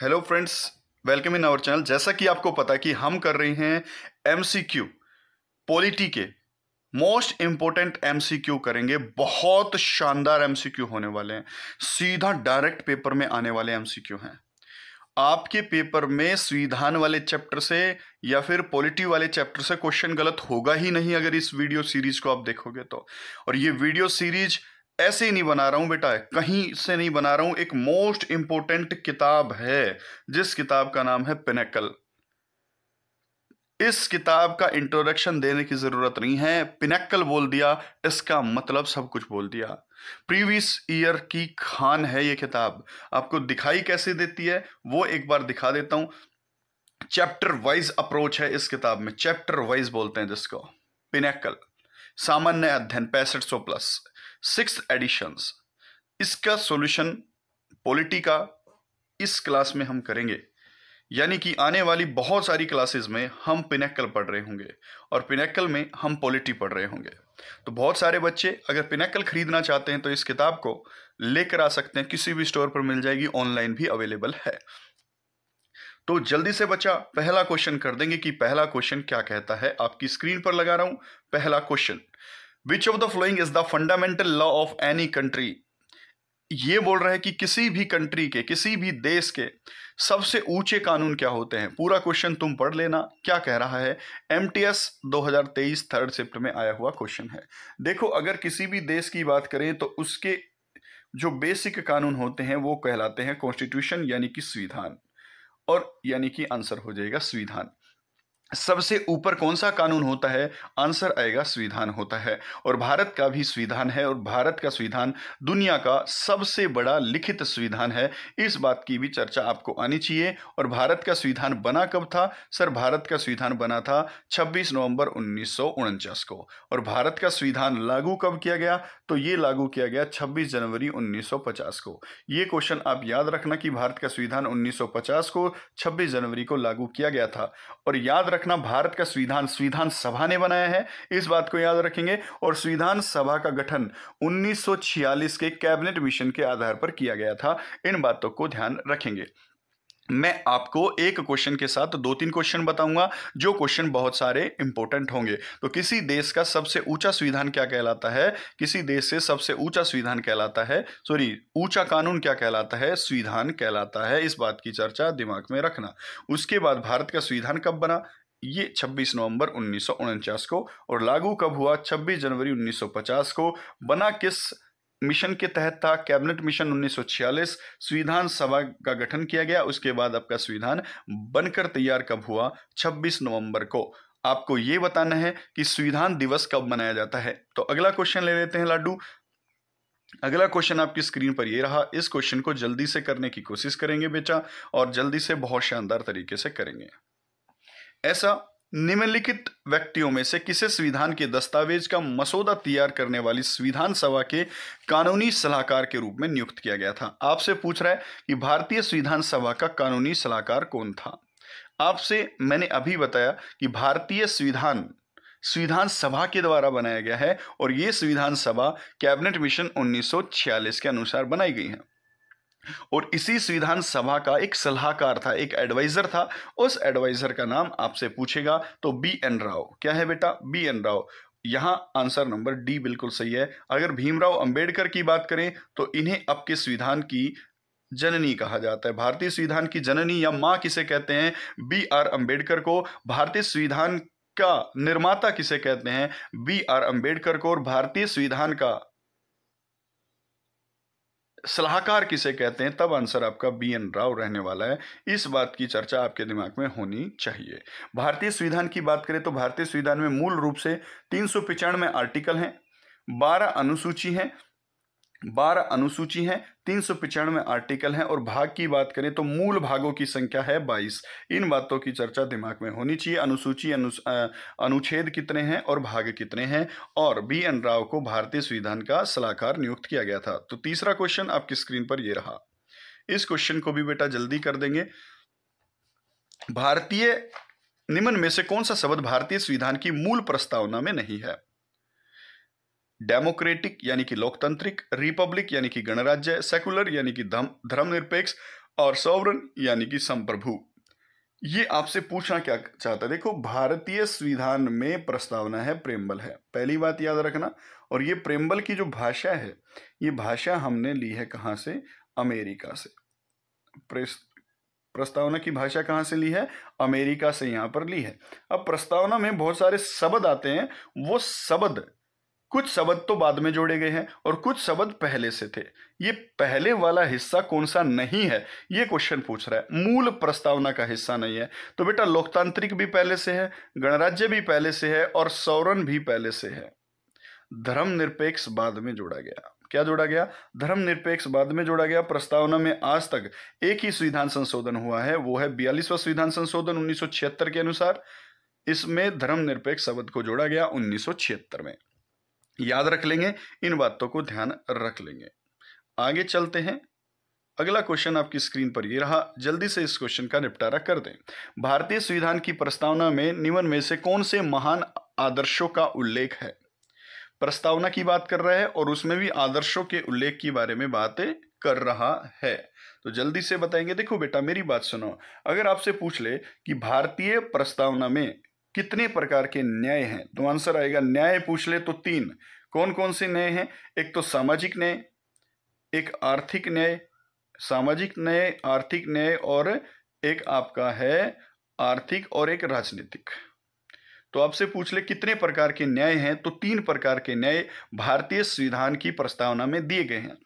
hello friends welcome in our channel जैसा कि आपको पता कि हम कर रहे हैं एमसीक्यू पॉलिटी के मोस्ट इंपॉर्टेंट एमसीक्यू करेंगे बहुत शानदार एमसीक्यू होने वाले हैं सीधा डायरेक्ट पेपर में आने वाले एमसीक्यू हैं आपके पेपर में संविधान वाले चैप्टर से या फिर पॉलिटी वाले चैप्टर से क्वेश्चन गलत होगा ही नहीं अगर इस वीडियो सीरीज को आप देखोगे तो और ये वीडियो सीरीज ऐसे नहीं बना रहा हूं बेटा कहीं से नहीं बना रहा हूं एक मोस्ट इंपोर्टेंट किताब है जिस किताब का नाम है पिनेकल इस किताब का इंट्रोडक्शन देने की जरूरत नहीं है पिनेकल बोल दिया इसका मतलब सब कुछ बोल दिया प्रीवियस ईयर की खान है यह किताब आपको दिखाई कैसे देती है वो एक बार दिखा देता हूं चैप्टर वाइज अप्रोच है इस किताब में चैप्टर वाइज बोलते हैं जिसको पिनेकल सामान्य अध्ययन पैंसठ सौ प्लस सिक्स एडिशंस इसका सॉल्यूशन पॉलिटी का इस क्लास में हम करेंगे यानी कि आने वाली बहुत सारी क्लासेस में हम पिनेकल पढ़ रहे होंगे और पिनेकल में हम पॉलिटी पढ़ रहे होंगे तो बहुत सारे बच्चे अगर पिनेकल खरीदना चाहते हैं तो इस किताब को लेकर आ सकते हैं किसी भी स्टोर पर मिल जाएगी ऑनलाइन भी अवेलेबल है तो जल्दी से बच्चा पहला क्वेश्चन कर देंगे कि पहला क्वेश्चन क्या कहता है आपकी स्क्रीन पर लगा रहा हूं पहला question which of the following is the fundamental law of any country ये बोल रहा है कि किसी भी कंट्री के किसी भी देश के सबसे ऊंचे कानून क्या होते हैं पूरा क्वेश्चन तुम पढ़ लेना क्या कह रहा है एम टी एस दो हजार तेईस थर्ड शिफ्ट में आया हुआ क्वेश्चन है देखो अगर किसी भी देश की बात करें तो उसके जो बेसिक कानून होते हैं वो कहलाते हैं कॉन्स्टिट्यूशन यानी कि संविधान और यानी कि आंसर हो जाएगा संविधान सबसे ऊपर कौन सा कानून होता है आंसर आएगा संविधान होता है और भारत का भी संविधान है और भारत का संविधान दुनिया का सबसे बड़ा लिखित संविधान है इस बात की भी चर्चा आपको आनी चाहिए और भारत का संविधान बना कब था सर भारत का संविधान बना था 26 नवंबर उन्नीस को और भारत का संविधान लागू कब किया गया तो ये लागू किया गया छब्बीस जनवरी उन्नीस को ये क्वेश्चन आप याद रखना कि भारत का संविधान उन्नीस को छब्बीस जनवरी को लागू किया गया था और याद रखना भारत का संविधान संविधान सभा ने बनाया है इस बात को याद रखेंगे और संविधान सभा का गठन 1946 के कैबिनेट मिशन के आधार पर किया गया था इन बातों को ध्यान रखेंगे मैं आपको एक क्वेश्चन के साथ दो तीन क्वेश्चन बताऊंगा जो क्वेश्चन बहुत सारे इंपॉर्टेंट होंगे तो किसी देश का सबसे ऊंचा संविधान क्या कहलाता है किसी देश से सबसे ऊंचा संविधान कहलाता है सॉरी ऊंचा कानून क्या कहलाता है संविधान कहलाता है इस बात की चर्चा दिमाग में रखना उसके बाद भारत का संविधान कब बना ये 26 नवंबर उन्नीस को और लागू कब हुआ 26 जनवरी 1950 को बना किस मिशन के तहत था कैबिनेट मिशन 1946 संविधान सभा का गठन किया गया उसके बाद आपका संविधान बनकर तैयार कब हुआ 26 नवंबर को आपको ये बताना है कि संविधान दिवस कब मनाया जाता है तो अगला क्वेश्चन ले लेते हैं लाडू अगला क्वेश्चन आपकी स्क्रीन पर ये रहा इस क्वेश्चन को जल्दी से करने की कोशिश करेंगे बेचा और जल्दी से बहुत शानदार तरीके से करेंगे ऐसा निम्नलिखित व्यक्तियों में से किसे संविधान के दस्तावेज का मसौदा तैयार करने वाली संविधान सभा के कानूनी सलाहकार के रूप में नियुक्त किया गया था आपसे पूछ रहा है कि भारतीय संविधान सभा का कानूनी सलाहकार कौन था आपसे मैंने अभी बताया कि भारतीय संविधान संविधान सभा के द्वारा बनाया गया है और ये संविधान सभा कैबिनेट मिशन 1946 के अनुसार बनाई गई है और इसी संविधान सभा का एक सलाहकार था एक एडवाइजर था उस एडवाइजर का नाम आपसे पूछेगा तो बी एन राव क्या है बेटा बी एन राव यहां आंसर नंबर डी बिल्कुल सही है अगर भीमराव अंबेडकर की बात करें तो इन्हें अब के संविधान की जननी कहा जाता है भारतीय संविधान की जननी या मां किसे कहते हैं बी आर अंबेडकर को भारतीय संविधान का निर्माता किसे कहते हैं बी आर अंबेडकर को और भारतीय संविधान का सलाहकार किसे कहते हैं तब आंसर आपका बी एन राव रहने वाला है इस बात की चर्चा आपके दिमाग में होनी चाहिए भारतीय संविधान की बात करें तो भारतीय संविधान में मूल रूप से तीन सौ आर्टिकल हैं बारह अनुसूची हैं बारह अनुसूची हैं तीन सौ पिचानवे आर्टिकल हैं और भाग की बात करें तो मूल भागों की संख्या है बाईस इन बातों की चर्चा दिमाग में होनी चाहिए अनुसूची अनु अनुच्छेद कितने हैं और भाग कितने हैं और बी एन राव को भारतीय संविधान का सलाहकार नियुक्त किया गया था तो तीसरा क्वेश्चन आपकी स्क्रीन पर यह रहा इस क्वेश्चन को भी बेटा जल्दी कर देंगे भारतीय निम्न में से कौन सा शब्द भारतीय संविधान की मूल प्रस्तावना में नहीं है डेमोक्रेटिक यानी कि लोकतांत्रिक रिपब्लिक यानी कि गणराज्य सेकुलर यानी कि धर्मनिरपेक्ष और सौवरण यानी कि संप्रभु ये आपसे पूछना क्या चाहता है देखो भारतीय संविधान में प्रस्तावना है प्रेमबल है पहली बात याद रखना और ये प्रेमबल की जो भाषा है ये भाषा हमने ली है कहाँ से अमेरिका से प्रस्तावना की भाषा कहाँ से ली है अमेरिका से यहाँ पर ली है अब प्रस्तावना में बहुत सारे शब्द आते हैं वो शब्द कुछ शब्द तो बाद में जोड़े गए हैं और कुछ शब्द पहले से थे ये पहले वाला हिस्सा कौन सा नहीं है ये क्वेश्चन पूछ रहा है मूल प्रस्तावना का हिस्सा नहीं है तो बेटा लोकतांत्रिक भी पहले से है गणराज्य भी पहले से है और सौरन भी पहले से है धर्मनिरपेक्ष बाद में जोड़ा गया क्या जोड़ा गया धर्मनिरपेक्ष बाद में जोड़ा गया प्रस्तावना में आज तक एक ही संविधान संशोधन हुआ है वो है बयालीसवा संविधान संशोधन उन्नीस के अनुसार इसमें धर्मनिरपेक्ष शब्द को जोड़ा गया उन्नीस में याद रख लेंगे इन बातों को ध्यान रख लेंगे आगे चलते हैं अगला क्वेश्चन आपकी स्क्रीन पर ये रहा जल्दी से इस क्वेश्चन का निपटारा कर दें भारतीय संविधान की प्रस्तावना में निम्न में से कौन से महान आदर्शों का उल्लेख है प्रस्तावना की बात कर रहा है और उसमें भी आदर्शों के उल्लेख के बारे में बातें कर रहा है तो जल्दी से बताएंगे देखो बेटा मेरी बात सुनो अगर आपसे पूछ ले कि भारतीय प्रस्तावना में कितने प्रकार के न्याय हैं तो आंसर आएगा न्याय पूछ ले तो तीन कौन कौन से न्याय हैं एक तो सामाजिक न्याय एक आर्थिक न्याय सामाजिक न्याय आर्थिक न्याय और एक आपका है आर्थिक और एक राजनीतिक तो आपसे पूछ ले कितने प्रकार के न्याय हैं तो तीन प्रकार के न्याय भारतीय संविधान की प्रस्तावना में दिए गए हैं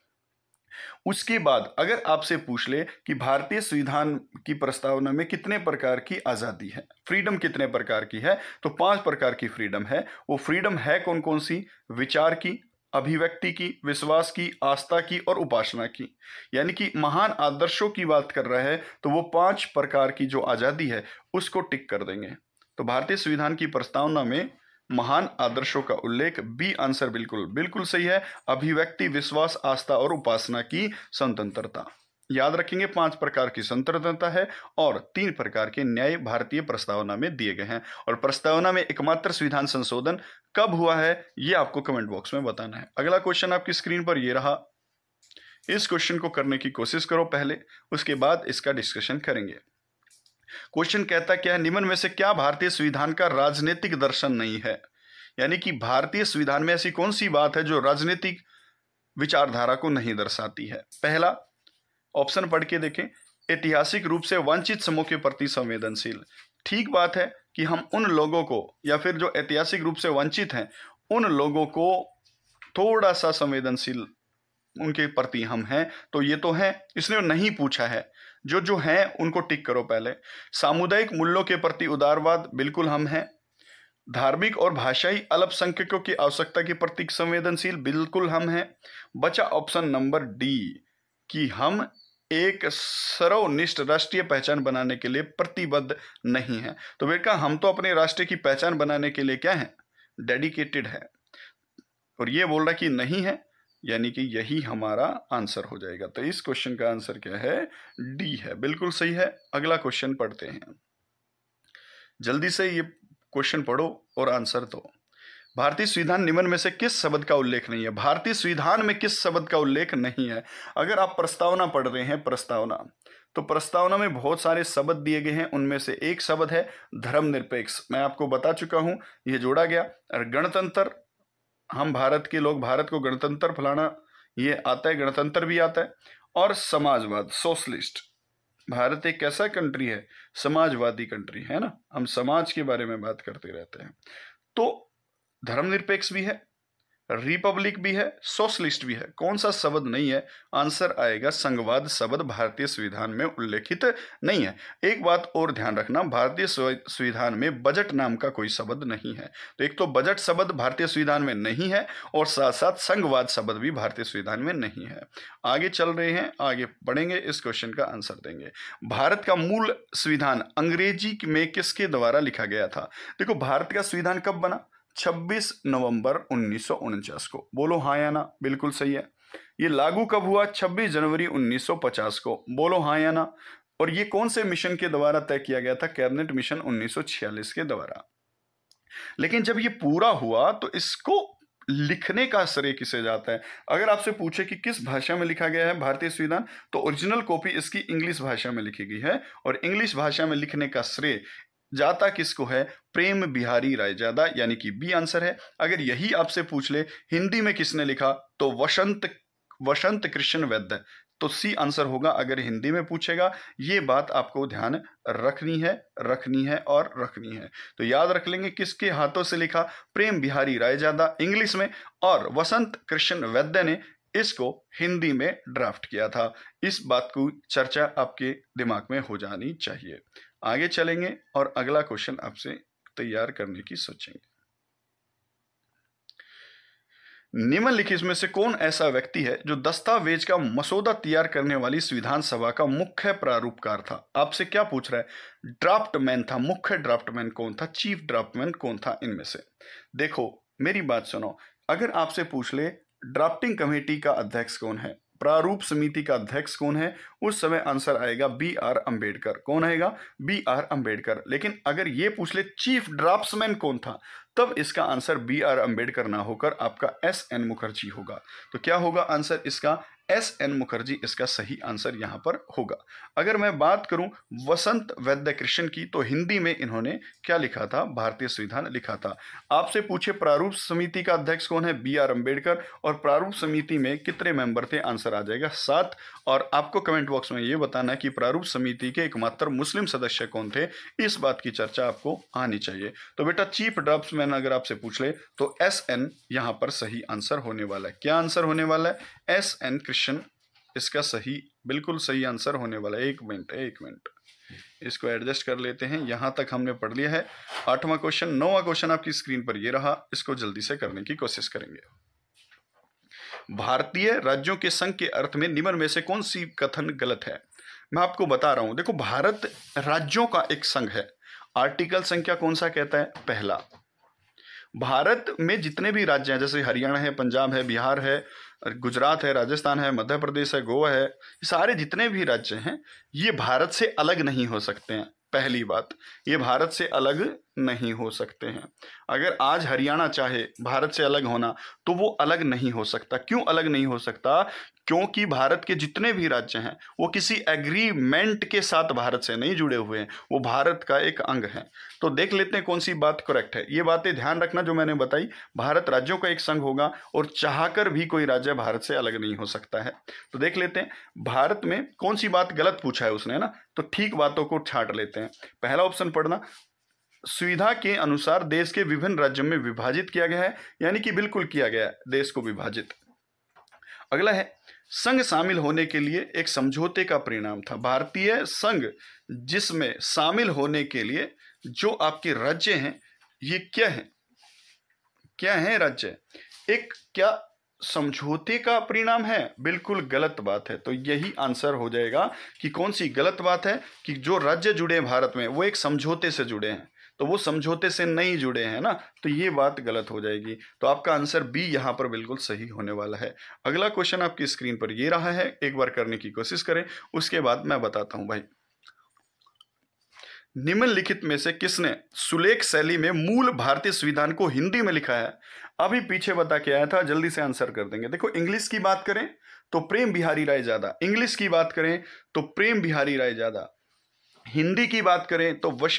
उसके बाद अगर आपसे पूछ ले कि भारतीय संविधान की प्रस्तावना में कितने प्रकार की आज़ादी है फ्रीडम कितने प्रकार की है तो पांच प्रकार की फ्रीडम है वो फ्रीडम है कौन कौन सी विचार की अभिव्यक्ति की विश्वास की आस्था की और उपासना की यानी कि महान आदर्शों की बात कर रहा है तो वो पांच प्रकार की जो आज़ादी है उसको टिक कर देंगे तो भारतीय संविधान की प्रस्तावना में महान आदर्शों का उल्लेख बी आंसर बिल्कुल बिल्कुल सही है अभिव्यक्ति विश्वास आस्था और उपासना की स्वतंत्रता याद रखेंगे पांच प्रकार की स्वतंत्रता है और तीन प्रकार के न्याय भारतीय प्रस्तावना में दिए गए हैं और प्रस्तावना में एकमात्र संविधान संशोधन कब हुआ है यह आपको कमेंट बॉक्स में बताना है अगला क्वेश्चन आपकी स्क्रीन पर यह रहा इस क्वेश्चन को करने की कोशिश करो पहले उसके बाद इसका डिस्कशन करेंगे क्वेश्चन कहता क्या है निम्न में से क्या भारतीय संविधान का राजनीतिक दर्शन नहीं है यानी कि भारतीय संविधान में ऐसी कौन सी बात है जो राजनीतिक विचारधारा को नहीं दर्शाती है पहला ऑप्शन पढ़ के देखें ऐतिहासिक रूप से वंचित समूह के प्रति संवेदनशील ठीक बात है कि हम उन लोगों को या फिर जो ऐतिहासिक रूप से वंचित हैं उन लोगों को थोड़ा सा संवेदनशील उनके प्रति हम हैं तो ये तो है इसने नहीं पूछा है जो जो हैं उनको टिक करो पहले सामुदायिक मूल्यों के प्रति उदारवाद बिल्कुल हम हैं धार्मिक और भाषाई अल्पसंख्यकों की आवश्यकता के प्रति संवेदनशील बिल्कुल हम हैं बचा ऑप्शन नंबर डी कि हम एक सर्वनिष्ठ राष्ट्रीय पहचान बनाने के लिए प्रतिबद्ध नहीं है तो बेटा हम तो अपने राष्ट्र की पहचान बनाने के लिए क्या है डेडिकेटेड है और ये बोल रहा कि नहीं है यानी कि यही हमारा आंसर हो जाएगा तो इस क्वेश्चन का आंसर क्या है डी है बिल्कुल सही है अगला क्वेश्चन पढ़ते हैं जल्दी से ये क्वेश्चन पढ़ो और आंसर दो भारतीय संविधान निम्न में से किस शब्द का उल्लेख नहीं है भारतीय संविधान में किस शब्द का उल्लेख नहीं है अगर आप प्रस्तावना पढ़ रहे हैं प्रस्तावना तो प्रस्तावना में बहुत सारे शब्द दिए गए हैं उनमें से एक शब्द है धर्मनिरपेक्ष मैं आपको बता चुका हूं यह जोड़ा गया गणतंत्र हम भारत के लोग भारत को गणतंत्र फैलाना ये आता है गणतंत्र भी आता है और समाजवाद सोशलिस्ट भारत एक कैसा कंट्री है समाजवादी कंट्री है ना हम समाज के बारे में बात करते रहते हैं तो धर्मनिरपेक्ष भी है रिपब्लिक भी है सोशलिस्ट भी है कौन सा शब्द नहीं है आंसर आएगा संघवाद शब्द भारतीय संविधान में उल्लेखित नहीं है एक बात और ध्यान रखना भारतीय संविधान में बजट नाम का कोई शब्द नहीं है तो एक तो बजट शब्द भारतीय संविधान में नहीं है और साथ साथ संघवाद शब्द भी भारतीय संविधान में नहीं है आगे चल रहे हैं आगे बढ़ेंगे इस क्वेश्चन का आंसर देंगे भारत का मूल संविधान अंग्रेजी में किसके द्वारा लिखा गया था देखो भारत का संविधान कब बना 26 नवंबर उन्नीस को बोलो हाँ या ना बिल्कुल सही है ये लागू कब हुआ 26 जनवरी 1950 को बोलो हाँ या ना और ये कौन से मिशन के द्वारा तय किया गया था कैबिनेट मिशन 1946 के द्वारा लेकिन जब ये पूरा हुआ तो इसको लिखने का श्रेय किसे जाता है अगर आपसे पूछे कि किस भाषा में लिखा गया है भारतीय संविधान तो ओरिजिनल कॉपी इसकी इंग्लिश भाषा में लिखी गई है और इंग्लिश भाषा में लिखने का श्रेय जाता किसको है प्रेम बिहारी रायजादा यानी कि बी आंसर है अगर यही आपसे पूछ ले हिंदी में किसने लिखा तो वसंत वसंत कृष्ण वैद्य तो सी आंसर होगा अगर हिंदी में पूछेगा ये बात आपको ध्यान रखनी है रखनी है और रखनी है तो याद रख लेंगे किसके हाथों से लिखा प्रेम बिहारी रायजादा इंग्लिश में और वसंत कृष्ण वैद्य ने इसको हिंदी में ड्राफ्ट किया था इस बात को चर्चा आपके दिमाग में हो जानी चाहिए आगे चलेंगे और अगला क्वेश्चन आपसे तैयार करने की सोचेंगे निम्नलिखित में से कौन ऐसा व्यक्ति है जो दस्तावेज का मसौदा तैयार करने वाली संविधान सभा का मुख्य प्रारूपकार था आपसे क्या पूछ रहा है ड्राफ्टमैन था मुख्य ड्राफ्टमैन कौन था चीफ ड्राफ्टमैन कौन था इनमें से देखो मेरी बात सुनो अगर आपसे पूछ ले ड्राफ्टिंग कमेटी का अध्यक्ष कौन है प्रारूप समिति का अध्यक्ष कौन है उस समय आंसर आएगा बी आर अंबेडकर कौन आएगा बी आर अंबेडकर लेकिन अगर ये पूछ ले चीफ ड्राफ्टमैन कौन था तब इसका आंसर बी आर अंबेडकर ना होकर आपका एस एन मुखर्जी होगा तो क्या होगा आंसर इसका एस एन मुखर्जी इसका सही आंसर यहां पर होगा अगर मैं बात करूं वसंत वैद्य कृष्ण की तो हिंदी में इन्होंने क्या लिखा था भारतीय संविधान लिखा था आपसे पूछे प्रारूप समिति का अध्यक्ष कौन है बी आर अम्बेडकर और प्रारूप समिति में कितने मेंबर थे आंसर आ जाएगा सात और आपको कमेंट बॉक्स में यह बताना कि प्रारूप समिति के एकमात्र मुस्लिम सदस्य कौन थे इस बात की चर्चा आपको आनी चाहिए तो बेटा चीफ मैन अगर आपसे पूछ ले तो एस एन यहां पर सही आंसर होने वाला है क्या आंसर होने वाला है एस एन कृष्ण क्वेश्चन इसका सही बिल्कुल सही आंसर होने वाला है एक मिनट एक मिनट इसको एडजस्ट कर लेते हैं यहाँ तक हमने पढ़ लिया है आठवां क्वेश्चन नौवां क्वेश्चन आपकी स्क्रीन पर ये रहा इसको जल्दी से करने की कोशिश करेंगे भारतीय राज्यों के संघ के अर्थ में निम्न में से कौन सी कथन गलत है मैं आपको बता रहा हूं देखो भारत राज्यों का एक संघ है आर्टिकल संख्या कौन सा कहता है पहला भारत में जितने भी राज्य हैं जैसे हरियाणा है पंजाब है बिहार है गुजरात है राजस्थान है मध्य प्रदेश है गोवा है ये सारे जितने भी राज्य हैं ये भारत से अलग नहीं हो सकते हैं पहली बात ये भारत से अलग नहीं हो सकते हैं अगर आज हरियाणा चाहे भारत से अलग होना तो वो अलग नहीं हो सकता क्यों अलग नहीं हो सकता क्योंकि भारत के जितने भी राज्य हैं वो किसी एग्रीमेंट के साथ भारत से नहीं जुड़े हुए हैं वो भारत का एक अंग है तो देख लेते हैं कौन सी बात करेक्ट है ये बातें ध्यान रखना जो मैंने बताई भारत राज्यों का एक संघ होगा और चाहकर भी कोई राज्य भारत से अलग नहीं हो सकता है तो देख लेते हैं भारत में कौन सी बात गलत पूछा है उसने ना तो ठीक बातों को छाट लेते हैं पहला ऑप्शन पढ़ना सुविधा के अनुसार देश के विभिन्न राज्यों में विभाजित किया गया है यानी कि बिल्कुल किया गया देश को विभाजित अगला है संघ शामिल होने के लिए एक समझौते का परिणाम था भारतीय संघ जिसमें शामिल होने के लिए जो आपके राज्य हैं ये क्या है क्या है राज्य एक क्या समझौते का परिणाम है बिल्कुल गलत बात है तो यही आंसर हो जाएगा कि कौन सी गलत बात है कि जो राज्य जुड़े हैं भारत में वो एक समझौते से जुड़े हैं तो वो समझौते से नहीं जुड़े हैं ना तो ये बात गलत हो जाएगी तो आपका आंसर बी यहाँ पर बिल्कुल सही होने वाला है अगला क्वेश्चन आपकी स्क्रीन पर ये रहा है एक बार करने की कोशिश करें उसके बाद मैं बताता हूँ भाई निम्नलिखित में से किसने सुलेख शैली में मूल भारतीय संविधान को हिंदी में लिखा है अभी पीछे बता के आया था जल्दी से आंसर कर देंगे देखो इंग्लिश की बात करें तो प्रेम बिहारी राय ज्यादा इंग्लिश की बात करें तो प्रेम बिहारी राय ज्यादा हिंदी की बात करें तो वश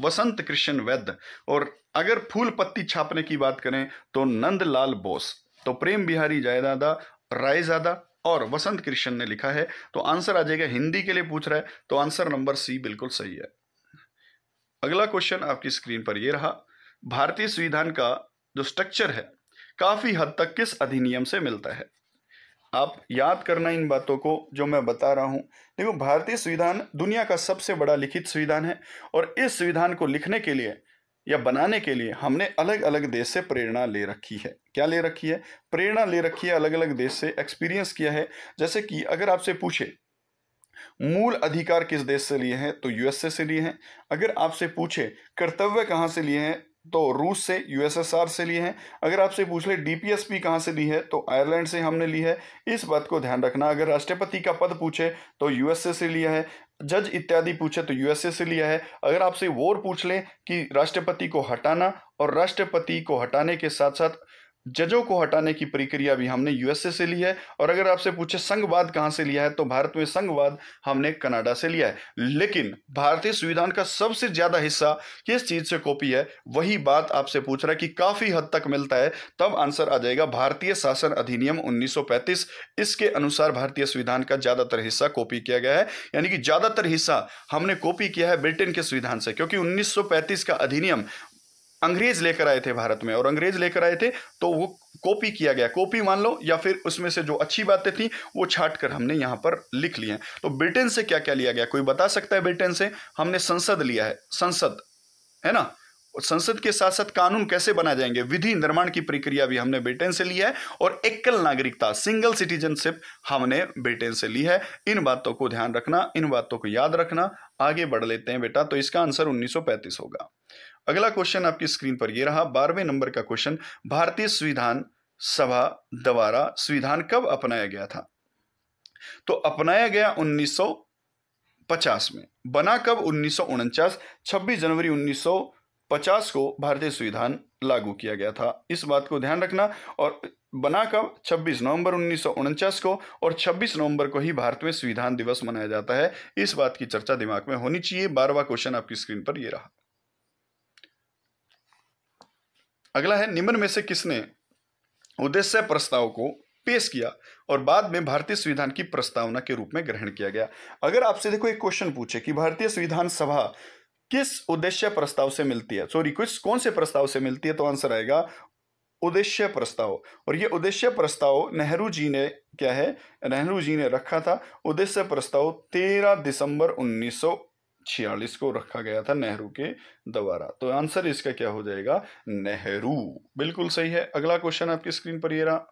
वसंत कृष्ण वैद्य और अगर फूल पत्ती छापने की बात करें तो नंदलाल बोस तो प्रेम बिहारी जायदादा रायजादा और वसंत कृष्ण ने लिखा है तो आंसर आ जाएगा हिंदी के लिए पूछ रहा है तो आंसर नंबर सी बिल्कुल सही है अगला क्वेश्चन आपकी स्क्रीन पर यह रहा भारतीय संविधान का जो स्ट्रक्चर है काफी हद तक किस अधिनियम से मिलता है आप याद करना इन बातों को जो मैं बता रहा हूं देखो भारतीय संविधान दुनिया का सबसे बड़ा लिखित संविधान है और इस संविधान को लिखने के लिए या बनाने के लिए हमने अलग अलग देश से प्रेरणा ले रखी है क्या ले रखी है प्रेरणा ले रखी है अलग अलग देश से एक्सपीरियंस किया है जैसे कि अगर आपसे पूछे मूल अधिकार किस देश से लिए हैं तो यूएसए से लिए हैं अगर आपसे पूछे कर्तव्य कहाँ से लिए हैं तो रूस से यूएसएसआर से लिए हैं अगर आपसे पूछ ले डीपीएसपी कहां से ली है तो आयरलैंड से हमने ली है इस बात को ध्यान रखना अगर राष्ट्रपति का पद पूछे तो यूएसए से लिया है जज इत्यादि पूछे तो यूएसए से लिया है अगर आपसे वोर पूछ ले कि राष्ट्रपति को हटाना और राष्ट्रपति को हटाने के साथ साथ जजों को हटाने की प्रक्रिया भी हमने यूएसए से ली है और अगर आपसे पूछे संघवाद कहां से लिया है तो भारत में संघवाद हमने कनाडा से लिया है लेकिन भारतीय संविधान का सबसे ज्यादा हिस्सा किस चीज से कॉपी है वही बात आपसे पूछ रहा है कि काफी हद तक मिलता है तब आंसर आ जाएगा भारतीय शासन अधिनियम उन्नीस इसके अनुसार भारतीय संविधान का ज्यादातर हिस्सा कॉपी किया गया है यानी कि ज्यादातर हिस्सा हमने कॉपी किया है ब्रिटेन के संविधान से क्योंकि उन्नीस का अधिनियम अंग्रेज लेकर आए थे भारत में और अंग्रेज लेकर आए थे तो वो कॉपी किया गया कॉपी मान लो या फिर उसमें से जो अच्छी बातें थी वो छाट कर हमने यहाँ पर लिख ली हैं तो ब्रिटेन से क्या क्या लिया गया कोई बता सकता है ब्रिटेन से हमने संसद लिया है संसद है ना संसद के साथ साथ कानून कैसे बनाए जाएंगे विधि निर्माण की प्रक्रिया भी हमने ब्रिटेन से ली है और एकल नागरिकता सिंगल सिटीजनशिप हमने ब्रिटेन से ली है इन बातों को ध्यान रखना इन बातों को याद रखना आगे बढ़ लेते हैं बेटा तो इसका आंसर 1935 होगा अगला क्वेश्चन आपकी स्क्रीन पर यह रहा बारहवें नंबर का क्वेश्चन भारतीय संविधान सभा द्वारा संविधान कब अपनाया गया था तो अपनाया गया 1950 में बना कब उन्नीस 26 जनवरी 1950 को भारतीय संविधान लागू किया गया था इस बात को ध्यान रखना और बना कब 26 नवंबर उन्नीस को और 26 नवंबर को ही भारत में संविधान दिवस मनाया जाता है इस बात की चर्चा दिमाग में होनी चाहिए बारहवा क्वेश्चन आपकी स्क्रीन पर यह रहा अगला है निम्न में से किसने उद्देश्य प्रस्ताव को पेश किया और बाद में भारतीय संविधान की प्रस्तावना के रूप में ग्रहण किया गया अगर आपसे देखो एक क्वेश्चन पूछे कि भारतीय संविधान सभा किस उद्देश्य प्रस्ताव से मिलती है सॉरी किस कौन से प्रस्ताव से मिलती है तो आंसर आएगा उद्देश्य प्रस्ताव और ये उद्देश्य प्रस्ताव नेहरू जी ने क्या है नेहरू जी ने रखा था उद्देश्य प्रस्ताव 13 दिसंबर उन्नीस छियालीस को रखा गया था नेहरू के द्वारा तो आंसर इसका क्या हो जाएगा नेहरू बिल्कुल सही है अगला क्वेश्चन आपकी स्क्रीन पर ये रहा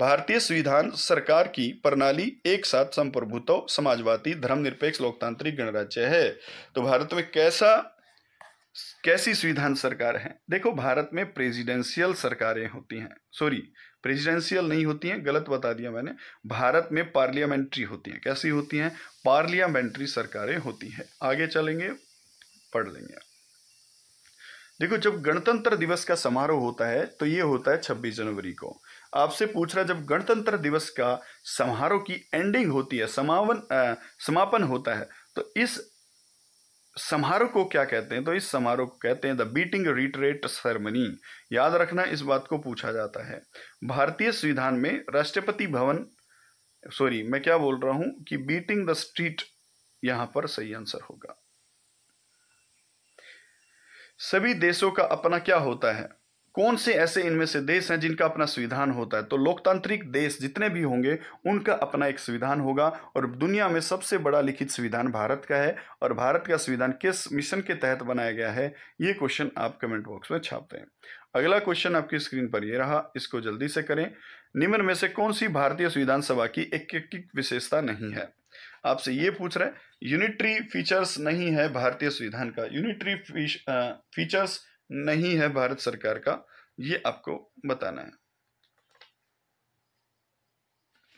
भारतीय संविधान सरकार की प्रणाली एक साथ संप्रभुत्व समाजवादी धर्मनिरपेक्ष लोकतांत्रिक गणराज्य है तो भारत में कैसा कैसी संविधान सरकार है देखो भारत में प्रेसिडेंशियल सरकारें होती हैं सॉरी प्रेसिडेंशियल नहीं होती हैं गलत बता दिया मैंने भारत में पार्लियामेंट्री होती हैं कैसी होती हैं पार्लियामेंट्री सरकारें होती हैं आगे चलेंगे पढ़ लेंगे देखो जब गणतंत्र दिवस का समारोह होता है तो ये होता है छब्बीस जनवरी को आपसे पूछ रहा जब गणतंत्र दिवस का समारोह की एंडिंग होती है समावन आ, समापन होता है तो इस समारोह को क्या कहते हैं तो इस समारोह को कहते हैं द बीटिंग रिट्रेट सेरेमनी याद रखना इस बात को पूछा जाता है भारतीय संविधान में राष्ट्रपति भवन सॉरी मैं क्या बोल रहा हूं कि बीटिंग द स्ट्रीट यहां पर सही आंसर होगा सभी देशों का अपना क्या होता है कौन से ऐसे इनमें से देश हैं जिनका अपना संविधान होता है तो लोकतांत्रिक देश जितने भी होंगे उनका अपना एक संविधान होगा और दुनिया में सबसे बड़ा लिखित संविधान भारत का है और भारत का संविधान किस मिशन के तहत बनाया गया है ये क्वेश्चन आप कमेंट बॉक्स में छापते हैं अगला क्वेश्चन आपकी स्क्रीन पर यह रहा इसको जल्दी से करें निम्न में से कौन सी भारतीय संविधान सभा की एक एक विशेषता नहीं है आपसे ये पूछ रहे यूनिटरी फीचर्स नहीं है भारतीय संविधान का यूनिटरी फीचर्स नहीं है भारत सरकार का ये आपको बताना है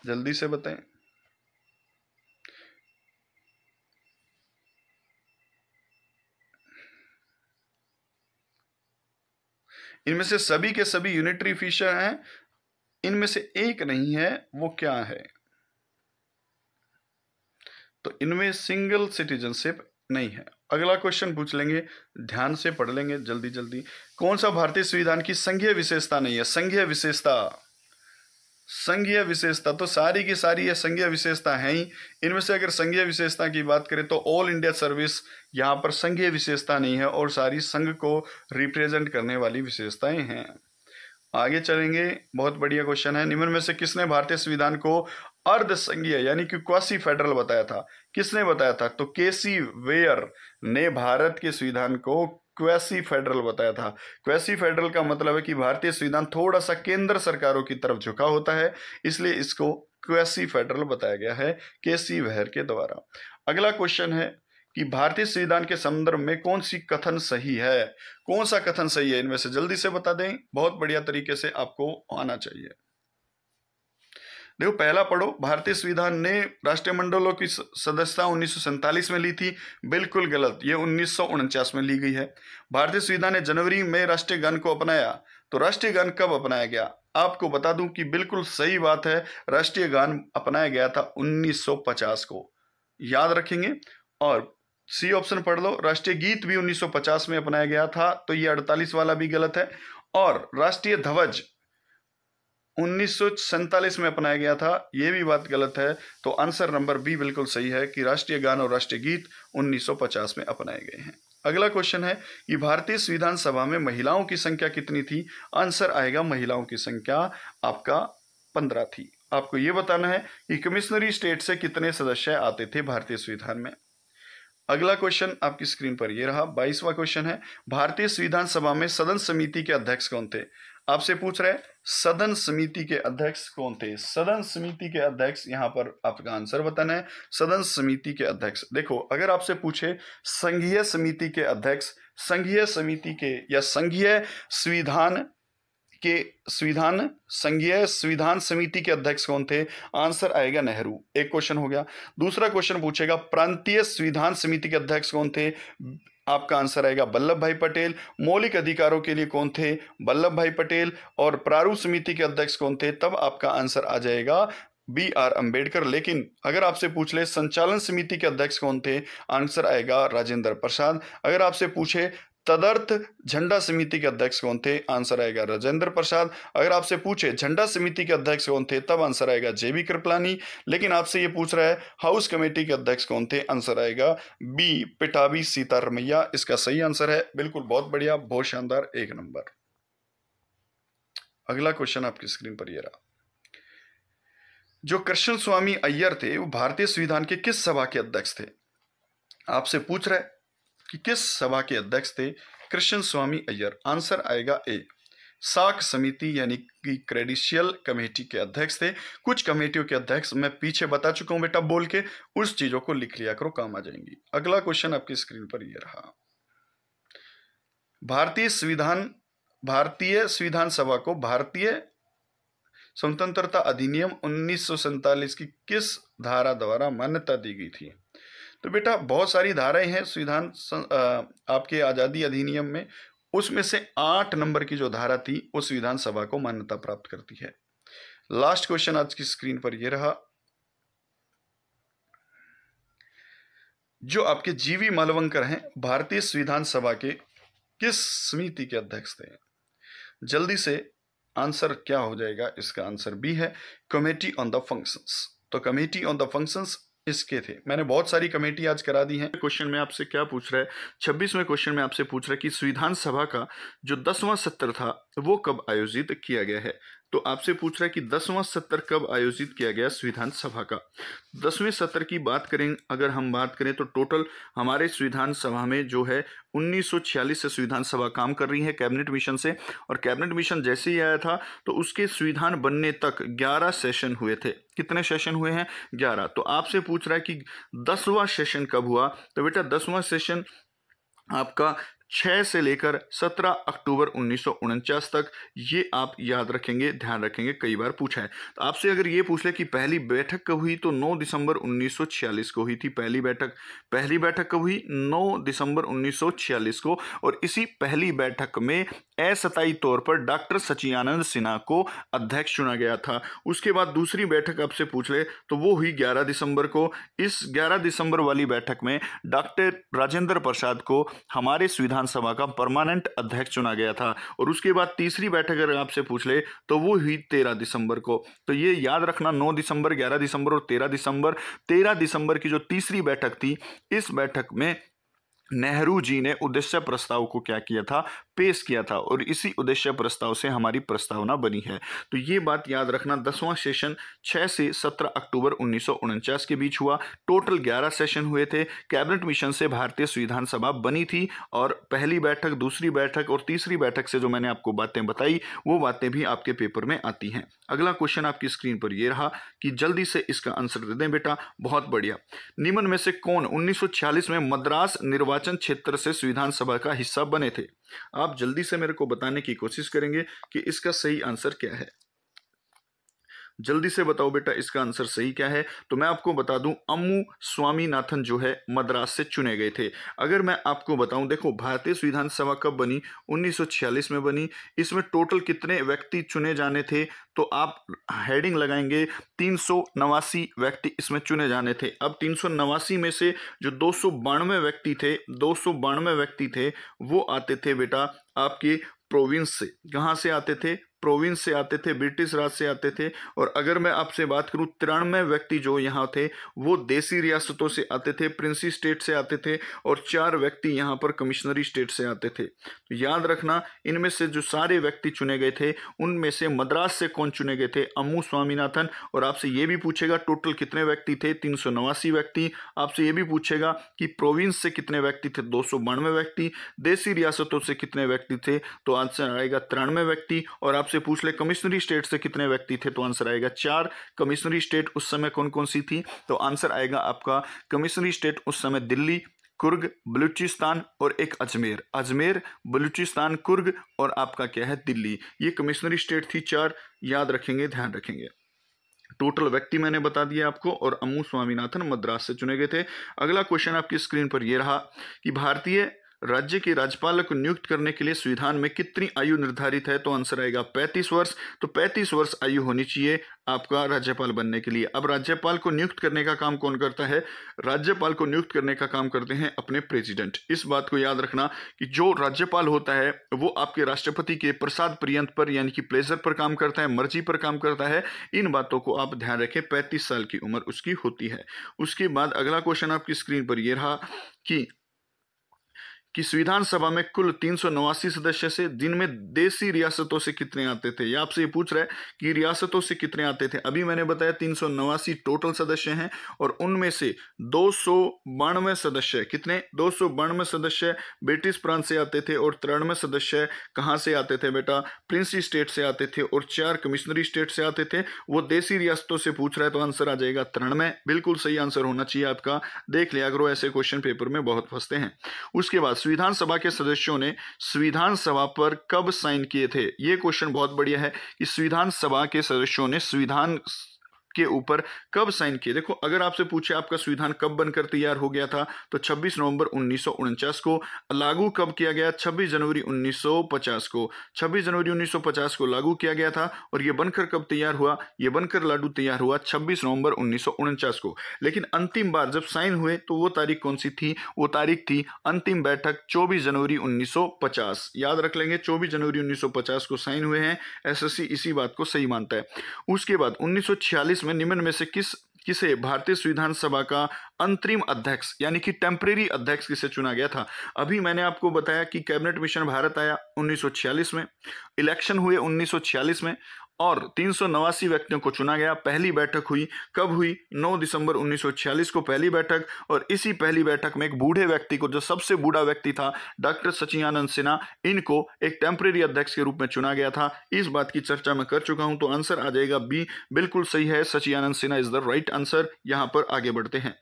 जल्दी से बताएं इनमें से सभी के सभी यूनिटरी फीचर हैं इनमें से एक नहीं है वो क्या है तो इनमें सिंगल सिटीजनशिप नहीं है अगला क्वेश्चन पूछ लेंगे ध्यान से पढ़ लेंगे जल्दी जल्दी कौन सा भारतीय संविधान की संघीय विशेषता नहीं है संघीय विशेषता संघीय विशेषता तो सारी की सारी ये संघीय विशेषता है ही इनमें से अगर संघीय विशेषता की बात करें तो ऑल इंडिया सर्विस यहां पर संघीय विशेषता नहीं है और सारी संघ को रिप्रेजेंट करने वाली विशेषताएं हैं आगे चलेंगे बहुत बढ़िया क्वेश्चन है निम्न में से किसने भारतीय संविधान को अर्ध संघीय यानी कि क्वासी फेडरल बताया था किसने बताया था तो केसी वेयर ने भारत के संविधान को क्वेसी फेडरल बताया था क्वेसी फेडरल का मतलब है कि भारतीय संविधान थोड़ा सा केंद्र सरकारों की तरफ झुका होता है इसलिए इसको क्वेसी फेडरल बताया गया है के सी वहर के द्वारा अगला क्वेश्चन है कि भारतीय संविधान के संदर्भ में कौन सी कथन सही है कौन सा कथन सही है इनमें से जल्दी से बता दें बहुत बढ़िया तरीके से आपको आना चाहिए देखो पहला पढ़ो भारतीय संविधान ने राष्ट्रीय मंडलों की सदस्यता उन्नीस में ली थी बिल्कुल गलत ये उन्नीस में ली गई है भारतीय संविधान ने जनवरी में राष्ट्रीय गान को अपनाया तो राष्ट्रीय गान कब अपनाया गया आपको बता दूं कि बिल्कुल सही बात है राष्ट्रीय गान अपनाया गया था 1950 को याद रखेंगे और सी ऑप्शन पढ़ लो राष्ट्रीय गीत भी 1950 में अपनाया गया था तो ये 48 वाला भी गलत है और राष्ट्रीय ध्वज उन्नीस में अपनाया गया था यह भी बात गलत है तो आंसर नंबर बी बिल्कुल सही है कि राष्ट्रीय गान और राष्ट्रीय गीत 1950 में अपनाए गए हैं अगला क्वेश्चन है कि भारतीय संविधान सभा में महिलाओं की संख्या कितनी थी आंसर आएगा महिलाओं की संख्या आपका पंद्रह थी आपको यह बताना है कि कमिश्नरी स्टेट से कितने सदस्य आते थे भारतीय संविधान में अगला क्वेश्चन आपकी स्क्रीन पर यह रहा बाईसवा क्वेश्चन है भारतीय संविधान सभा में सदन समिति के अध्यक्ष कौन थे आपसे पूछ रहे सदन समिति के अध्यक्ष कौन थे सदन समिति के अध्यक्ष यहां पर आपका आंसर बताना है सदन समिति के अध्यक्ष देखो अगर आपसे पूछे संघीय समिति के अध्यक्ष संघीय समिति के या संघीय संविधान के संविधान संघीय संविधान समिति के अध्यक्ष कौन थे आंसर आएगा नेहरू एक क्वेश्चन हो गया दूसरा क्वेश्चन पूछेगा प्रांतीय संविधान समिति के अध्यक्ष कौन थे आपका आंसर आएगा वल्लभ भाई पटेल मौलिक अधिकारों के लिए कौन थे वल्लभ भाई पटेल और प्रारूप समिति के अध्यक्ष कौन थे तब आपका आंसर आ जाएगा बी आर अंबेडकर लेकिन अगर आपसे पूछ ले संचालन समिति के अध्यक्ष कौन थे आंसर आएगा राजेंद्र प्रसाद अगर आपसे पूछे तदर्थ झंडा समिति के अध्यक्ष कौन थे आंसर आएगा राजेंद्र प्रसाद अगर आपसे पूछे झंडा समिति के अध्यक्ष कौन थे तब आंसर आएगा जेबी कृपलानी लेकिन आपसे ये पूछ रहा है हाउस कमेटी के अध्यक्ष कौन थे आंसर आएगा बी पिटावी सीतारमैया इसका सही आंसर है बिल्कुल बहुत बढ़िया बहुत शानदार एक नंबर अगला क्वेश्चन आपकी स्क्रीन पर यह रहा जो कृष्ण स्वामी अय्यर थे वो भारतीय संविधान के किस सभा के अध्यक्ष थे आपसे पूछ रहे कि किस सभा के अध्यक्ष थे कृष्ण स्वामी अय्यर आंसर आएगा ए साख समिति यानी कि क्रेडिशियल कमेटी के अध्यक्ष थे कुछ कमेटियों के अध्यक्ष मैं पीछे बता चुका हूं बेटा बोल के उस चीजों को लिख लिया करो काम आ जाएंगी अगला क्वेश्चन आपकी स्क्रीन पर यह रहा भारतीय संविधान भारतीय संविधान सभा को भारतीय स्वतंत्रता अधिनियम उन्नीस की किस धारा द्वारा मान्यता दी गई थी तो बेटा बहुत सारी धाराएं हैं संविधान आपके आज़ादी अधिनियम में उसमें से आठ नंबर की जो धारा थी उस विधानसभा को मान्यता प्राप्त करती है लास्ट क्वेश्चन आज की स्क्रीन पर यह रहा जो आपके जीवी मालवंकर हैं भारतीय संविधान सभा के किस समिति के अध्यक्ष थे जल्दी से आंसर क्या हो जाएगा इसका आंसर बी है कमेटी ऑन द फंक्शंस तो कमेटी ऑन द फंक्शंस इसके थे मैंने बहुत सारी कमेटी आज करा दी है क्वेश्चन में आपसे क्या पूछ रहा है छब्बीसवें क्वेश्चन में आपसे पूछ रहा है कि संविधान सभा का जो दसवां सत्र था वो कब आयोजित किया गया है तो आपसे पूछ रहा है कि दसवां सत्र कब आयोजित किया गया संविधान सभा का दसवें सत्र की बात करें अगर हम बात करें तो टोटल हमारे संविधान सभा में जो है 1946 से संविधान सभा काम कर रही है कैबिनेट मिशन से और कैबिनेट मिशन जैसे ही आया था तो उसके संविधान बनने तक 11 सेशन हुए थे कितने सेशन हुए हैं ग्यारह तो आपसे पूछ रहा है कि दसवां सेशन कब हुआ तो बेटा दसवां सेशन आपका छह से लेकर सत्रह अक्टूबर उन्नीस तक ये आप याद रखेंगे ध्यान रखेंगे कई बार पूछा है तो आपसे अगर ये पूछ ले कि पहली बैठक कब हुई तो 9 दिसंबर 1946 को हुई थी पहली बैठक पहली बैठक कब हुई 9 दिसंबर 1946 को और इसी पहली बैठक में असतई तौर पर डॉक्टर सचियानंद सिन्हा को अध्यक्ष चुना गया था उसके बाद दूसरी बैठक आपसे पूछ ले तो वो हुई ग्यारह दिसंबर को इस ग्यारह दिसंबर वाली बैठक में डॉक्टर राजेंद्र प्रसाद को हमारे सुविधा विधानसभा का परमानेंट अध्यक्ष चुना गया था और उसके बाद तीसरी बैठक अगर आपसे पूछ ले तो वो हुई तेरह दिसंबर को तो ये याद रखना नौ दिसंबर ग्यारह दिसंबर और तेरह दिसंबर तेरह दिसंबर की जो तीसरी बैठक थी इस बैठक में नेहरू जी ने उद्देश्य प्रस्ताव को क्या किया था पेश किया था और इसी उद्देश्य प्रस्ताव से हमारी प्रस्तावना बनी है तो ये बात याद रखना दसवां सेशन 6 से 17 अक्टूबर उन्नीस के बीच हुआ टोटल 11 सेशन हुए थे कैबिनेट मिशन से भारतीय संविधान सभा बनी थी और पहली बैठक दूसरी बैठक और तीसरी बैठक से जो मैंने आपको बातें बताई वो बातें भी आपके पेपर में आती हैं अगला क्वेश्चन आपकी स्क्रीन पर यह रहा कि जल्दी से इसका आंसर दे दें बेटा बहुत बढ़िया निम्न में से कौन उन्नीस में मद्रास निर्वाचन क्षेत्र से संविधान सभा का हिस्सा बने थे आप जल्दी से मेरे को बताने की कोशिश करेंगे कि इसका सही आंसर क्या है जल्दी से बताओ बेटा इसका आंसर सही क्या है तो मैं आपको बता दूं अम्मू स्वामीनाथन जो है मद्रास से चुने गए थे अगर मैं आपको बताऊं देखो भारतीय संविधान सभा कब बनी 1946 में बनी इसमें टोटल कितने व्यक्ति चुने जाने थे तो आप हेडिंग लगाएंगे तीन व्यक्ति इसमें चुने जाने थे अब तीन में से जो दो व्यक्ति थे दो व्यक्ति थे वो आते थे बेटा आपके प्रोविंस से कहाँ से आते थे प्रोविंस से आते थे ब्रिटिश राज से आते थे और अगर मैं आपसे बात करूं तिरानवे व्यक्ति जो यहाँ थे वो देसी रियासतों से आते थे प्रिंसी स्टेट से आते थे और चार व्यक्ति यहाँ पर कमिश्नरी स्टेट से आते थे तो याद रखना इनमें से जो सारे व्यक्ति चुने गए थे उनमें से मद्रास से कौन चुने गए थे अम्मू स्वामीनाथन और आपसे ये भी पूछेगा टोटल कितने व्यक्ति थे तीन व्यक्ति आपसे ये भी पूछेगा कि प्रोविंस से कितने व्यक्ति थे दो व्यक्ति देसी रियासतों से कितने व्यक्ति थे तो आंसर आएगा तिरानवे व्यक्ति और आपसे आपसे पूछ ले कमिश्नरी स्टेट से कितने व्यक्ति थे तो आंसर आएगा चार कमिश्नरी स्टेट उस समय कौन कौन सी थी तो आंसर आएगा आपका कमिश्नरी स्टेट उस समय दिल्ली कुर्ग बलूचिस्तान और एक अजमेर अजमेर बलूचिस्तान कुर्ग और आपका क्या है दिल्ली ये कमिश्नरी स्टेट थी चार याद रखेंगे ध्यान रखेंगे टोटल व्यक्ति मैंने बता दिया आपको और अमू स्वामीनाथन मद्रास से चुने गए थे अगला क्वेश्चन आपकी स्क्रीन पर यह रहा कि भारतीय राज्य के राज्यपाल को नियुक्त करने के लिए संविधान में कितनी आयु निर्धारित है तो आंसर आएगा पैंतीस वर्ष तो पैंतीस वर्ष आयु होनी चाहिए आपका राज्यपाल बनने के लिए अब राज्यपाल को नियुक्त करने का काम कौन करता है राज्यपाल को नियुक्त करने का काम करते हैं अपने प्रेसिडेंट इस बात को याद रखना कि जो राज्यपाल होता है वो आपके राष्ट्रपति के प्रसाद पर्यंत पर यानी कि प्लेजर पर काम करता है मर्जी पर काम करता है इन बातों को आप ध्यान रखें पैंतीस साल की उम्र उसकी होती है उसके बाद अगला क्वेश्चन आपकी स्क्रीन पर यह रहा कि कि संविधान सभा में कुल तीन सदस्य से दिन में देसी रियासतों से कितने आते थे या आपसे ये पूछ रहा है कि रियासतों से कितने आते थे अभी मैंने बताया तीन टोटल सदस्य हैं और उनमें से दो सौ सदस्य कितने दो सदस्य ब्रिटिश प्रांत से आते थे और तिरानवे सदस्य कहाँ से आते थे बेटा प्रिंस स्टेट से आते थे और चार कमिश्नरी स्टेट से आते थे वो देसी रियासतों से पूछ रहा है तो आंसर आ जाएगा तिरानवे बिल्कुल सही आंसर होना चाहिए आपका देख लिया करो ऐसे क्वेश्चन पेपर में बहुत फंसते हैं उसके बाद संविधान सभा के सदस्यों ने संविधान सभा पर कब साइन किए थे ये क्वेश्चन बहुत बढ़िया है कि संविधान सभा के सदस्यों ने संविधान के ऊपर कब साइन किए देखो अगर आपसे पूछे आपका संविधान कब बनकर तैयार हो गया था तो 26 नवंबर उन्नीस को लागू कब किया गया 26 जनवरी 1950 को 26 जनवरी 1950 को लागू किया गया था और यह बनकर कब तैयार हुआ यह बनकर लाडू तैयार हुआ 26 नवंबर उन्नीस को लेकिन अंतिम बार जब साइन हुए तो वो तारीख कौन सी थी वो तारीख थी अंतिम बैठक चौबीस जनवरी उन्नीस याद रख लेंगे चौबीस जनवरी उन्नीस को साइन हुए हैं एस इसी बात को सही मानता है उसके बाद उन्नीस में निम्न में से किस किसे भारतीय संविधान सभा का अंतरिम अध्यक्ष यानी कि टेम्परेरी अध्यक्ष किसे चुना गया था अभी मैंने आपको बताया कि कैबिनेट मिशन भारत आया 1946 में इलेक्शन हुए 1946 में और तीन व्यक्तियों को चुना गया पहली बैठक हुई कब हुई 9 दिसंबर 1946 को पहली बैठक और इसी पहली बैठक में एक बूढ़े व्यक्ति को जो सबसे बूढ़ा व्यक्ति था डॉक्टर सचिनानंद सिन्हा इनको एक टेम्प्रेरी अध्यक्ष के रूप में चुना गया था इस बात की चर्चा मैं कर चुका हूं तो आंसर आ जाएगा बी बिल्कुल सही है Sachchidananda Sinha is the right answer यहां पर आगे बढ़ते हैं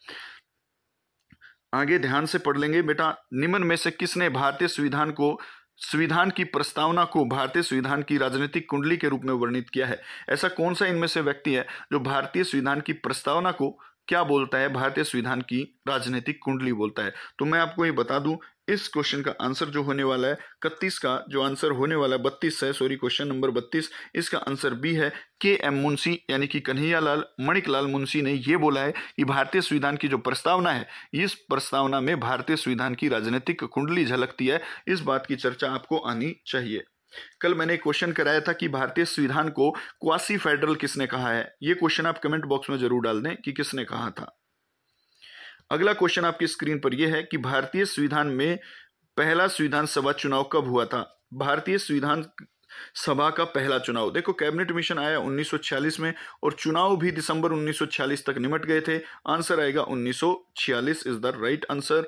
आगे ध्यान से पढ़ लेंगे बेटा निम्न में से किसने भारतीय संविधान को संविधान की प्रस्तावना को भारतीय संविधान की राजनीतिक कुंडली के रूप में वर्णित किया है ऐसा कौन सा इनमें से व्यक्ति है जो भारतीय संविधान की प्रस्तावना को क्या बोलता है भारतीय संविधान की राजनीतिक कुंडली बोलता है तो मैं आपको ये बता दूं इस क्वेश्चन का आंसर जो होने वाला है इकतीस का जो आंसर होने वाला है बत्तीस है सॉरी क्वेश्चन नंबर बत्तीस इसका आंसर बी है के एम मुंशी यानी कि कन्हैयालाल मणिकलाल मुंशी ने यह बोला है कि भारतीय संविधान की जो प्रस्तावना है इस प्रस्तावना में भारतीय संविधान की राजनीतिक कुंडली झलकती है इस बात की चर्चा आपको आनी चाहिए कल मैंने क्वेश्चन कराया था कि भारतीय संविधान को क्वासी फेडरल किसने कहा है यह क्वेश्चन आप कमेंट बॉक्स में जरूर डाल दें कि किसने कहा था अगला क्वेश्चन आपकी स्क्रीन पर यह है कि भारतीय संविधान में पहला संविधान सभा चुनाव कब हुआ था भारतीय संविधान सभा का पहला चुनाव देखो कैबिनेट मिशन आया 1946 में और चुनाव भी दिसंबर 1946 तक निमट गए थे आंसर आएगा 1946 इज द राइट आंसर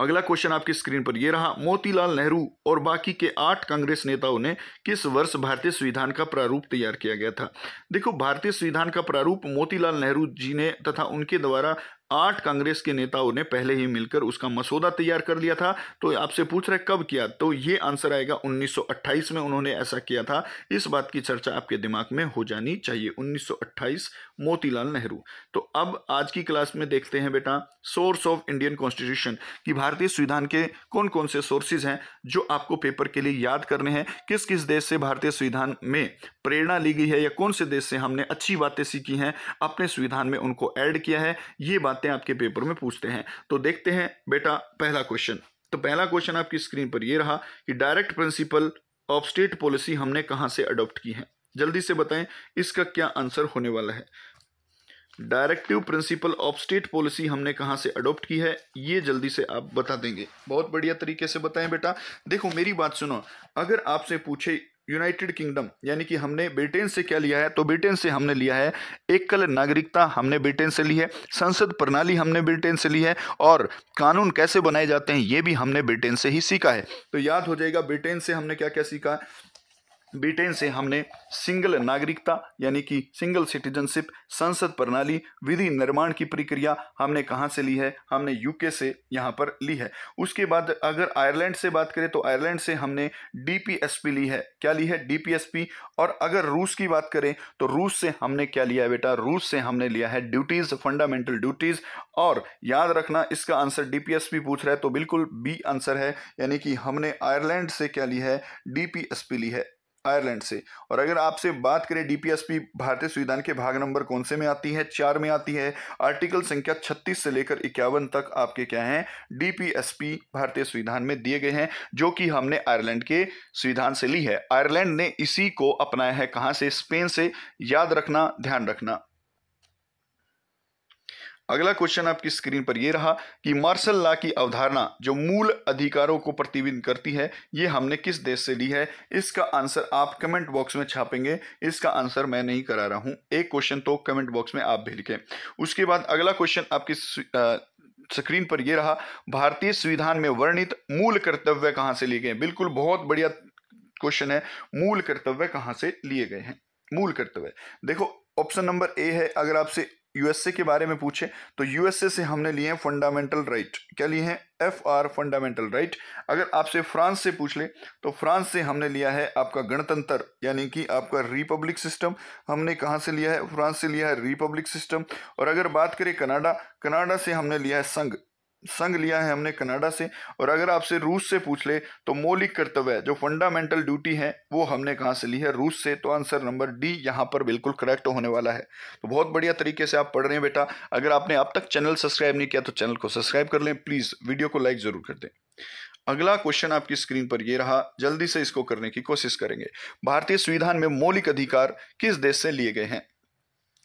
अगला क्वेश्चन आपकी स्क्रीन पर यह रहा मोतीलाल नेहरू और बाकी के आठ कांग्रेस नेताओं ने किस वर्ष भारतीय संविधान का प्रारूप तैयार किया गया था देखो भारतीय संविधान का प्रारूप मोतीलाल नेहरू जी ने तथा उनके द्वारा आठ कांग्रेस के नेताओं ने पहले ही मिलकर उसका मसौदा तैयार कर लिया था तो आपसे पूछ रहे कब किया तो ये आंसर आएगा 1928 में उन्होंने ऐसा किया था इस बात की चर्चा आपके दिमाग में हो जानी चाहिए 1928 मोतीलाल नेहरू तो अब आज की क्लास में देखते हैं बेटा सोर्स ऑफ इंडियन कॉन्स्टिट्यूशन कि भारतीय संविधान के कौन कौन से सोर्सेज हैं जो आपको पेपर के लिए याद करने हैं किस किस देश से भारतीय संविधान में प्रेरणा ली गई है या कौन से देश से हमने अच्छी बातें सीखी हैं अपने संविधान में उनको ऐड किया है ये बात आते हैं आपके पेपर में पूछते हैं तो देखते हैं बेटा पहला क्वेश्चन तो पहला क्वेश्चन आपकी स्क्रीन पर यह रहा कि direct principle of state policy हमने कहाँ से अडॉप्ट की है जल्दी से बताएं इसका क्या आंसर होने वाला है directive principle of state policy हमने कहाँ से अडॉप्ट की है ये जल्दी से आप बता देंगे बहुत बढ़िया तरीके से बताएं बेटा देखो मेरी बात सुनो अगर आपसे पूछे यूनाइटेड किंगडम यानी कि हमने ब्रिटेन से क्या लिया है तो ब्रिटेन से हमने लिया है एकल नागरिकता हमने ब्रिटेन से ली है संसद प्रणाली हमने ब्रिटेन से ली है और कानून कैसे बनाए जाते हैं ये भी हमने ब्रिटेन से ही सीखा है तो याद हो जाएगा ब्रिटेन से हमने क्या क्या सीखा है ब्रिटेन से हमने सिंगल नागरिकता यानी कि सिंगल सिटीजनशिप संसद प्रणाली विधि निर्माण की प्रक्रिया हमने कहाँ से ली है हमने यूके से यहाँ पर ली है उसके बाद अगर आयरलैंड से बात करें तो आयरलैंड से हमने डीपीएसपी ली है क्या ली है डीपीएसपी और अगर रूस की बात करें तो रूस से हमने क्या लिया है बेटा रूस से हमने लिया है ड्यूटीज फंडामेंटल ड्यूटीज और याद रखना इसका आंसर डीपीएसपी पूछ रहा है तो बिल्कुल बी आंसर है यानी कि हमने आयरलैंड से क्या ली है डीपीएसपी ली है आयरलैंड से और अगर आपसे बात करें डीपीएसपी भारतीय संविधान के भाग नंबर कौन से में आती है चार में आती है आर्टिकल संख्या 36 से लेकर इक्यावन तक आपके क्या हैं डीपीएसपी भारतीय संविधान में दिए गए हैं जो कि हमने आयरलैंड के संविधान से ली है आयरलैंड ने इसी को अपनाया है कहाँ से स्पेन से याद रखना ध्यान रखना अगला क्वेश्चन आपकी स्क्रीन पर यह रहा कि मार्शल लॉ की अवधारणा जो मूल अधिकारों को प्रतिबिंब करती है ये हमने किस देश से ली है इसका आंसर आप कमेंट बॉक्स में छापेंगे इसका आंसर मैं नहीं करा रहा हूं एक क्वेश्चन तो कमेंट बॉक्स में आप भी लिखें उसके बाद अगला क्वेश्चन आपकी स्क्रीन पर यह रहा भारतीय संविधान में वर्णित मूल कर्तव्य कहां से लिए गए बिल्कुल बहुत बढ़िया क्वेश्चन है मूल कर्तव्य कहां से लिए गए हैं मूल कर्तव्य देखो ऑप्शन नंबर ए है अगर आपसे यूएसए के बारे में पूछे तो यूएसए से हमने लिए हैं फंडामेंटल राइट क्या लिए हैं एफ आर फंडामेंटल राइट अगर आपसे फ्रांस से पूछ ले तो फ्रांस से हमने लिया है आपका गणतंत्र यानी कि आपका रिपब्लिक सिस्टम हमने कहाँ से लिया है फ्रांस से लिया है रिपब्लिक सिस्टम और अगर बात करें कनाडा कनाडा से हमने लिया है संघ संघ लिया है हमने कनाडा से और अगर आपसे रूस से पूछ ले तो मौलिक कर्तव्य जो फंडामेंटल ड्यूटी है वो हमने कहाँ से ली है रूस से तो आंसर नंबर डी यहाँ पर बिल्कुल करेक्ट होने वाला है तो बहुत बढ़िया तरीके से आप पढ़ रहे हैं बेटा अगर आपने अब तक चैनल सब्सक्राइब नहीं किया तो चैनल को सब्सक्राइब कर लें प्लीज़ वीडियो को लाइक ज़रूर कर दें अगला क्वेश्चन आपकी स्क्रीन पर यह रहा जल्दी से इसको करने की कोशिश करेंगे भारतीय संविधान में मौलिक अधिकार किस देश से लिए गए हैं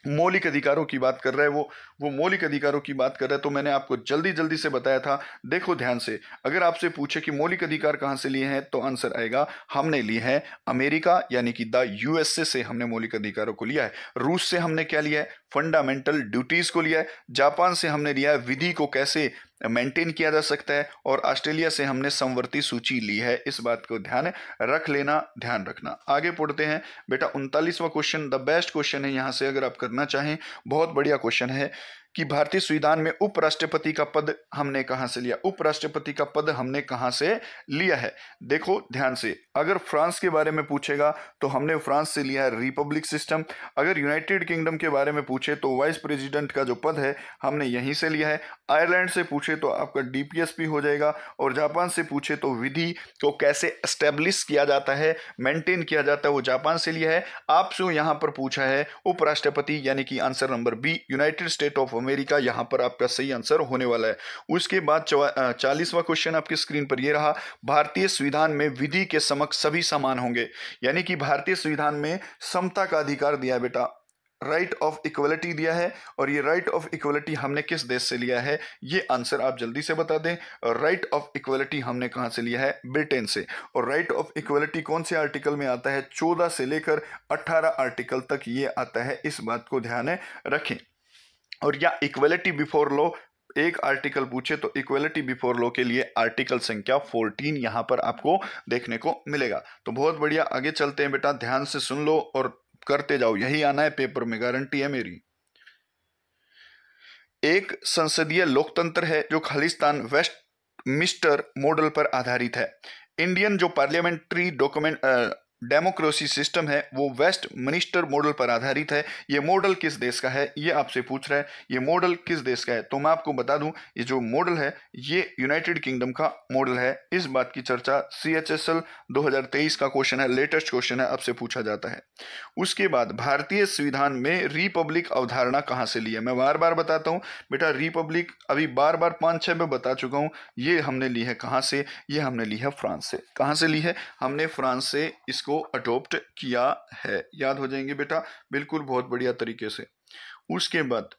मौलिक अधिकारों की बात कर रहा है वो वो मौलिक अधिकारों की बात कर रहा है तो मैंने आपको जल्दी जल्दी से बताया था देखो ध्यान से अगर आपसे पूछे कि मौलिक अधिकार कहाँ से लिए हैं तो आंसर आएगा हमने लिए हैं अमेरिका यानी कि द यूएसए से हमने मौलिक अधिकारों को लिया है रूस से हमने क्या लिया है फंडामेंटल ड्यूटीज को लिया है जापान से हमने लिया है विधि को कैसे मेंटेन किया जा सकता है और ऑस्ट्रेलिया से हमने समवर्ती सूची ली है इस बात को ध्यान रख लेना ध्यान रखना आगे पढ़ते हैं बेटा उनतालीसवां क्वेश्चन द बेस्ट क्वेश्चन है यहाँ से अगर आप करना चाहें बहुत बढ़िया क्वेश्चन है कि भारतीय संविधान में उपराष्ट्रपति का पद हमने कहां से लिया उपराष्ट्रपति का पद हमने कहां से लिया है देखो ध्यान से अगर फ्रांस के बारे में पूछेगा तो हमने फ्रांस से लिया है रिपब्लिक सिस्टम अगर यूनाइटेड किंगडम के बारे में पूछे तो वाइस प्रेसिडेंट का जो पद है हमने यहीं से लिया है आयरलैंड से पूछे तो आपका डीपीएसपी हो जाएगा और जापान से पूछे तो विधि को कैसे एस्टेब्लिश किया जाता है मेंटेन किया जाता है वो जापान से लिया है आपसे यहां पर पूछा है उपराष्ट्रपति यानी कि answer number B United State of America यहां पर आपका सही आंसर होने वाला है उसके बाद चालीसवा क्वेश्चन आपके स्क्रीन पर यह रहा भारतीय संविधान में विधि के समक्ष सभी समान होंगे यानी कि भारतीय संविधान में समता का अधिकार दिया बेटा राइट ऑफ इक्वलिटी दिया है और ये राइट ऑफ इक्वलिटी हमने किस देश से लिया है ये आंसर आप जल्दी से बता दें राइट ऑफ इक्वलिटी हमने कहाँ से लिया है ब्रिटेन से और राइट ऑफ इक्वलिटी कौन से आर्टिकल में आता है चौदह से लेकर अट्ठारह आर्टिकल तक ये आता है इस बात को ध्यान रखें और या इक्वेलिटी बिफोर लॉ एक आर्टिकल पूछे तो इक्वेलिटी बिफोर लॉ के लिए आर्टिकल संख्या 14 यहां पर आपको देखने को मिलेगा तो बहुत बढ़िया आगे चलते हैं बेटा ध्यान से सुन लो और करते जाओ यही आना है पेपर में गारंटी है मेरी एक संसदीय लोकतंत्र है जो खालिस्तान वेस्ट मिस्टर मॉडल पर आधारित है इंडियन जो पार्लियामेंट्री डॉक्यूमेंट डेमोक्रेसी सिस्टम है वो वेस्ट मिनिस्टर मॉडल पर आधारित है ये मॉडल किस देश का है ये आपसे पूछ रहा है ये मॉडल किस देश का है तो मैं आपको बता दूं ये जो मॉडल है ये यूनाइटेड किंगडम का मॉडल है इस बात की चर्चा सी एच एस एल दो हजार तेईस का क्वेश्चन है लेटेस्ट क्वेश्चन है आपसे पूछा जाता है उसके बाद भारतीय संविधान में रिपब्लिक अवधारणा कहाँ से ली है मैं बार बार बताता हूँ बेटा रिपब्लिक अभी बार बार पाँच छः में बता चुका हूँ ये हमने ली है कहाँ से ये हमने ली है फ्रांस से कहाँ से ली है हमने फ्रांस से इस इसको अडोप्ट किया है याद हो जाएंगे बेटा बिल्कुल बहुत बढ़िया तरीके से उसके बाद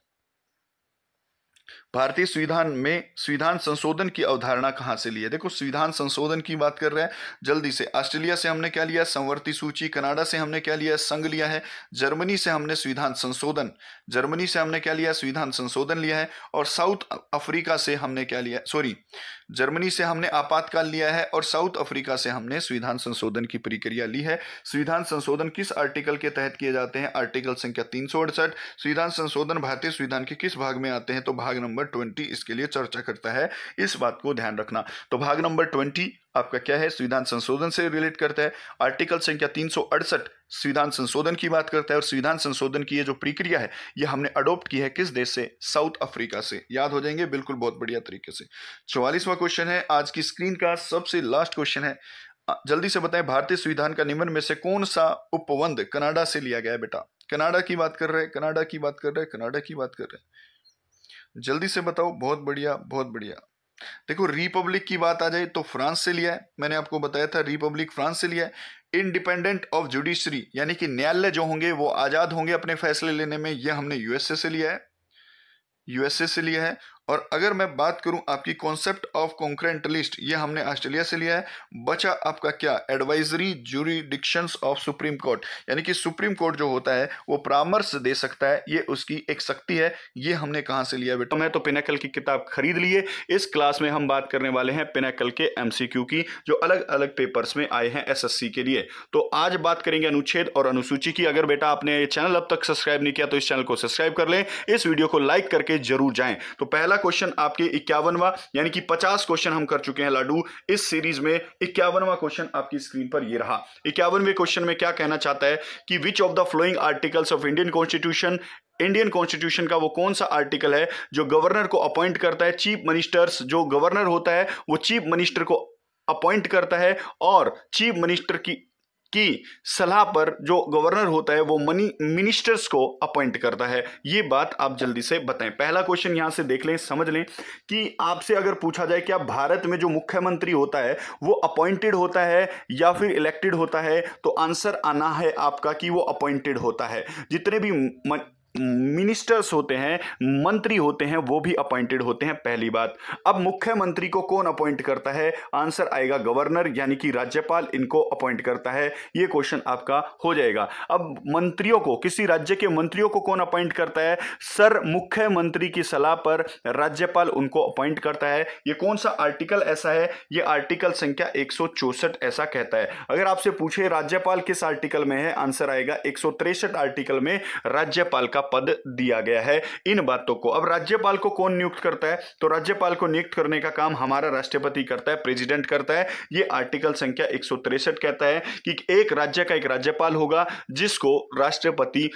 भारतीय संविधान में संविधान संशोधन की अवधारणा कहां से ली है देखो संविधान संशोधन की बात कर रहे हैं जल्दी से ऑस्ट्रेलिया से हमने क्या लिया संवर्ती सूची कनाडा से हमने क्या लिया संघ लिया है जर्मनी से हमने संविधान संशोधन जर्मनी से हमने क्या लिया संविधान संशोधन लिया है और साउथ अफ्रीका से हमने क्या लिया सॉरी जर्मनी से हमने आपातकाल लिया है और साउथ अफ्रीका से हमने संविधान संशोधन की प्रक्रिया ली है संविधान संशोधन किस आर्टिकल के तहत किए जाते हैं आर्टिकल संख्या तीन संविधान संशोधन भारतीय संविधान के किस भाग में आते हैं तो भाग नंबर ट्वेंटी इसके लिए चर्चा करता है इस बात को ध्यान रखना तो भाग नंबर ट्वेंटी आपका क्या है संविधान संशोधन से रिलेट करता है आर्टिकल संख्या तीन संविधान संशोधन की बात करता है और संविधान संशोधन की ये जो प्रक्रिया है ये हमने अडोप्ट की है किस देश से साउथ अफ्रीका से याद हो जाएंगे बिल्कुल बहुत बढ़िया तरीके से चौवालीसवां क्वेश्चन है आज की स्क्रीन का सबसे लास्ट क्वेश्चन है जल्दी से बताएं भारतीय संविधान का निम्न में से कौन सा उपबंध कनाडा से लिया गया बेटा कनाडा की बात कर रहे हैं कनाडा की बात कर रहे हैं कनाडा की बात कर रहे हैं जल्दी से बताओ बहुत बढ़िया बहुत बढ़िया देखो रिपब्लिक की बात आ जाए तो फ्रांस से लिया है मैंने आपको बताया था रिपब्लिक फ्रांस से लिया है इंडिपेंडेंट ऑफ जुडिशरी यानी कि न्यायालय जो होंगे वो आज़ाद होंगे अपने फैसले लेने में यह हमने यूएसए से लिया है यूएसए से लिया है और अगर मैं बात करूं आपकी कॉन्सेप्ट ऑफ कॉन्क्रेंट लिस्ट ये हमने ऑस्ट्रेलिया से लिया है बचा आपका क्या advisory jurisdictions of supreme court यानी कि सुप्रीम कोर्ट जो होता है वो परामर्श दे सकता है ये उसकी एक शक्ति है ये हमने कहाँ से लिया बेटा मैं तो पिनाकल की किताब खरीद लिए इस क्लास में हम बात करने वाले हैं पिनाकल के एम की जो अलग अलग पेपर्स में आए हैं एस के लिए तो आज बात करेंगे अनुच्छेद और अनुसूची की अगर बेटा आपने चैनल अब तक सब्सक्राइब नहीं किया तो इस चैनल को सब्सक्राइब कर लें इस वीडियो को लाइक करके जरूर जाएं तो पहला क्वेश्चन आपके इक्यावनवा यानी कि पचास क्वेश्चन हम कर चुके हैं लाडू इस सीरीज में इक्यावनवा क्वेश्चन आपकी स्क्रीन पर ये रहा इक्यावनवे क्वेश्चन में क्या कहना चाहता है कि which of the following articles of Indian constitution Indian constitution का वो कौन सा आर्टिकल है जो गवर्नर को अपॉइंट करता है चीफ मिनिस्टर्स जो गवर्नर होता है वो चीफ मिनिस्टर को अपॉइंट करता है और चीफ मिनिस्टर की की सलाह पर जो गवर्नर होता है वो मनी मिनिस्टर्स को अपॉइंट करता है ये बात आप जल्दी से बताएं पहला क्वेश्चन यहां से देख लें समझ लें कि आपसे अगर पूछा जाए कि आप भारत में जो मुख्यमंत्री होता है वो अपॉइंटेड होता है या फिर इलेक्टेड होता है तो आंसर आना है आपका कि वो अपॉइंटेड होता है जितने भी मन... मिनिस्टर्स होते हैं मंत्री होते हैं वो भी अपॉइंटेड होते हैं पहली बात अब मुख्यमंत्री को कौन अपॉइंट करता है आंसर आएगा गवर्नर यानी कि राज्यपाल इनको अपॉइंट करता है ये क्वेश्चन आपका हो जाएगा अब मंत्रियों को किसी राज्य के मंत्रियों को कौन अपॉइंट करता है सर मुख्यमंत्री की सलाह पर राज्यपाल उनको अपॉइंट करता है ये कौन सा आर्टिकल ऐसा है ये आर्टिकल संख्या एक ऐसा कहता है अगर आपसे पूछे राज्यपाल किस आर्टिकल में है आंसर आएगा एक आर्टिकल में राज्यपाल का पद दिया गया है इन बातों को अब राज्यपाल को कौन नियुक्त करता है तो राज्यपाल को नियुक्त करने का काम हमारा राष्ट्रपति करता है प्रेसिडेंट करता है ये आर्टिकल संख्या एक कहता है कि एक राज्य का एक राज्यपाल होगा जिसको राष्ट्रपति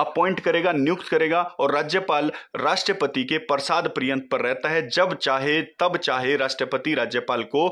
अपॉइंट करेगा नियुक्त करेगा और राज्यपाल राष्ट्रपति के प्रसाद पर्यंत पर रहता है जब चाहे तब चाहे राष्ट्रपति राज्यपाल को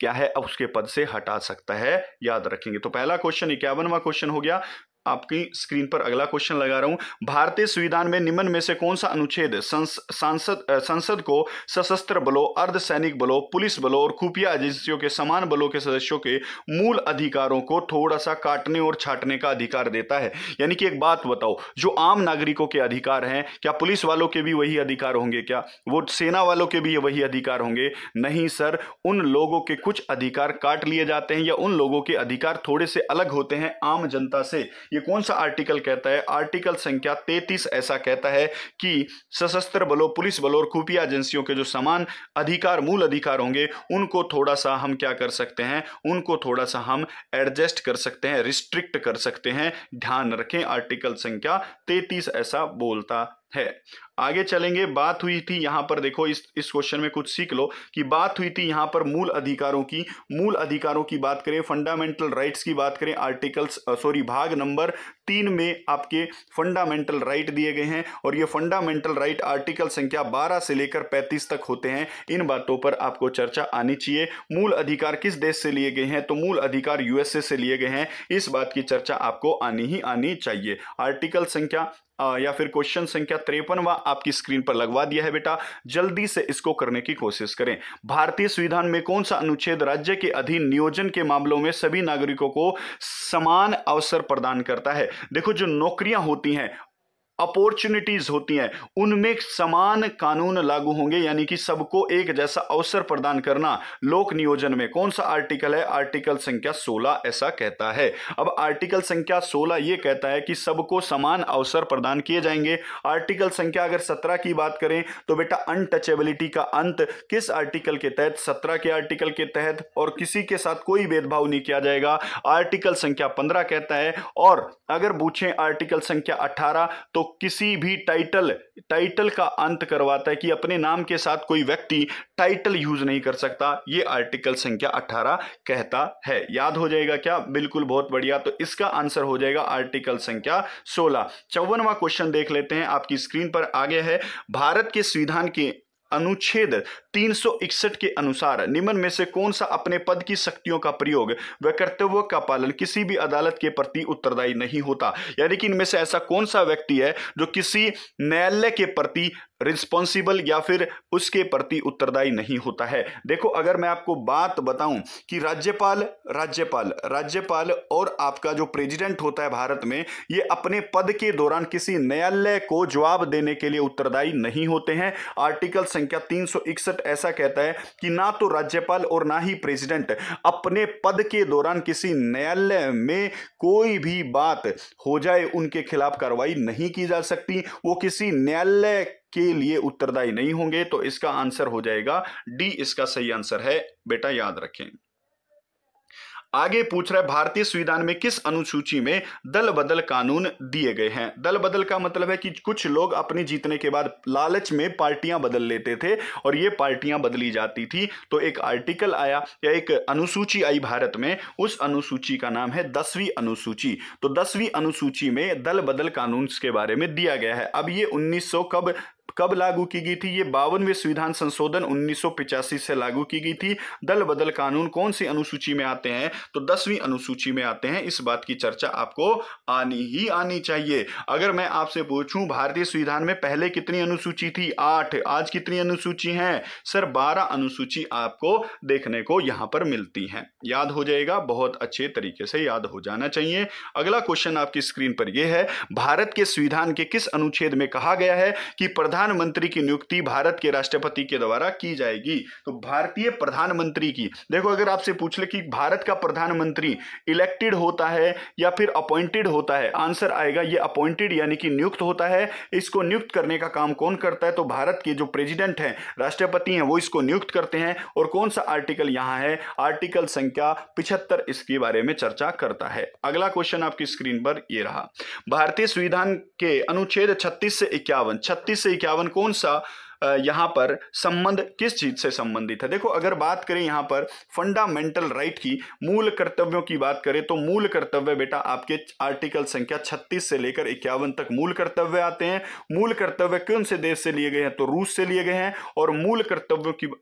क्या है अब उसके पद से हटा सकता है याद रखेंगे तो पहला क्वेश्चन इक्यावनवा क्वेश्चन हो गया आपकी स्क्रीन पर अगला क्वेश्चन लगा रहा हूं भारतीय संविधान में निम्न में से कौन सा अनुच्छेद सांसद संसद को सशस्त्र बलों अर्धसैनिक बलों पुलिस बलों और खुफिया एजेंसियों के समान बलों के सदस्यों के मूल अधिकारों को थोड़ा सा काटने और छाटने का अधिकार देता है यानी कि एक बात बताओ जो आम नागरिकों के अधिकार हैं क्या पुलिस वालों के भी वही अधिकार होंगे क्या वो सेना वालों के भी वही अधिकार होंगे नहीं सर उन लोगों के कुछ अधिकार काट लिए जाते हैं या उन लोगों के अधिकार थोड़े से अलग होते हैं आम जनता से ये ये कौन सा आर्टिकल कहता है आर्टिकल संख्या तैतीस ऐसा कहता है कि सशस्त्र बलों पुलिस बलों और खुफिया एजेंसियों के जो समान अधिकार मूल अधिकार होंगे उनको थोड़ा सा हम क्या कर सकते हैं उनको थोड़ा सा हम एडजस्ट कर सकते हैं रिस्ट्रिक्ट कर सकते हैं ध्यान रखें आर्टिकल संख्या तैतीस ऐसा बोलता है आगे चलेंगे बात हुई थी यहाँ पर देखो इस इस क्वेश्चन में कुछ सीख लो कि बात हुई थी यहां पर मूल अधिकारों की मूल अधिकारों की बात करें फंडामेंटल राइट्स की बात करें आर्टिकल्स सॉरी भाग नंबर तीन में आपके फंडामेंटल राइट दिए गए हैं और ये फंडामेंटल राइट आर्टिकल संख्या 12 से लेकर 35 तक होते हैं इन बातों पर आपको चर्चा आनी चाहिए मूल अधिकार किस देश से लिए गए हैं तो मूल अधिकार यूएसए से लिए गए हैं इस बात की चर्चा आपको आनी ही आनी चाहिए आर्टिकल संख्या या फिर क्वेश्चन संख्या तिरपनवा आपकी स्क्रीन पर लगवा दिया है बेटा जल्दी से इसको करने की कोशिश करें भारतीय संविधान में कौन सा अनुच्छेद राज्य के अधीन नियोजन के मामलों में सभी नागरिकों को समान अवसर प्रदान करता है देखो जो नौकरियां होती हैं अपॉर्चुनिटीज होती हैं उनमें समान कानून लागू होंगे यानी कि सबको एक जैसा अवसर प्रदान करना लोक नियोजन में कौन सा आर्टिकल है आर्टिकल संख्या 16 ऐसा कहता है अब आर्टिकल संख्या 16 ये कहता है कि सबको समान अवसर प्रदान किए जाएंगे आर्टिकल संख्या अगर 17 की बात करें तो बेटा अनटचेबिलिटी का अंत किस आर्टिकल के तहत सत्रह के आर्टिकल के तहत और किसी के साथ कोई भेदभाव नहीं किया जाएगा आर्टिकल संख्या पंद्रह कहता है और अगर पूछें आर्टिकल संख्या अठारह तो किसी भी टाइटल टाइटल का अंत करवाता है कि अपने नाम के साथ कोई व्यक्ति टाइटल यूज नहीं कर सकता ये आर्टिकल संख्या 18 कहता है याद हो जाएगा क्या बिल्कुल बहुत बढ़िया तो इसका आंसर हो जाएगा आर्टिकल संख्या 16 चौवनवा क्वेश्चन देख लेते हैं आपकी स्क्रीन पर आगे है भारत के संविधान के अनुच्छेद 361 के अनुसार निम्न में से कौन सा अपने पद की शक्तियों का प्रयोग व कर्तव्यों का पालन किसी भी अदालत के प्रति उत्तरदायी नहीं होता यानी कि इनमें से ऐसा कौन सा व्यक्ति है जो किसी न्यायालय के प्रति रिस्पॉन्सिबल या फिर उसके प्रति उत्तरदायी नहीं होता है देखो अगर मैं आपको बात बताऊं कि राज्यपाल राज्यपाल राज्यपाल और आपका जो प्रेसिडेंट होता है भारत में ये अपने पद के दौरान किसी न्यायालय को जवाब देने के लिए उत्तरदायी नहीं होते हैं आर्टिकल संख्या तीन ऐसा कहता है कि ना तो राज्यपाल और ना ही प्रेजिडेंट अपने पद के दौरान किसी न्यायालय में कोई भी बात हो जाए उनके खिलाफ कार्रवाई नहीं की जा सकती वो किसी न्यायालय के लिए उत्तरदायी नहीं होंगे तो इसका आंसर हो जाएगा डी इसका सही आंसर है बेटा याद रखें आगे पूछ रहा है भारतीय संविधान में किस अनुसूची में दल बदल कानून दिए गए हैं दल बदल का मतलब है कि कुछ लोग अपने जीतने के बाद लालच में पार्टियां बदल लेते थे और ये पार्टियां बदली जाती थी तो एक आर्टिकल आया या एक अनुसूची आई भारत में उस अनुसूची का नाम है दसवीं अनुसूची तो दसवीं अनुसूची में दल बदल कानून के बारे में दिया गया है अब ये उन्नीस कब कब लागू की गई थी ये बावनवे संविधान संशोधन उन्नीस से लागू की गई थी दल बदल कानून कौन सी अनुसूची में आते हैं तो दसवीं अनुसूची में आते हैं इस बात की चर्चा आपको आनी ही आनी चाहिए अगर मैं आपसे पूछूं भारतीय संविधान में पहले कितनी अनुसूची थी आठ आज कितनी अनुसूची है सर बारह अनुसूची आपको देखने को यहां पर मिलती है याद हो जाएगा बहुत अच्छे तरीके से याद हो जाना चाहिए अगला क्वेश्चन आपकी स्क्रीन पर यह है भारत के संविधान के किस अनुच्छेद में कहा गया है कि प्रधान प्रधानमंत्री की नियुक्ति भारत के राष्ट्रपति के द्वारा की जाएगी तो भारतीय प्रधानमंत्री की देखो अगर आपसे पूछ ले कि भारत का प्रधानमंत्री इलेक्टेड होता है या फिर अपॉइंटेड होता है आंसर आएगा ये अपॉइंटेड यानी कि नियुक्त होता है इसको नियुक्त करने का काम कौन करता है तो भारत के जो प्रेजिडेंट हैं राष्ट्रपति हैं वो इसको नियुक्त करते हैं और कौन सा आर्टिकल यहाँ है आर्टिकल संख्या पिछहत्तर इसके बारे में चर्चा करता है अगला क्वेश्चन आपकी स्क्रीन पर यह रहा भारतीय संविधान के अनुच्छेद छत्तीस से इक्यावन छत्तीस से इक्यावन इक्यावन कौन सा यहाँ पर संबंध किस चीज से संबंधित है देखो अगर बात करें यहाँ पर फंडामेंटल राइट की मूल कर्तव्यों की बात करें तो मूल कर्तव्य बेटा आपके आर्टिकल संख्या 36 से लेकर इक्यावन तक मूल कर्तव्य आते हैं मूल कर्तव्य कौन से देश से लिए गए हैं तो रूस से लिए गए हैं और मूल कर्तव्यों की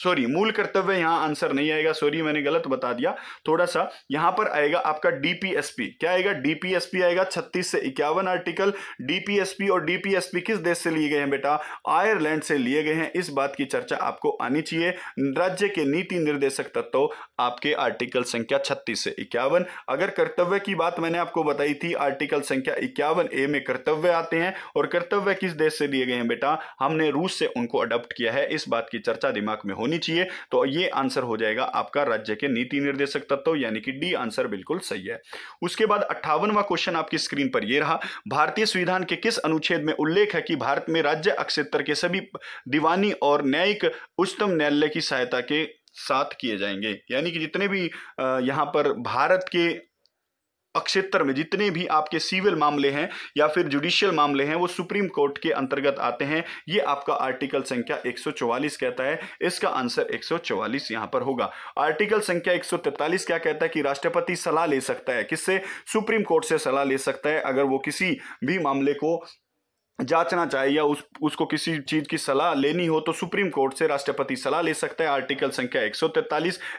सॉरी मूल कर्तव्य यहां आंसर नहीं आएगा सॉरी मैंने गलत बता दिया थोड़ा सा यहां पर आएगा आपका डीपीएसपी क्या आएगा डीपीएसपी आएगा 36 से इक्यावन आर्टिकल डीपीएसपी और डीपीएसपी किस देश से लिए गए हैं बेटा आयरलैंड से लिए गए हैं इस बात की चर्चा आपको आनी चाहिए राज्य के नीति निर्देशक तत्व आपके आर्टिकल संख्या छत्तीस से इक्यावन अगर कर्तव्य की बात मैंने आपको बताई थी आर्टिकल संख्या इक्यावन ए में कर्तव्य आते हैं और कर्तव्य किस देश से लिए गए हैं बेटा हमने रूस से उनको अडोप्ट किया है इस बात की चर्चा दिमाग में हो होनी चाहिए तो ये आंसर हो जाएगा आपका राज्य के नीति निर्देशक तत्व यानी कि डी आंसर बिल्कुल सही है उसके बाद अट्ठावनवा क्वेश्चन आपकी स्क्रीन पर यह रहा भारतीय संविधान के किस अनुच्छेद में उल्लेख है कि भारत में राज्य अक्षेत्र के सभी दीवानी और न्यायिक उच्चतम न्यायालय की सहायता के साथ किए जाएंगे यानी कि जितने भी यहाँ पर भारत के क्षेत्र में जितने भी आपके सिविल मामले हैं या फिर जुडिशियल मामले हैं वो सुप्रीम कोर्ट के अंतर्गत आते हैं ये आपका आर्टिकल संख्या 144 कहता है इसका आंसर 144 यहां पर होगा आर्टिकल संख्या 143 क्या कहता है कि राष्ट्रपति सलाह ले सकता है किससे सुप्रीम कोर्ट से सलाह ले सकता है अगर वो किसी भी मामले को जांचना चाहिए या उस उसको किसी चीज़ की सलाह लेनी हो तो सुप्रीम कोर्ट से राष्ट्रपति सलाह ले सकता है आर्टिकल संख्या एक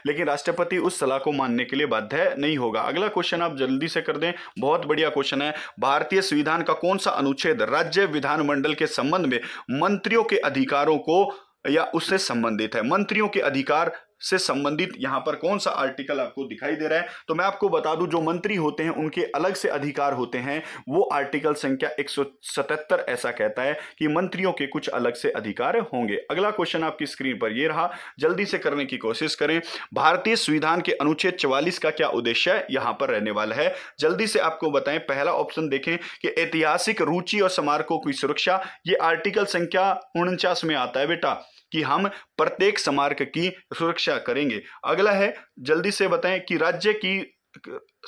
लेकिन राष्ट्रपति उस सलाह को मानने के लिए बाध्य नहीं होगा अगला क्वेश्चन आप जल्दी से कर दें बहुत बढ़िया क्वेश्चन है भारतीय संविधान का कौन सा अनुच्छेद राज्य विधानमंडल के संबंध में मंत्रियों के अधिकारों को या उससे संबंधित है मंत्रियों के अधिकार से संबंधित यहां पर कौन सा आर्टिकल आपको दिखाई दे रहा है तो मैं आपको बता दूं जो मंत्री होते हैं उनके अलग से अधिकार होते हैं वो आर्टिकल संख्या 177 ऐसा कहता है कि मंत्रियों के कुछ अलग से अधिकार होंगे अगला क्वेश्चन आपकी स्क्रीन पर यह रहा जल्दी से करने की कोशिश करें भारतीय संविधान के अनुच्छेद चवालीस का क्या उद्देश्य यहां पर रहने वाला है जल्दी से आपको बताएं पहला ऑप्शन देखें कि ऐतिहासिक रुचि और स्मारकों की सुरक्षा ये आर्टिकल संख्या उनचास में आता है बेटा कि हम प्रत्येक स्मारक की सुरक्षा करेंगे अगला है जल्दी से बताएं कि राज्य की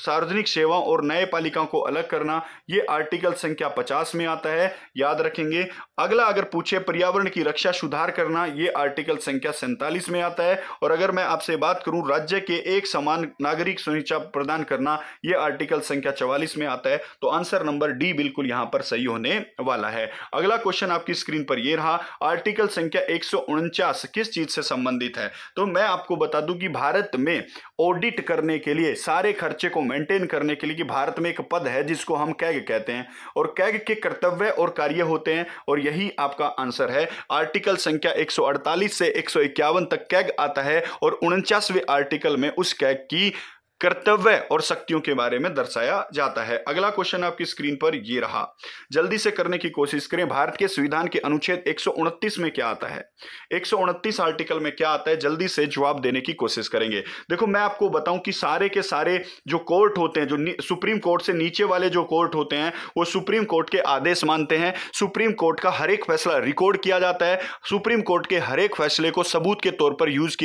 सार्वजनिक सेवाओं और न्यायपालिकाओं को अलग करना ये आर्टिकल संख्या पचास में आता है याद रखेंगे अगला अगर पूछे पर्यावरण की रक्षा सुधार करना ये आर्टिकल संख्या सैंतालीस में आता है और अगर मैं आपसे बात करूं राज्य के एक समान नागरिक सुनिश्चा प्रदान करना ये आर्टिकल संख्या चवालीस में आता है तो आंसर नंबर डी बिल्कुल यहां पर सही होने वाला है अगला क्वेश्चन आपकी स्क्रीन पर यह रहा आर्टिकल संख्या एक किस चीज से संबंधित है तो मैं आपको बता दूं कि भारत में ऑडिट करने के लिए सारे खर्चे को मेंटेन करने के लिए कि भारत में एक पद है जिसको हम कैग कहते हैं और कैग के कर्तव्य और कार्य होते हैं और यही आपका आंसर है आर्टिकल संख्या 148 से एक तक कैग आता है और उनचासवें आर्टिकल में उस कैग की कर्तव्य और शक्तियों के बारे में दर्शाया जाता है अगला क्वेश्चन आपकी स्क्रीन पर यह रहा जल्दी से करने की कोशिश करें भारत के संविधान के अनुच्छेद एक में क्या आता है एक आर्टिकल में क्या आता है जल्दी से जवाब देने की कोशिश करेंगे देखो मैं आपको बताऊं कि सारे के सारे जो कोर्ट होते हैं जो सुप्रीम कोर्ट से नीचे वाले जो कोर्ट होते हैं वो सुप्रीम कोर्ट के आदेश मानते हैं सुप्रीम कोर्ट का हर एक फैसला रिकॉर्ड किया जाता है सुप्रीम कोर्ट के हर एक फैसले को सबूत के तौर पर यूज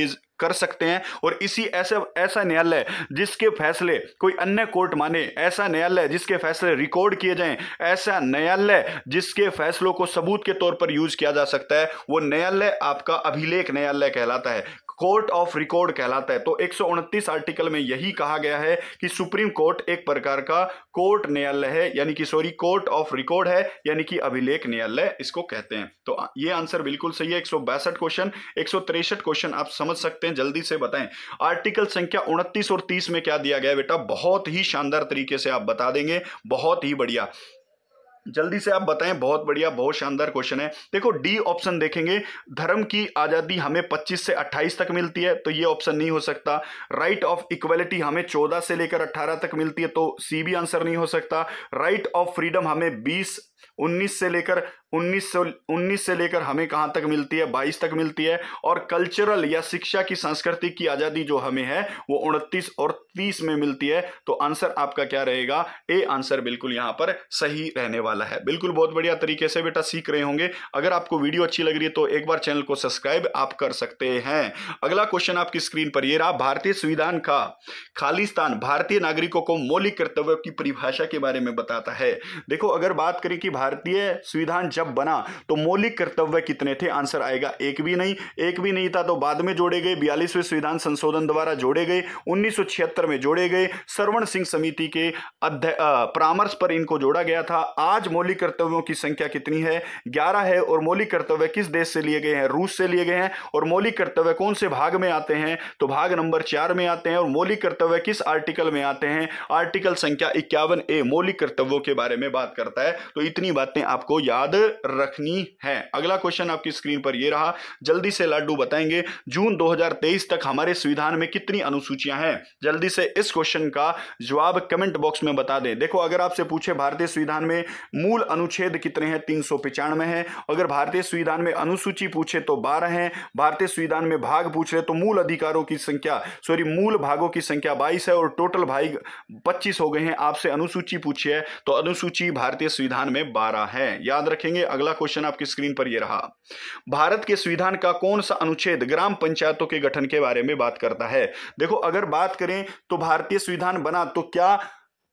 कर सकते हैं और इसी ऐसे ऐसा न्यायालय जिसके फैसले कोई अन्य कोर्ट माने ऐसा न्यायालय जिसके फैसले रिकॉर्ड किए जाएं ऐसा न्यायालय जिसके फैसलों को सबूत के तौर पर यूज किया जा सकता है वो न्यायालय आपका अभिलेख न्यायालय कहलाता है कोर्ट ऑफ रिकॉर्ड कहलाता है तो एक आर्टिकल में यही कहा गया है कि सुप्रीम कोर्ट एक प्रकार का कोर्ट न्यायालय है यानी कि सॉरी कोर्ट ऑफ रिकॉर्ड है यानी कि अभिलेख न्यायालय इसको कहते हैं तो ये आंसर बिल्कुल सही है एक क्वेश्चन एक क्वेश्चन आप समझ सकते हैं जल्दी से बताएं आर्टिकल संख्या उनतीस और तीस में क्या दिया गया बेटा बहुत ही शानदार तरीके से आप बता देंगे बहुत ही बढ़िया जल्दी से आप बताएं बहुत बढ़िया बहुत शानदार क्वेश्चन है देखो डी ऑप्शन देखेंगे धर्म की आज़ादी हमें 25 से 28 तक मिलती है तो ये ऑप्शन नहीं हो सकता राइट ऑफ इक्वलिटी हमें 14 से लेकर 18 तक मिलती है तो सी भी आंसर नहीं हो सकता राइट ऑफ फ्रीडम हमें 19 से लेकर से 19 से लेकर हमें कहाँ तक मिलती है 22 तक मिलती है और कल्चरल या शिक्षा की संस्कृति की आज़ादी जो हमें है वो उनतीस और 30 में मिलती है तो आंसर आपका क्या रहेगा ए आंसर बिल्कुल यहाँ पर सही रहने वाला है बिल्कुल बहुत बढ़िया तरीके से बेटा सीख रहे होंगे अगर आपको वीडियो अच्छी लग रही है तो एक बार चैनल को सब्सक्राइब आप कर सकते हैं अगला क्वेश्चन आपकी स्क्रीन पर यह रहा भारतीय संविधान का खालिस्तान भारतीय नागरिकों को मौलिक कर्तव्य की परिभाषा के बारे में बताता है देखो अगर बात करें कि भारतीय संविधान जब बना तो मौलिक कर्तव्य कितने थे आंसर आएगा एक भी नहीं एक भी नहीं था तो बाद में जोड़े गए बयालीसवें संविधान संशोधन द्वारा जोड़े गए उन्नीस में जोड़े गए सरवण सिंह समिति के परामर्श पर इनको जोड़ा गया था आज मौलिक कर्तव्यों की संख्या कितनी है ग्यारह है और मौलिक कर्तव्य किस देश से लिए गए हैं रूस से लिए गए हैं और मौलिक कर्तव्य कौन से भाग में आते हैं तो भाग नंबर चार में आते हैं और मौलिक कर्तव्य किस आर्टिकल में आते हैं आर्टिकल संख्या इक्यावन ए मौलिक कर्तव्यों के बारे में बात करता है तो इतनी इतनी बातें आपको याद रखनी है अगला क्वेश्चन आपकी स्क्रीन पर यह रहा जल्दी से लाडू बताएंगे जून 2023 तक हमारे संविधान में कितनी अनुसूचियां हैं जल्दी से इस क्वेश्चन का जवाब कमेंट बॉक्स में बता दें देखो अगर आपसे पूछे भारतीय संविधान में मूल अनुच्छेद कितने हैं तीन सौ पिचानवे है अगर भारतीय संविधान में अनुसूची पूछे तो बारह है भारतीय संविधान में भाग पूछ रहे तो मूल अधिकारों की संख्या सॉरी मूल भागों की संख्या बाईस है और टोटल भाई पच्चीस हो गए हैं आपसे अनुसूची पूछी है तो अनुसूची भारतीय संविधान में बारह है याद रखेंगे अगला क्वेश्चन आपकी स्क्रीन पर यह रहा भारत के संविधान का कौन सा अनुच्छेद ग्राम पंचायतों के गठन के बारे में बात करता है देखो अगर बात करें तो भारतीय संविधान बना तो क्या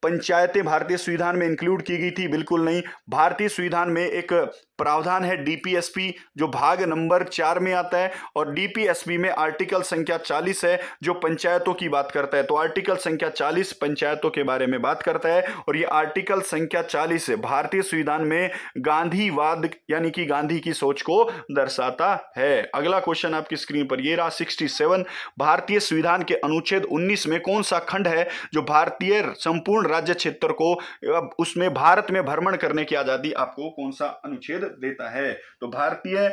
पंचायतें भारतीय संविधान में इंक्लूड की गई थी बिल्कुल नहीं भारतीय संविधान में एक प्रावधान है डीपीएसपी जो भाग नंबर चार में आता है और डीपीएसपी में आर्टिकल संख्या 40 है जो पंचायतों की बात करता है तो आर्टिकल संख्या 40 पंचायतों के बारे में बात करता है और ये आर्टिकल संख्या 40 है भारतीय संविधान में गांधीवाद यानी कि गांधी की सोच को दर्शाता है अगला क्वेश्चन आपकी स्क्रीन पर यह रहा सिक्सटी भारतीय संविधान के अनुच्छेद उन्नीस में कौन सा खंड है जो भारतीय संपूर्ण राज्य क्षेत्र को उसमें भारत में भ्रमण करने की आजादी आपको कौन सा अनुच्छेद देता है तो भारतीय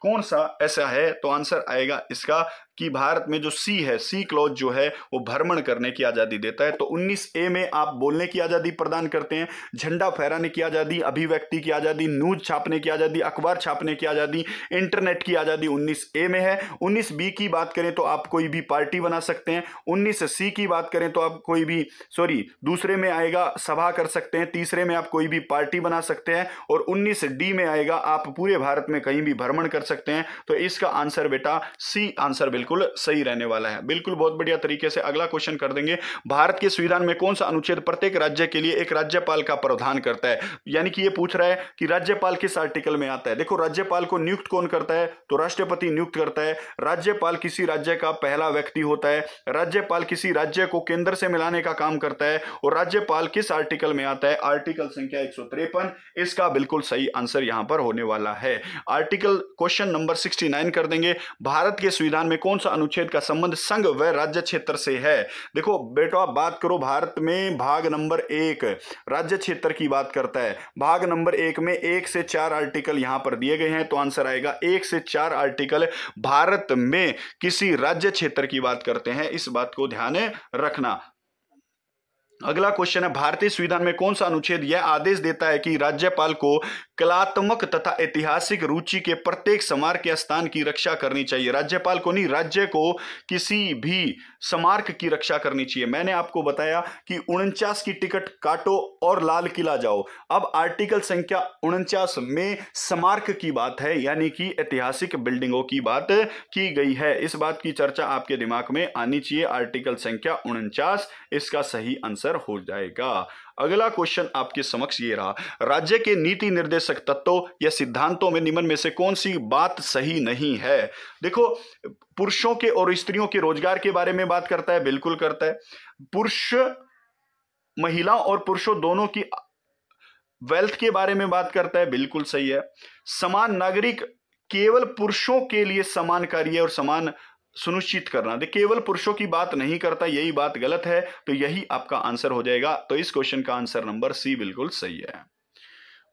कौन सा ऐसा है तो आंसर आएगा इसका कि भारत में जो सी है सी क्लॉज जो है वो भ्रमण करने की आज़ादी देता है तो 19 ए में आप बोलने की आज़ादी प्रदान करते हैं झंडा फहराने की आज़ादी अभिव्यक्ति की आज़ादी न्यूज छापने की आज़ादी अखबार छापने की आज़ादी इंटरनेट की आज़ादी उन्नीस ए में है उन्नीस बी की बात करें तो आप कोई भी पार्टी बना सकते हैं उन्नीस सी की बात करें तो आप कोई भी सॉरी दूसरे में आएगा सभा कर सकते हैं तीसरे में आप कोई भी पार्टी बना सकते हैं और उन्नीस डी में आएगा आप पूरे भारत में कहीं भी भ्रमण कर सकते हैं तो इसका आंसर बेटा सी आंसर बिल्कुल बिल्कुल सही रहने वाला है बिल्कुल बहुत बढ़िया तरीके से अगला क्वेश्चन कर देंगे भारत के संविधान में कौन सा अनुच्छेद प्रत्येक राज्य के लिए एक राज्यपाल का प्रावधान करता है यानी कि यह पूछ रहा है कि राज्यपाल किस आर्टिकल में आता है देखो राज्यपाल को नियुक्त कौन करता है तो राष्ट्रपति नियुक्त करता है राज्यपाल किसी राज्य का पहला व्यक्ति होता है राज्यपाल किसी राज्य को केंद्र से मिलाने का काम करता है और राज्यपाल किस आर्टिकल में आता है आर्टिकल संख्या एक इसका बिल्कुल सही आंसर यहां पर होने वाला है आर्टिकल क्वेश्चन नंबर सिक्सटी कर देंगे भारत के संविधान में कौन कौन सा अनुच्छेद का संबंध संघ व राज्य क्षेत्र से है देखो बेटो आप बात करो भारत में भाग नंबर एक राज्य क्षेत्र की बात करता है भाग नंबर एक में एक से चार आर्टिकल यहां पर दिए गए हैं तो आंसर आएगा एक से चार आर्टिकल भारत में किसी राज्य क्षेत्र की बात करते हैं इस बात को ध्यान रखना अगला क्वेश्चन है भारतीय संविधान में कौन सा अनुच्छेद यह आदेश देता है कि राज्यपाल को कलात्मक तथा ऐतिहासिक रुचि के प्रत्येक स्मारक के स्थान की रक्षा करनी चाहिए राज्यपाल को नहीं राज्य को किसी भी स्मारक की रक्षा करनी चाहिए मैंने आपको बताया कि उनचास की टिकट काटो और लाल किला जाओ अब आर्टिकल संख्या उनचास में स्मारक की बात है यानी कि ऐतिहासिक बिल्डिंगों की बात की गई है इस बात की चर्चा आपके दिमाग में आनी चाहिए आर्टिकल संख्या उनचास इसका सही आंसर हो जाएगा अगला क्वेश्चन आपके समक्ष ये रहा राज्य के नीति निर्देशक तत्वों या सिद्धांतों में निम्न में से कौन सी बात सही नहीं है देखो पुरुषों के और स्त्रियों के रोजगार के बारे में बात करता है बिल्कुल करता है पुरुष महिला और पुरुषों दोनों की वेल्थ के बारे में बात करता है बिल्कुल सही है समान नागरिक केवल पुरुषों के लिए समान कार्य और समान सुनिश्चित करना केवल पुरुषों की बात नहीं करता यही बात गलत है तो यही आपका आंसर हो जाएगा तो इस क्वेश्चन का आंसर नंबर सी बिल्कुल सही है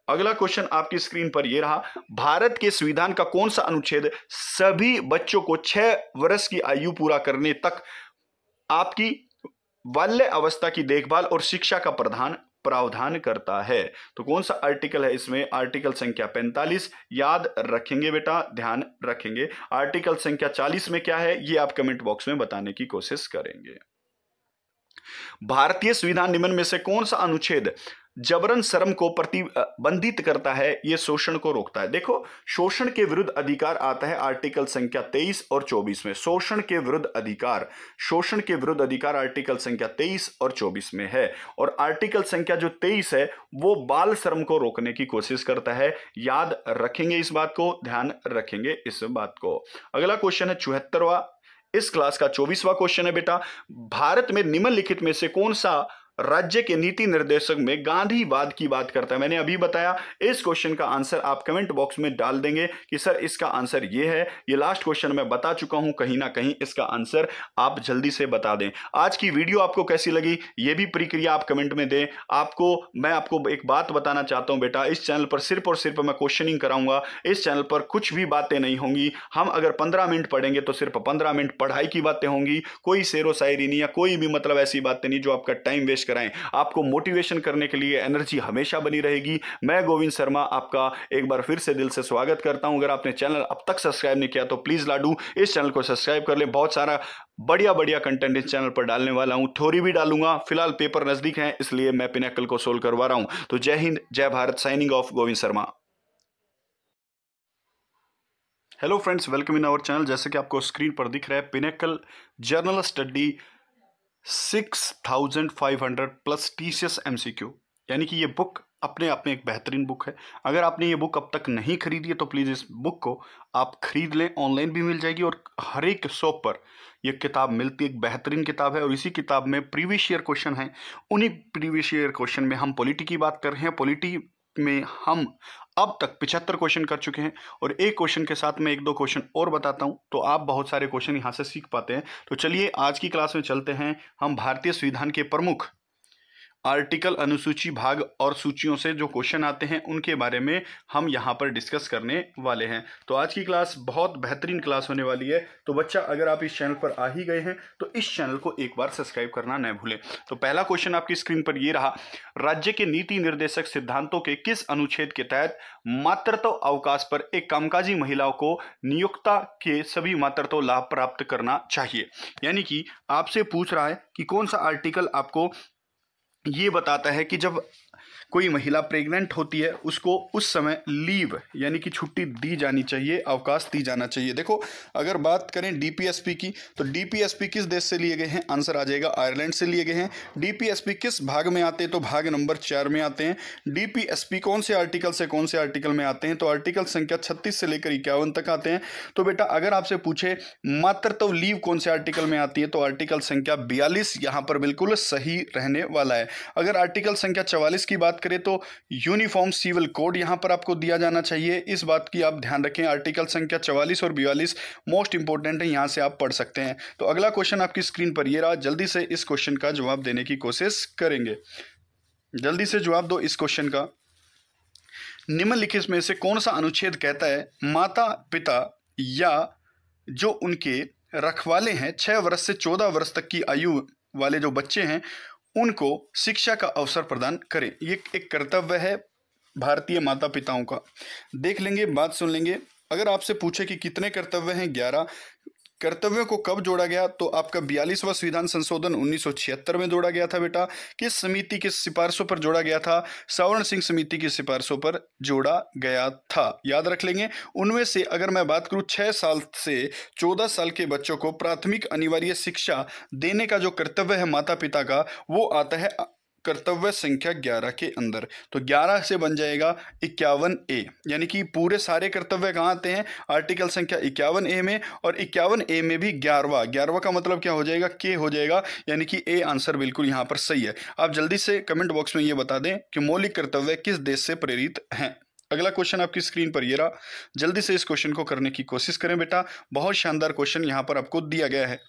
अगला क्वेश्चन आपकी स्क्रीन पर यह रहा भारत के संविधान का कौन सा अनुच्छेद सभी बच्चों को छह वर्ष की आयु पूरा करने तक आपकी बाल्य अवस्था की देखभाल और शिक्षा का प्रधान प्रावधान करता है तो कौन सा आर्टिकल है इसमें आर्टिकल संख्या 45 याद रखेंगे बेटा ध्यान रखेंगे आर्टिकल संख्या 40 में क्या है ये आप कमेंट बॉक्स में बताने की कोशिश करेंगे भारतीय संविधान निम्न में से कौन सा अनुच्छेद जबरन शर्म को प्रतिबंधित करता है ये शोषण को रोकता है देखो शोषण के विरुद्ध अधिकार आता है आर्टिकल संख्या 23 और 24 में शोषण के विरुद्ध अधिकार शोषण के विरुद्ध अधिकार आर्टिकल संख्या 23 और 24 में है और आर्टिकल संख्या जो 23 है वो बाल शर्म को रोकने की कोशिश करता है याद रखेंगे इस बात को ध्यान रखेंगे इस बात को अगला क्वेश्चन है चौहत्तरवा इस क्लास का चौबीसवा क्वेश्चन है बेटा भारत में निम्नलिखित में से कौन सा राज्य के नीति निर्देशक में गांधीवाद की बात करता है मैंने अभी बताया इस क्वेश्चन का आंसर आप कमेंट बॉक्स में डाल देंगे कि सर इसका आंसर ये है ये लास्ट क्वेश्चन मैं बता चुका हूं कहीं ना कहीं इसका आंसर आप जल्दी से बता दें आज की वीडियो आपको कैसी लगी ये भी प्रक्रिया आप कमेंट में दें आपको मैं आपको एक बात बताना चाहता हूं बेटा इस चैनल पर सिर्फ और सिर्फ मैं क्वेश्चनिंग कराऊंगा इस चैनल पर कुछ भी बातें नहीं होंगी हम अगर पंद्रह मिनट पढ़ेंगे तो सिर्फ पंद्रह मिनट पढ़ाई की बातें होंगी कोई शेर शायरी नहीं या कोई भी मतलब ऐसी बातें नहीं जो आपका टाइम वेस्ट कराएं आपको मोटिवेशन करने के लिए एनर्जी हमेशा बनी रहेगी मैं गोविंद शर्मा आपका एक बार फिर से दिल से स्वागत करता हूं अगर आपने चैनल अब तक सब्सक्राइब नहीं किया तो प्लीज़ लाडू इस चैनल को सब्सक्राइब कर लें बहुत सारा बढ़िया बढ़िया कंटेंट इस चैनल पर डालने वाला हूं थोड़ी भी डालूंगा फिलहाल पेपर नज़दीक है इसलिए मैं पिनेकल को सोल्व करवा रहा हूं तो जय हिंद जय Bharat signing off Govind Sharma hello friends welcome in our channel जैसे कि आपको स्क्रीन पर दिख रहा है Pinnacle general study six thousand five hundred plus T C S M C Q यानी कि ये बुक अपने आप में एक बेहतरीन बुक है अगर आपने ये बुक अब तक नहीं खरीदी है तो प्लीज़ इस बुक को आप ख़रीद लें ऑनलाइन भी मिल जाएगी और हर एक शॉप पर ये किताब मिलती है एक बेहतरीन किताब है और इसी किताब में प्रीवियस ईयर क्वेश्चन है उन्हीं प्रीवियस ईयर क्वेश्चन में हम पॉलिटी की बात कर रहे हैं पॉलिटी में हम अब तक पिछहत्तर क्वेश्चन कर चुके हैं और एक क्वेश्चन के साथ मैं एक दो क्वेश्चन और बताता हूं तो आप बहुत सारे क्वेश्चन यहां से सीख पाते हैं तो चलिए आज की क्लास में चलते हैं हम भारतीय संविधान के प्रमुख आर्टिकल अनुसूची भाग और सूचियों से जो क्वेश्चन आते हैं उनके बारे में हम यहाँ पर डिस्कस करने वाले हैं तो आज की क्लास बहुत बेहतरीन क्लास होने वाली है तो बच्चा अगर आप इस चैनल पर आ ही गए हैं तो इस चैनल को एक बार सब्सक्राइब करना न भूलें तो पहला क्वेश्चन आपकी स्क्रीन पर ये रहा राज्य के नीति निर्देशक सिद्धांतों के किस अनुच्छेद के तहत मातृत्व अवकाश पर एक कामकाजी महिलाओं को नियोक्ता के सभी मातृत्व लाभ प्राप्त करना चाहिए यानी कि आपसे पूछ रहा है कि कौन सा आर्टिकल आपको ये बताता है कि जब कोई महिला प्रेग्नेंट होती है उसको उस समय लीव यानी कि छुट्टी दी जानी चाहिए अवकाश दी जाना चाहिए देखो अगर बात करें डीपीएसपी की तो डीपीएसपी किस देश से लिए गए हैं आंसर आ जाएगा आयरलैंड से लिए गए हैं डीपीएसपी किस भाग में आते हैं तो भाग नंबर चार में आते हैं डीपीएसपी कौन से आर्टिकल से कौन से आर्टिकल में आते हैं तो आर्टिकल संख्या छत्तीस से लेकर इक्यावन तक आते हैं तो बेटा अगर आपसे पूछे मातृत्व लीव कौन से आर्टिकल में आती है तो आर्टिकल संख्या बयालीस यहाँ पर बिल्कुल सही रहने वाला है अगर आर्टिकल संख्या चवालीस की बात करें तो यूनिफॉर्म सिविल कोड यहां पर आपको दिया जाना चाहिए इस बात की आप ध्यान रखें आर्टिकल संख्या चवालीस और बयालीस मोस्ट इंपॉर्टेंट है यहां से आप पढ़ सकते हैं तो अगला क्वेश्चन आपकी स्क्रीन पर यह रहा जल्दी से इस क्वेश्चन का जवाब देने की कोशिश करेंगे जल्दी से जवाब दो इस क्वेश्चन का निम्नलिखित में से कौन सा अनुच्छेद कहता है माता पिता या जो उनके रखवाले हैं छह वर्ष से चौदह वर्ष तक की आयु वाले जो बच्चे हैं उनको शिक्षा का अवसर प्रदान करें ये एक कर्तव्य है भारतीय माता पिताओं का देख लेंगे बात सुन लेंगे अगर आपसे पूछे कि कितने कर्तव्य हैं ग्यारह कर्तव्य को कब जोड़ा गया तो आपका बयालीसवा संविधान संशोधन उन्नीस में जोड़ा गया था बेटा किस समिति की सिफारिशों पर जोड़ा गया था सावर्ण सिंह समिति की सिफारिशों पर जोड़ा गया था याद रख लेंगे उनमें से अगर मैं बात करूं छह साल से चौदह साल के बच्चों को प्राथमिक अनिवार्य शिक्षा देने का जो कर्तव्य है माता पिता का वो आता है कर्तव्य संख्या ग्यारह के अंदर तो ग्यारह से बन जाएगा इक्यावन ए यानी कि पूरे सारे कर्तव्य कहाँ आते हैं आर्टिकल संख्या इक्यावन ए में और इक्यावन ए में भी ग्यारहवा ग्यारहवा का मतलब क्या हो जाएगा के हो जाएगा यानी कि ए आंसर बिल्कुल यहाँ पर सही है आप जल्दी से कमेंट बॉक्स में ये बता दें कि मौलिक कर्तव्य किस देश से प्रेरित हैं अगला क्वेश्चन आपकी स्क्रीन पर ये रहा जल्दी से इस क्वेश्चन को करने की कोशिश करें बेटा बहुत शानदार क्वेश्चन यहाँ पर आपको दिया गया है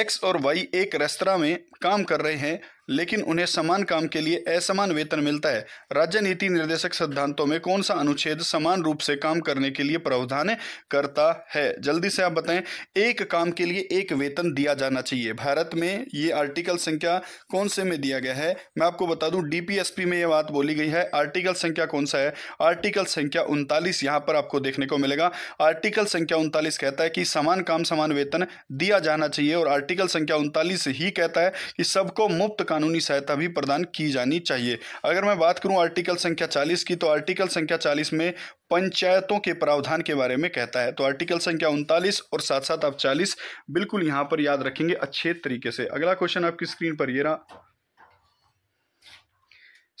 एक्स और वाई एक रेस्तरा में काम कर रहे हैं लेकिन उन्हें समान काम के लिए असमान वेतन मिलता है राज्य नीति निर्देशक सिद्धांतों में कौन सा अनुच्छेद समान रूप से काम करने के लिए प्रावधान करता है जल्दी से आप बताएं एक काम के लिए एक वेतन दिया जाना चाहिए भारत में ये आर्टिकल संख्या कौन से में दिया गया है मैं आपको बता दूं डीपीएसपी में यह बात बोली गई है आर्टिकल संख्या कौन सा है आर्टिकल संख्या उनतालीस यहां पर आपको देखने को मिलेगा आर्टिकल संख्या उनतालीस कहता है कि समान काम समान वेतन दिया जाना चाहिए और आर्टिकल संख्या उनतालीस ही कहता है कि सबको मुफ्त कानूनी सहायता भी प्रदान की जानी चाहिए अगर मैं बात करूं आर्टिकल संख्या 40 की तो आर्टिकल संख्या 40 में पंचायतों के प्रावधान के बारे में कहता है तो आर्टिकल संख्या उनतालीस और साथ साथ आप चालीस बिल्कुल यहां पर याद रखेंगे अच्छे तरीके से अगला क्वेश्चन आपकी स्क्रीन पर ये रहा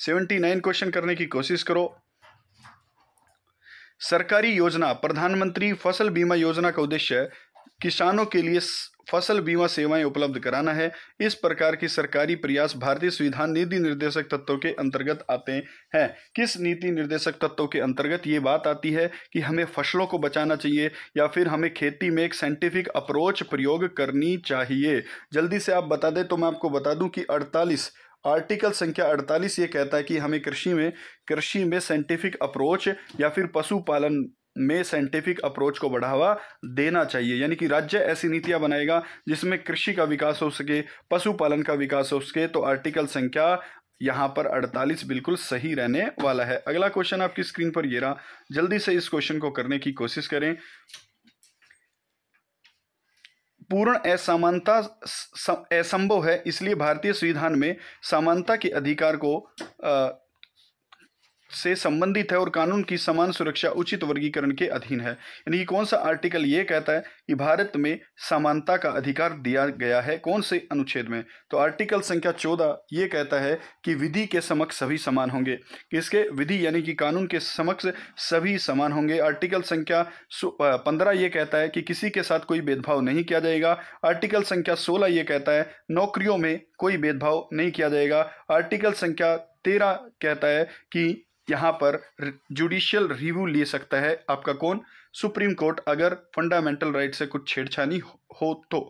सेवेंटी क्वेश्चन करने की कोशिश करो सरकारी योजना प्रधानमंत्री फसल बीमा योजना का उद्देश्य किसानों के लिए फसल बीमा सेवाएं उपलब्ध कराना है इस प्रकार की सरकारी प्रयास भारतीय संविधान नीति निर्देशक तत्वों के अंतर्गत आते हैं किस नीति निर्देशक तत्वों के अंतर्गत ये बात आती है कि हमें फसलों को बचाना चाहिए या फिर हमें खेती में एक साइंटिफिक अप्रोच प्रयोग करनी चाहिए जल्दी से आप बता दें तो मैं आपको बता दूँ कि अड़तालीस आर्टिकल संख्या 48 ये कहता है कि हमें कृषि में कृषि में साइंटिफिक अप्रोच या फिर पशुपालन में साइंटिफिक अप्रोच को बढ़ावा देना चाहिए यानी कि राज्य ऐसी नीतियां बनाएगा जिसमें कृषि का विकास हो सके पशुपालन का विकास हो सके तो आर्टिकल संख्या यहाँ पर 48 बिल्कुल सही रहने वाला है अगला क्वेश्चन आपकी स्क्रीन पर ये रहा जल्दी से इस क्वेश्चन को करने की कोशिश करें पूर्ण असमानता असंभव है इसलिए भारतीय संविधान में समानता के अधिकार को से संबंधित है और कानून की समान सुरक्षा उचित वर्गीकरण के अधीन है यानी कि कौन सा आर्टिकल ये कहता है कि भारत में समानता का अधिकार दिया गया है कौन से अनुच्छेद में तो आर्टिकल संख्या चौदह ये कहता है कि विधि के समक्ष सभी समान होंगे इसके विधि यानी कि कानून के समक्ष सभी समान होंगे आर्टिकल संख्या पंद्रह ये कहता है कि किसी के साथ कोई भेदभाव नहीं किया जाएगा आर्टिकल संख्या सोलह ये कहता है नौकरियों में कोई भेदभाव नहीं किया जाएगा आर्टिकल संख्या तेरह कहता है कि यहाँ पर जुडिशियल रिव्यू ले सकता है आपका कौन सुप्रीम कोर्ट अगर फंडामेंटल राइट से कुछ छेड़छानी हो तो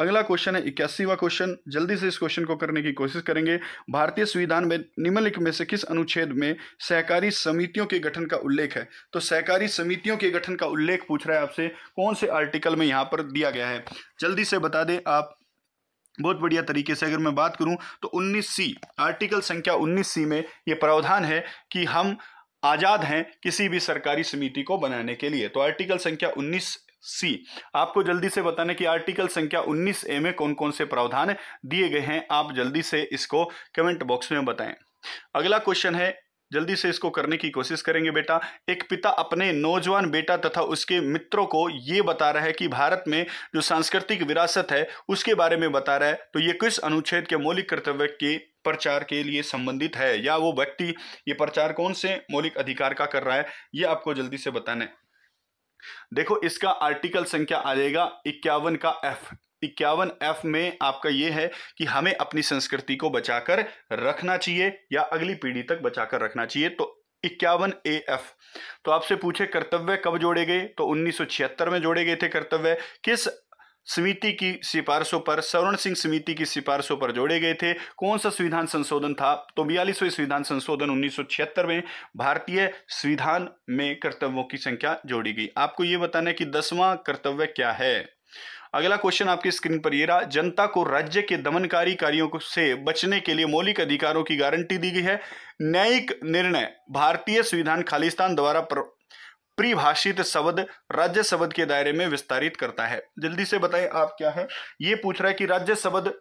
अगला क्वेश्चन है इक्यासीवा क्वेश्चन जल्दी से इस क्वेश्चन को करने की कोशिश करेंगे भारतीय संविधान में निम्नलिखित में से किस अनुच्छेद में सहकारी समितियों के गठन का उल्लेख है तो सहकारी समितियों के गठन का उल्लेख पूछ रहा है आपसे कौन से आर्टिकल में यहाँ पर दिया गया है जल्दी से बता दें आप बहुत बढ़िया तरीके से अगर मैं बात करूं तो 19 सी आर्टिकल संख्या 19 सी में यह प्रावधान है कि हम आज़ाद हैं किसी भी सरकारी समिति को बनाने के लिए तो आर्टिकल संख्या 19 सी आपको जल्दी से बताना कि आर्टिकल संख्या 19 ए में कौन कौन से प्रावधान दिए गए हैं आप जल्दी से इसको कमेंट बॉक्स में बताएं अगला क्वेश्चन है जल्दी से इसको करने की कोशिश करेंगे बेटा एक पिता अपने नौजवान बेटा तथा उसके मित्रों को ये बता रहा है कि भारत में जो सांस्कृतिक विरासत है उसके बारे में बता रहा है तो ये किस अनुच्छेद के मौलिक कर्तव्य के प्रचार के लिए संबंधित है या वो व्यक्ति ये प्रचार कौन से मौलिक अधिकार का कर रहा है ये आपको जल्दी से बताना है देखो इसका आर्टिकल संख्या आ जाएगा इक्यावन का एफ इक्यावन एफ में आपका यह है कि हमें अपनी संस्कृति को बचाकर रखना चाहिए या अगली पीढ़ी तक बचाकर रखना चाहिए तो इक्यावन ए एफ तो आपसे पूछे कर्तव्य कब जोड़े गए तो 1976 में जोड़े गए थे कर्तव्य किस समिति की सिफारिशों पर सवर्ण सिंह समिति की सिफारिशों पर जोड़े गए थे कौन सा संविधान संशोधन था तो बयालीसवें संविधान संशोधन उन्नीस में भारतीय संविधान में कर्तव्यों की संख्या जोड़ी गई आपको यह बताना है कि दसवां कर्तव्य क्या है अगला क्वेश्चन आपकी स्क्रीन पर ये रहा जनता को राज्य के दमनकारी कार्यों से बचने के लिए मौलिक अधिकारों की गारंटी दी गई है न्यायिक निर्णय भारतीय संविधान खालिस्तान द्वारा परिभाषित शब्द राज्य शब्द के दायरे में विस्तारित करता है जल्दी से बताएं आप क्या है ये पूछ रहा है कि राज्य शब्द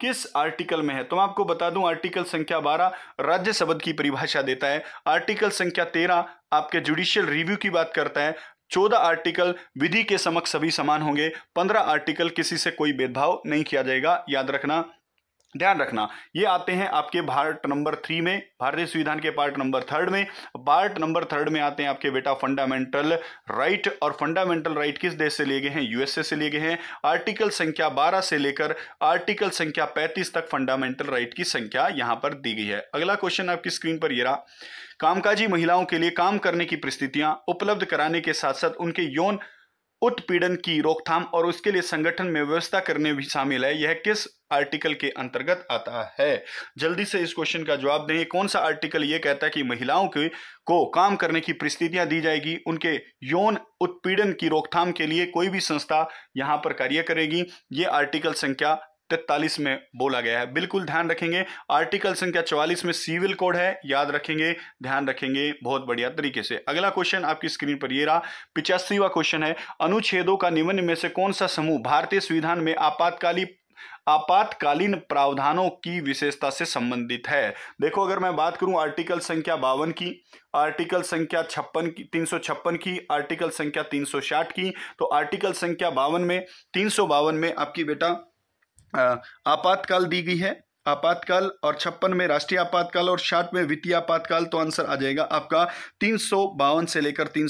किस आर्टिकल में है तो मैं आपको बता दूं आर्टिकल संख्या 12 राज्य शब्द की परिभाषा देता है आर्टिकल संख्या 13 आपके जुडिशियल रिव्यू की बात करता है चौदह आर्टिकल विधि के समक्ष सभी समान होंगे पंद्रह आर्टिकल किसी से कोई भेदभाव नहीं किया जाएगा याद रखना ध्यान रखना ये आते हैं आपके भारत नंबर थ्री में भारतीय संविधान के पार्ट नंबर थर्ड में पार्ट नंबर थर्ड में आते हैं आपके बेटा फंडामेंटल राइट और फंडामेंटल राइट किस देश से लिए गए हैं यूएसए से लिए गए हैं आर्टिकल संख्या 12 से लेकर आर्टिकल संख्या 35 तक फंडामेंटल राइट की संख्या यहां पर दी गई है अगला क्वेश्चन आपकी स्क्रीन पर यह रहा कामकाजी महिलाओं के लिए काम करने की परिस्थितियां उपलब्ध कराने के साथ साथ उनके यौन उत्पीड़न की रोकथाम और उसके लिए संगठन में व्यवस्था करने भी शामिल है यह किस आर्टिकल के अंतर्गत आता है जल्दी से इस क्वेश्चन का जवाब दें कौन सा आर्टिकल ये कहता है कि महिलाओं के को काम करने की परिस्थितियां दी जाएगी उनके यौन उत्पीड़न की रोकथाम के लिए कोई भी संस्था यहां पर कार्य करेगी ये आर्टिकल संख्या तैतालीस में बोला गया है बिल्कुल ध्यान रखेंगे आर्टिकल संख्या चवालीस में सिविल कोड है याद रखेंगे ध्यान रखेंगे बहुत बढ़िया तरीके से अगला क्वेश्चन आपकी स्क्रीन पर ये रहा पिचासीवा क्वेश्चन है अनुच्छेदों का निम्न में से कौन सा समूह भारतीय संविधान में आपातकालीन आपातकालीन प्रावधानों की विशेषता से संबंधित है देखो अगर मैं बात करूं आर्टिकल संख्या बावन की आर्टिकल संख्या छप्पन की तीन की आर्टिकल संख्या साठ की तो आर्टिकल संख्या बावन में तीन सौ बावन में आपकी बेटा आपातकाल दी गई है आपातकाल और छप्पन में राष्ट्रीय आपातकाल और साठ में वित्तीय आपातकाल तो आंसर आ जाएगा आपका तीन से लेकर तीन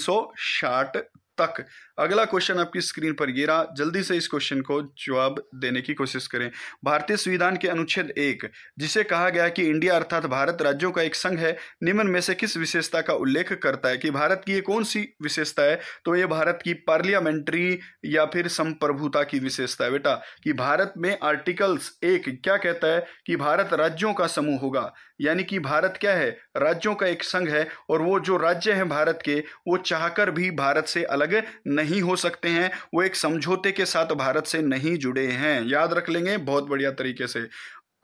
तक अगला क्वेश्चन आपकी स्क्रीन पर रहा जल्दी से इस क्वेश्चन को जवाब देने की कोशिश करें भारतीय संविधान के अनुच्छेद एक जिसे कहा गया कि इंडिया अर्थात भारत राज्यों का एक संघ है निम्न में से किस विशेषता का उल्लेख करता है कि भारत की ये कौन सी विशेषता है तो ये भारत की पार्लियामेंट्री या फिर संप्रभुता की विशेषता है बेटा कि भारत में आर्टिकल्स एक क्या कहता है कि भारत राज्यों का समूह होगा यानी कि भारत क्या है राज्यों का एक संघ है और वो जो राज्य है भारत के वो चाहकर भी भारत से अलग नहीं नहीं हो सकते हैं वो एक समझौते के साथ भारत से नहीं जुड़े हैं याद रख लेंगे बहुत बढ़िया तरीके से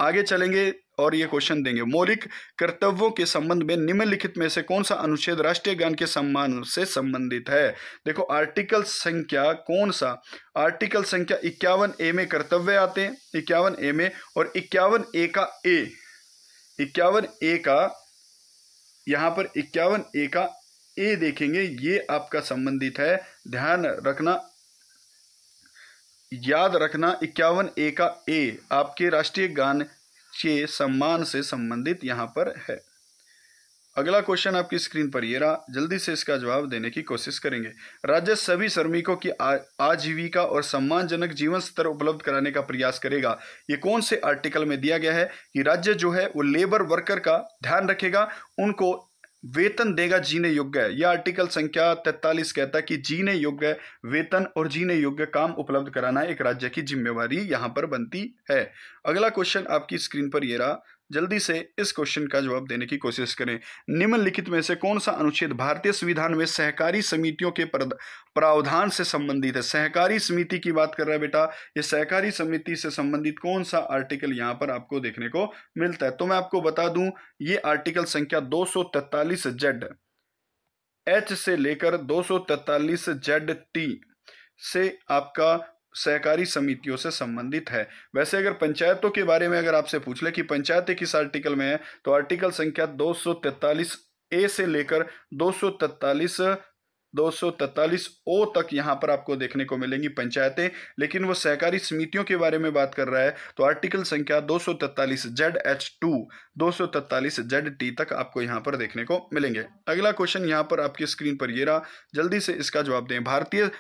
आगे चलेंगे और ये क्वेश्चन देंगे मौलिक कर्तव्यों के संबंध में निम्नलिखित में से कौन सा अनुच्छेद राष्ट्रीय गान के सम्मान से संबंधित है देखो आर्टिकल संख्या कौन सा आर्टिकल संख्या इक्यावन ए में कर्तव्य आते हैं इक्यावन ए में और इक्यावन ए का ए इक्यावन ए का यहां पर इक्यावन ए का ए देखेंगे ये आपका संबंधित है ध्यान रखना याद रखना इक्यावन ए का ए आपके राष्ट्रीय गान के सम्मान से संबंधित यहाँ पर है अगला क्वेश्चन आपकी स्क्रीन पर ये रहा जल्दी से इसका जवाब देने की कोशिश करेंगे राज्य सभी श्रमिकों की आजीविका और सम्मानजनक जीवन स्तर उपलब्ध कराने का प्रयास करेगा ये कौन से आर्टिकल में दिया गया है कि राज्य जो है वो लेबर वर्कर का ध्यान रखेगा उनको वेतन देगा जीने योग्य है यह आर्टिकल संख्या तैतालीस कहता है कि जीने योग्य वेतन और जीने योग्य काम उपलब्ध कराना एक राज्य की जिम्मेवारी यहां पर बनती है अगला क्वेश्चन आपकी स्क्रीन पर ये रहा जल्दी से इस क्वेश्चन का जवाब देने की कोशिश करें निम्नलिखित में से कौन सा अनुच्छेद भारतीय संविधान में सहकारी समितियों के प्रावधान से संबंधित है सहकारी समिति की बात कर रहा है बेटा ये सहकारी समिति से संबंधित कौन सा आर्टिकल यहाँ पर आपको देखने को मिलता है तो मैं आपको बता दूं ये आर्टिकल संख्या दो जेड एच से लेकर दो जेड टी से आपका सहकारी समितियों से संबंधित है वैसे अगर पंचायतों के बारे में अगर आपसे पूछ ले कि पंचायतें किस आर्टिकल में है तो आर्टिकल संख्या दो ए से लेकर दो दो ओ तक यहाँ पर आपको देखने को मिलेंगी पंचायतें लेकिन वो सहकारी समितियों के बारे में बात कर रहा है तो आर्टिकल संख्या दो सौ तैतालीस जेड एच टू दो सौ तैतालीस जेड टी तक आपको यहाँ पर देखने को मिलेंगे अगला क्वेश्चन यहाँ पर आपकी स्क्रीन पर ये रहा जल्दी से इसका जवाब दें भारतीय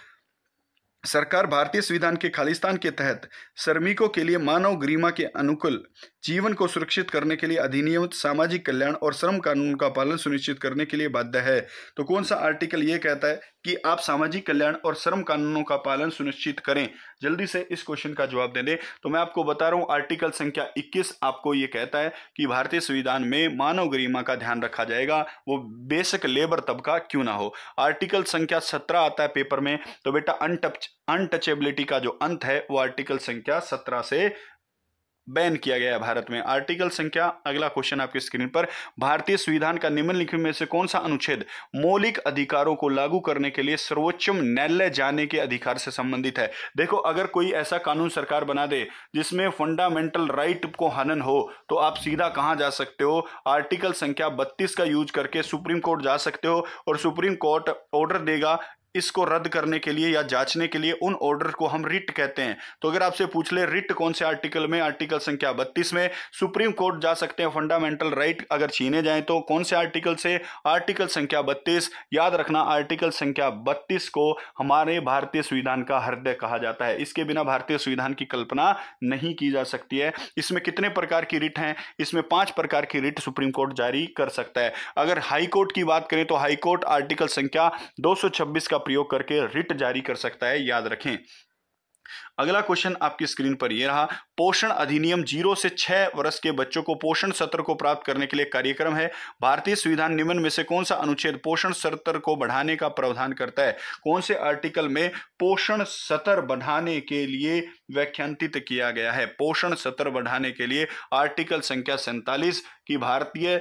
सरकार भारतीय संविधान के खालिस्तान के तहत श्रमिकों के लिए मानव गरिमा के अनुकूल जीवन को सुरक्षित करने के लिए अधिनियम सामाजिक कल्याण और श्रम कानून का पालन सुनिश्चित करने के लिए बाध्य है तो कौन सा आर्टिकल ये कहता है कि आप सामाजिक कल्याण और श्रम कानूनों का पालन सुनिश्चित करें जल्दी से इस क्वेश्चन का जवाब दे दें तो मैं आपको बता रहा हूँ आर्टिकल संख्या 21 आपको ये कहता है कि भारतीय संविधान में मानव गरिमा का ध्यान रखा जाएगा वो बेसिक लेबर तबका क्यों ना हो आर्टिकल संख्या 17 आता है पेपर में तो बेटा अनटच अनटचेबिलिटी का जो अंत है वो आर्टिकल संख्या सत्रह से बैन किया गया है भारत में आर्टिकल संख्या अगला क्वेश्चन आपके स्क्रीन पर भारतीय संविधान का निम्नलिखित में से कौन सा अनुच्छेद मौलिक अधिकारों को लागू करने के लिए सर्वोच्च न्यायालय जाने के अधिकार से संबंधित है देखो अगर कोई ऐसा कानून सरकार बना दे जिसमें फंडामेंटल राइट को हनन हो तो आप सीधा कहां जा सकते हो आर्टिकल संख्या बत्तीस का यूज करके सुप्रीम कोर्ट जा सकते हो और सुप्रीम कोर्ट ऑर्डर देगा इसको रद्द करने के लिए या जांचने के लिए उन ऑर्डर को हम रिट कहते हैं तो अगर आपसे पूछ ले रिट कौन से आर्टिकल में आर्टिकल संख्या बत्तीस में सुप्रीम कोर्ट जा सकते हैं फंडामेंटल राइट अगर छीने जाए तो कौन से आर्टिकल से आर्टिकल संख्या बत्तीस याद रखना आर्टिकल संख्या बत्तीस को हमारे भारतीय संविधान का हृदय कहा जाता है इसके बिना भारतीय संविधान की कल्पना नहीं की जा सकती है इसमें कितने प्रकार की रिट हैं इसमें पांच प्रकार की रिट सुप्रीम कोर्ट जारी कर सकता है अगर हाईकोर्ट की बात करें तो हाईकोर्ट आर्टिकल संख्या दो का प्रयोग करके रिट जारी कर सकता है याद रखें अगला क्वेश्चन आपकी स्क्रीन पर यह रहा पोषण अधिनियम जीरो से छह वर्ष के बच्चों को पोषण सत्र को प्राप्त करने के लिए कार्यक्रम है भारतीय संविधान निम्न में से कौन सा अनुच्छेद पोषण सत्र को बढ़ाने का प्रावधान करता है कौन से आर्टिकल में पोषण सत्र बढ़ाने के लिए व्याख्यांतित किया गया है पोषण सत्र बढ़ाने के लिए आर्टिकल संख्या सैंतालीस की भारतीय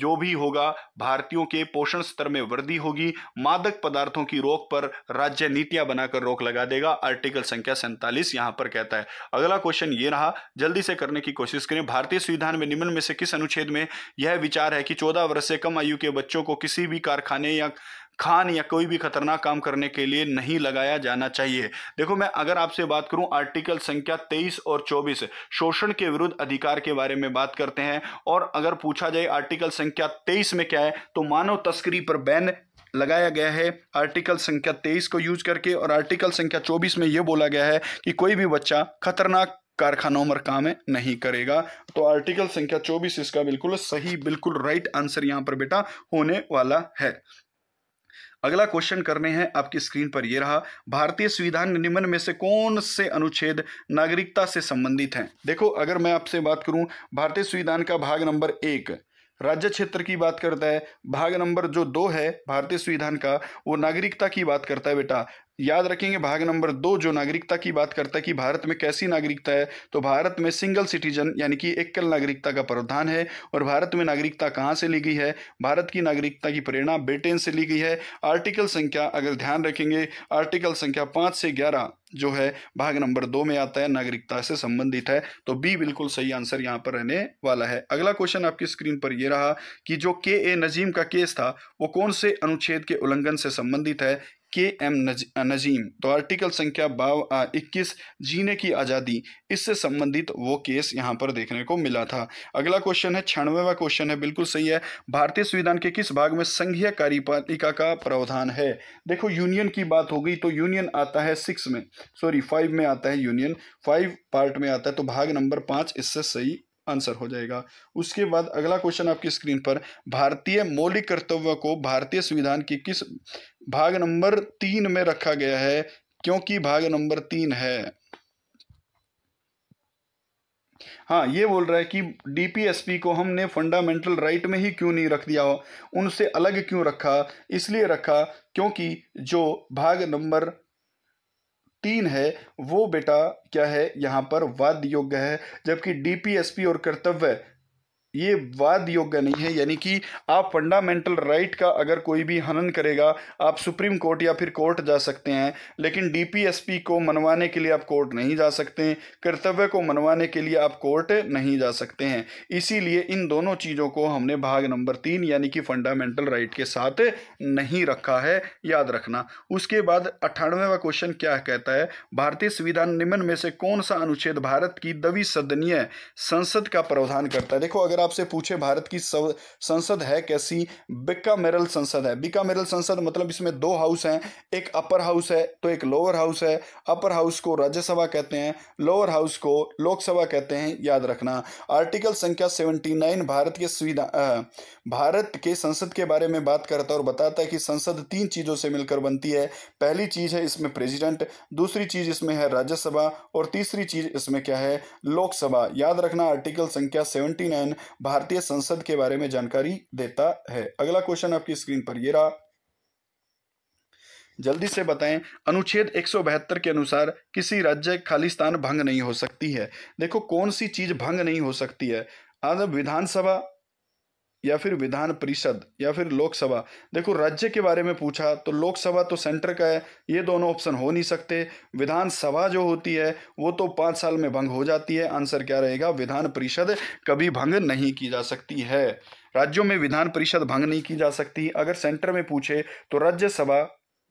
जो भी होगा भारतीयों के पोषण स्तर में वृद्धि होगी मादक पदार्थों की रोक पर राज्य नीतियां बनाकर रोक लगा देगा आर्टिकल संख्या सैंतालीस यहां पर कहता है अगला क्वेश्चन ये रहा जल्दी से करने की कोशिश करें भारतीय संविधान में निम्न में से किस अनुच्छेद में यह विचार है कि चौदह वर्ष से कम आयु के बच्चों को किसी भी कारखाने या खान या कोई भी खतरनाक काम करने के लिए नहीं लगाया जाना चाहिए देखो मैं अगर आपसे बात करूं आर्टिकल संख्या 23 और 24 शोषण के विरुद्ध अधिकार के बारे में बात करते हैं और अगर पूछा जाए आर्टिकल संख्या 23 में क्या है तो मानव तस्करी पर बैन लगाया गया है आर्टिकल संख्या 23 को यूज करके और आर्टिकल संख्या चौबीस में यह बोला गया है कि कोई भी बच्चा खतरनाक कारखानों में काम नहीं करेगा तो आर्टिकल संख्या 24 इसका बिल्कुल सही बिल्कुल राइट आंसर यहाँ पर बेटा होने वाला है अगला क्वेश्चन करने हैं आपकी स्क्रीन पर यह रहा भारतीय संविधान निम्न में से कौन से अनुच्छेद नागरिकता से संबंधित हैं देखो अगर मैं आपसे बात करूं भारतीय संविधान का भाग नंबर एक राज्य क्षेत्र की बात करता है भाग नंबर जो दो है भारतीय संविधान का वो नागरिकता की बात करता है बेटा याद रखेंगे भाग नंबर दो जो नागरिकता की बात करता है कि भारत में कैसी नागरिकता है तो भारत में सिंगल सिटीजन यानी कि एकल नागरिकता का प्रावधान है और भारत में नागरिकता कहाँ से ली गई है भारत की नागरिकता की प्रेरणा ब्रिटेन से ली गई है आर्टिकल संख्या अगर ध्यान रखेंगे आर्टिकल संख्या पाँच से ग्यारह जो है भाग नंबर दो में आता है नागरिकता से संबंधित है तो बी बिल्कुल सही आंसर यहाँ पर रहने वाला है अगला क्वेश्चन आपकी स्क्रीन पर यह रहा कि जो के ए नजीम का केस था वो कौन से अनुच्छेद के उल्लंघन से संबंधित है के एम नजीम तो आर्टिकल संख्या बाव इक्कीस जीने की आज़ादी इससे संबंधित वो केस यहाँ पर देखने को मिला था अगला क्वेश्चन है छियानवेवा क्वेश्चन है बिल्कुल सही है भारतीय संविधान के किस भाग में संघीय कार्यपालिका का प्रावधान है देखो यूनियन की बात हो गई तो यूनियन आता है सिक्स में सॉरी फाइव में आता है यूनियन फाइव पार्ट में आता है तो भाग नंबर पाँच इससे सही आंसर हो जाएगा उसके बाद अगला क्वेश्चन आपकी स्क्रीन पर भारतीय मौलिक कर्तव्य को भारतीय संविधान की किस भाग नंबर तीन में रखा गया है क्योंकि भाग नंबर तीन है हाँ ये बोल रहा है कि डीपीएसपी को हमने फंडामेंटल राइट में ही क्यों नहीं रख दिया उनसे अलग क्यों रखा इसलिए रखा क्योंकि जो भाग नंबर तीन है वो बेटा क्या है यहाँ पर वाद्य योग्य है जबकि डीपीएसपी और कर्तव्य ये वाद योग्य नहीं है यानी कि आप फंडामेंटल राइट का अगर कोई भी हनन करेगा आप सुप्रीम कोर्ट या फिर कोर्ट जा सकते हैं लेकिन डीपीएसपी को मनवाने के लिए आप कोर्ट नहीं जा सकते कर्तव्य को मनवाने के लिए आप कोर्ट नहीं जा सकते हैं इसीलिए इन दोनों चीज़ों को हमने भाग नंबर तीन यानी कि फंडामेंटल राइट के साथ नहीं रखा है याद रखना उसके बाद अट्ठानवेवा क्वेश्चन क्या कहता है भारतीय संविधान निम्न में से कौन सा अनुच्छेद भारत की दवी सदनीय संसद का प्रावधान करता है देखो अगर आपसे पूछे भारत की संसद है कैसी बिका मेरल संसद है बिका मेरल संसद मतलब इसमें दो हाउस हैं एक अपर हाउस है तो एक लोअर हाउस है अपर हाउस को राज्यसभा कहते हैं लोअर हाउस को लोकसभा कहते हैं याद रखना आर्टिकल संख्या सेवेंटी नाइन भारत के संविधान भारत के संसद के बारे में बात करता और बताता है कि संसद तीन चीज़ों से मिलकर बनती है पहली चीज़ है इसमें प्रेजिडेंट दूसरी चीज़ इसमें है राज्यसभा और तीसरी चीज़ इसमें क्या है लोकसभा याद रखना आर्टिकल संख्या सेवेंटी भारतीय संसद के बारे में जानकारी देता है अगला क्वेश्चन आपकी स्क्रीन पर ये रहा जल्दी से बताएं अनुच्छेद एक के अनुसार किसी राज्य खालिस्तान भंग नहीं हो सकती है देखो कौन सी चीज भंग नहीं हो सकती है आज विधानसभा या फिर विधान परिषद या फिर लोकसभा देखो राज्य के बारे में पूछा तो लोकसभा तो सेंटर का है ये दोनों ऑप्शन हो नहीं सकते विधानसभा जो होती है वो तो पाँच साल में भंग हो जाती है आंसर क्या रहेगा विधान परिषद कभी भंग नहीं की जा सकती है राज्यों में विधान परिषद भंग नहीं की जा सकती अगर सेंटर में पूछे तो राज्यसभा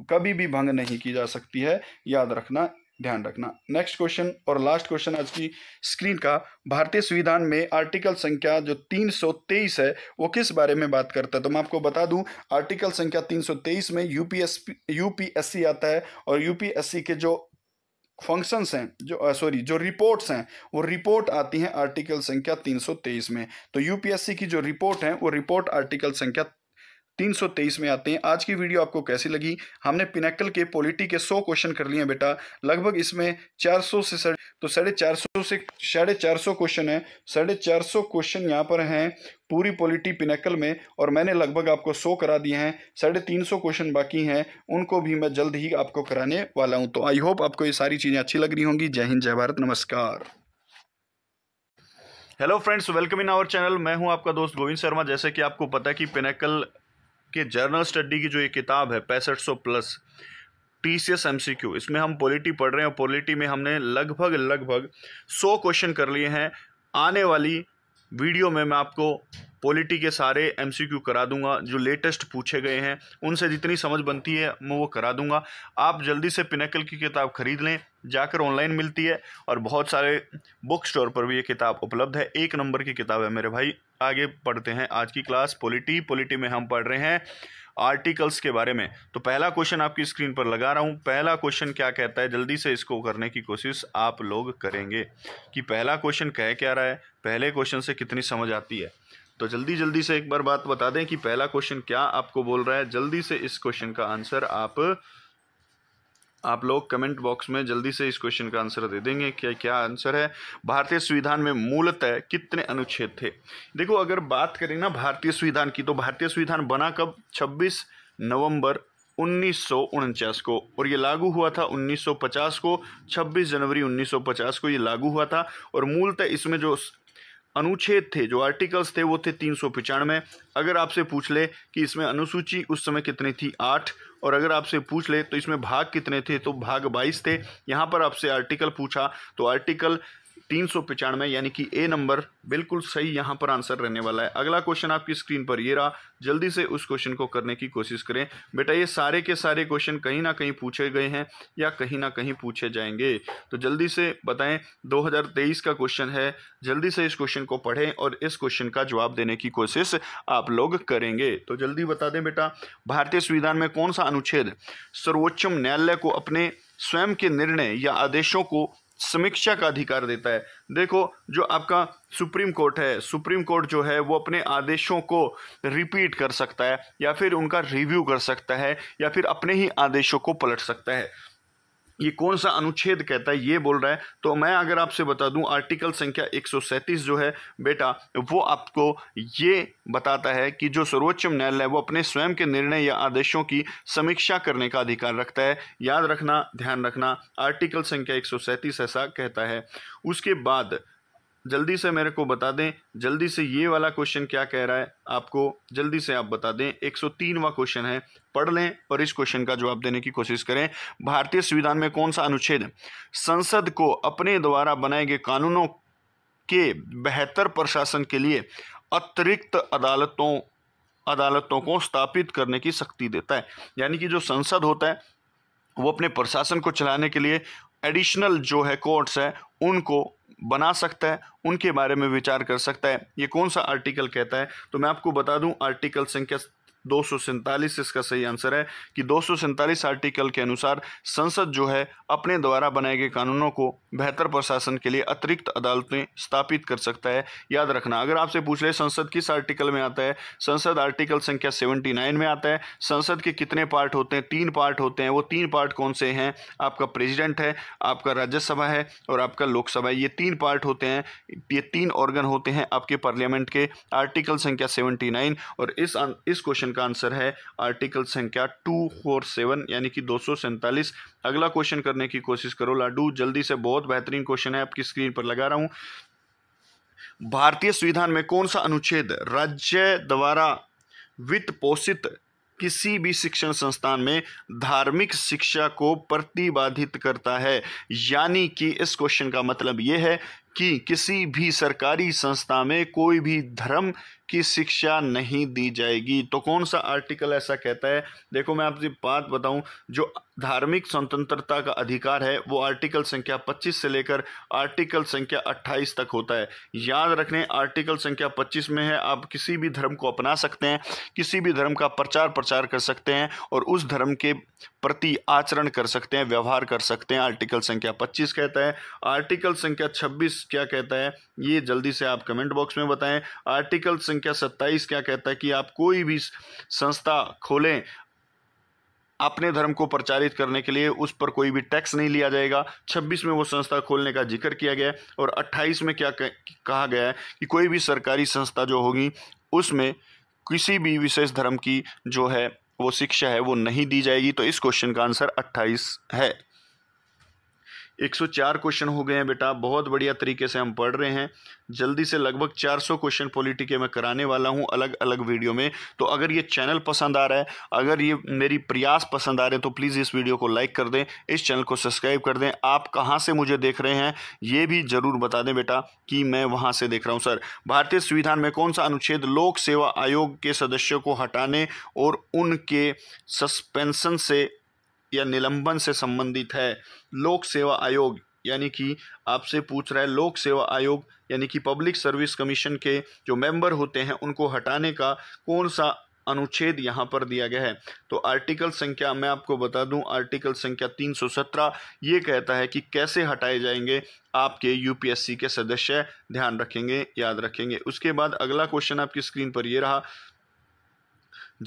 कभी भी भंग नहीं की जा सकती है याद रखना ध्यान रखना नेक्स्ट क्वेश्चन और लास्ट क्वेश्चन आज की स्क्रीन का भारतीय संविधान में आर्टिकल संख्या जो 323 है वो किस बारे में बात करता है तो मैं आपको बता दूं आर्टिकल संख्या 323 में यूपीएस यूपीएससी आता है और यूपीएससी के जो फंक्शंस हैं जो सॉरी जो रिपोर्ट्स हैं वो रिपोर्ट आती हैं आर्टिकल संख्या 323 में तो यूपीएससी की जो रिपोर्ट है वो रिपोर्ट आर्टिकल संख्या 323 में आते हैं आज की वीडियो आपको कैसी लगी हमने पिनेकल के पॉलिटी के 100 क्वेश्चन कर लिए हैं बेटा लगभग इसमें 400 से तो साढ़े चार से साढ़े चार क्वेश्चन है साढ़े चार क्वेश्चन यहाँ पर हैं पूरी पॉलिटी पिनेकल में और मैंने लगभग आपको 100 करा दिए हैं साढ़े तीन सौ क्वेश्चन बाकी हैं उनको भी मैं जल्द ही आपको कराने वाला हूँ तो आई होप आपको ये सारी चीज़ें अच्छी लग रही होंगी जय हिंद जय भारत नमस्कार hello friends welcome in our channel मैं हूं आपका दोस्त गोविंद शर्मा जैसे कि आपको पता है कि पिनेकल कि जर्नल स्टडी की जो ये किताब है पैंसठ सौ plus T C S M C Q इसमें हम पॉलिटी पढ़ रहे हैं और पॉलिटी में हमने लगभग लगभग सौ क्वेश्चन कर लिए हैं आने वाली वीडियो में मैं आपको पॉलिटी के सारे क्यू करा दूंगा जो लेटेस्ट पूछे गए हैं उनसे जितनी समझ बनती है मैं वो करा दूंगा आप जल्दी से पिनेकल की किताब खरीद लें जाकर ऑनलाइन मिलती है और बहुत सारे बुक स्टोर पर भी ये किताब उपलब्ध है एक नंबर की किताब है मेरे भाई आगे पढ़ते हैं आज की क्लास पॉलिटी पॉलिटी में हम पढ़ रहे हैं आर्टिकल्स के बारे में तो पहला क्वेश्चन आपकी स्क्रीन पर लगा रहा हूँ पहला क्वेश्चन क्या कहता है जल्दी से इसको करने की कोशिश आप लोग करेंगे कि पहला क्वेश्चन कह क्या रहा है पहले क्वेश्चन से कितनी समझ आती है तो जल्दी जल्दी से एक बार बात बता दें कि पहला क्वेश्चन क्या आपको बोल रहा है जल्दी से इस क्वेश्चन का आंसर आप आप लोग कमेंट बॉक्स में जल्दी से इस क्वेश्चन का आंसर दे देंगे क्या क्या आंसर है भारतीय संविधान में मूलतः कितने अनुच्छेद थे देखो अगर बात करें ना भारतीय संविधान की तो भारतीय संविधान बना कब 26 नवंबर उन्नीस को और ये लागू हुआ था 1950 को 26 जनवरी 1950 को ये लागू हुआ था और मूलतः इसमें जो अनुच्छेद थे जो आर्टिकल्स थे वो थे तीन सौ पचानवे अगर आपसे पूछ ले कि इसमें अनुसूची उस समय कितनी थी आठ और अगर आपसे पूछ ले तो इसमें भाग कितने थे तो भाग बाईस थे यहाँ पर आपसे आर्टिकल पूछा तो आर्टिकल तीन सौ पचानवे यानी कि ए नंबर बिल्कुल सही यहां पर आंसर रहने वाला है अगला क्वेश्चन आपकी स्क्रीन पर ये रहा जल्दी से उस क्वेश्चन को करने की कोशिश करें बेटा ये सारे के सारे क्वेश्चन कहीं ना कहीं पूछे गए हैं या कहीं ना कहीं पूछे जाएंगे तो जल्दी से बताएं 2023 का क्वेश्चन है जल्दी से इस क्वेश्चन को पढ़ें और इस क्वेश्चन का जवाब देने की कोशिश आप लोग करेंगे तो जल्दी बता दें बेटा भारतीय संविधान में कौन सा अनुच्छेद सर्वोच्च न्यायालय को अपने स्वयं के निर्णय या आदेशों को समीक्षा का अधिकार देता है देखो जो आपका सुप्रीम कोर्ट है सुप्रीम कोर्ट जो है वो अपने आदेशों को रिपीट कर सकता है या फिर उनका रिव्यू कर सकता है या फिर अपने ही आदेशों को पलट सकता है ये कौन सा अनुच्छेद कहता है ये बोल रहा है तो मैं अगर आपसे बता दूं आर्टिकल संख्या एक जो है बेटा वो आपको ये बताता है कि जो सर्वोच्च न्यायालय वो अपने स्वयं के निर्णय या आदेशों की समीक्षा करने का अधिकार रखता है याद रखना ध्यान रखना आर्टिकल संख्या एक ऐसा कहता है उसके बाद जल्दी से मेरे को बता दें जल्दी से ये वाला क्वेश्चन क्या कह रहा है आपको जल्दी से आप बता दें 103वां क्वेश्चन है पढ़ लें और इस क्वेश्चन का जवाब देने की कोशिश करें भारतीय संविधान में कौन सा अनुच्छेद संसद को अपने द्वारा बनाए गए कानूनों के बेहतर प्रशासन के लिए अतिरिक्त अदालतों अदालतों को स्थापित करने की शक्ति देता है यानी कि जो संसद होता है वो अपने प्रशासन को चलाने के लिए एडिशनल जो है कोर्ट्स है उनको बना सकता है उनके बारे में विचार कर सकता है ये कौन सा आर्टिकल कहता है तो मैं आपको बता दूं आर्टिकल संख्या दो इसका सही आंसर है कि दो आर्टिकल के अनुसार संसद जो है अपने द्वारा बनाए गए कानूनों को बेहतर प्रशासन के लिए अतिरिक्त अदालतें स्थापित कर सकता है याद रखना अगर आपसे पूछ ले संसद किस आर्टिकल में आता है संसद आर्टिकल संख्या 79 में आता है संसद के कितने पार्ट होते हैं तीन पार्ट होते हैं वो तीन पार्ट कौन से हैं आपका प्रेजिडेंट है आपका राज्यसभा है और आपका लोकसभा है ये तीन पार्ट होते हैं ये तीन ऑर्गन होते हैं आपके पार्लियामेंट के आर्टिकल संख्या सेवेंटी और इस क्वेश्चन क्वेश्चन का आंसर है आर्टिकल संख्या टू फोर सेवन यानी कि दो सौ सैंतालीस अगला क्वेश्चन करने की कोशिश करो लाडू जल्दी से बहुत बेहतरीन क्वेश्चन है आपकी स्क्रीन पर लगा रहा हूं भारतीय संविधान में कौन सा अनुच्छेद राज्य द्वारा वित्त पोषित किसी भी शिक्षण संस्थान में धार्मिक शिक्षा को प्रतिबाधित करता है यानी कि इस क्वेश्चन का मतलब यह है कि किसी भी सरकारी संस्था में कोई भी धर्म की शिक्षा नहीं दी जाएगी तो कौन सा आर्टिकल ऐसा कहता है देखो मैं आपसे बात बताऊं जो धार्मिक स्वतंत्रता का अधिकार है वो आर्टिकल संख्या 25 से लेकर आर्टिकल संख्या 28 तक होता है याद रखने आर्टिकल संख्या 25 में है आप किसी भी धर्म को अपना सकते हैं किसी भी धर्म का प्रचार प्रचार कर सकते हैं और उस धर्म के प्रति आचरण कर सकते हैं व्यवहार कर सकते हैं आर्टिकल संख्या पच्चीस कहता है आर्टिकल संख्या छब्बीस क्या कहता है ये जल्दी से आप कमेंट बॉक्स में बताएं आर्टिकल संख्या संख्या सत्ताईस क्या कहता है कि आप कोई भी संस्था खोलें अपने धर्म को प्रचारित करने के लिए उस पर कोई भी टैक्स नहीं लिया जाएगा 26 में वो संस्था खोलने का जिक्र किया गया और 28 में क्या कहा गया है कि कोई भी सरकारी संस्था जो होगी उसमें किसी भी विशेष धर्म की जो है वो शिक्षा है वो नहीं दी जाएगी तो इस क्वेश्चन का आंसर 28 है 104 क्वेश्चन हो गए हैं बेटा बहुत बढ़िया तरीके से हम पढ़ रहे हैं जल्दी से लगभग 400 क्वेश्चन पॉलिटी के मैं कराने वाला हूं अलग अलग वीडियो में तो अगर ये चैनल पसंद आ रहा है अगर ये मेरी प्रयास पसंद आ रहे हैं तो प्लीज़ इस वीडियो को लाइक कर दें इस चैनल को सब्सक्राइब कर दें आप कहाँ से मुझे देख रहे हैं ये भी ज़रूर बता दें बेटा कि मैं वहाँ से देख रहा हूँ सर भारतीय संविधान में कौन सा अनुच्छेद लोक सेवा आयोग के सदस्यों को हटाने और उनके सस्पेंसन से या निलंबन से संबंधित है लोक सेवा आयोग यानी कि आपसे पूछ रहा है लोक सेवा आयोग यानी कि पब्लिक सर्विस कमीशन के जो मेंबर होते हैं उनको हटाने का कौन सा अनुच्छेद यहाँ पर दिया गया है तो आर्टिकल संख्या मैं आपको बता दूं आर्टिकल संख्या 317 ये कहता है कि कैसे हटाए जाएंगे आपके यूपीएससी के सदस्य ध्यान रखेंगे याद रखेंगे उसके बाद अगला क्वेश्चन आपकी स्क्रीन पर ये रहा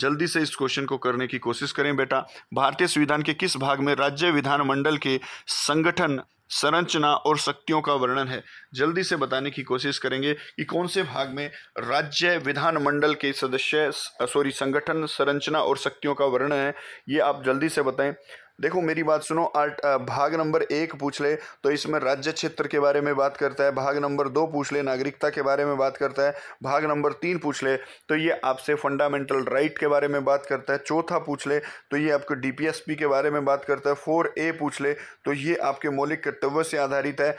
जल्दी से इस क्वेश्चन को करने की कोशिश करें बेटा भारतीय संविधान के किस भाग में राज्य विधानमंडल के संगठन संरचना और शक्तियों का वर्णन है जल्दी से बताने की कोशिश करेंगे कि कौन से भाग में राज्य विधानमंडल के सदस्य सॉरी संगठन संरचना और शक्तियों का वर्णन है ये आप जल्दी से बताएं देखो मेरी बात सुनो आर्ट भाग नंबर एक पूछ ले तो इसमें राज्य क्षेत्र के बारे में बात करता है भाग नंबर दो पूछ ले नागरिकता के बारे में बात करता है भाग नंबर तीन पूछ ले तो ये आपसे फंडामेंटल राइट के बारे में बात करता है चौथा पूछ ले तो ये आपके डीपीएसपी के बारे में बात करता है फोर ए पूछ ले तो ये आपके मौलिक कर्तव्य से आधारित है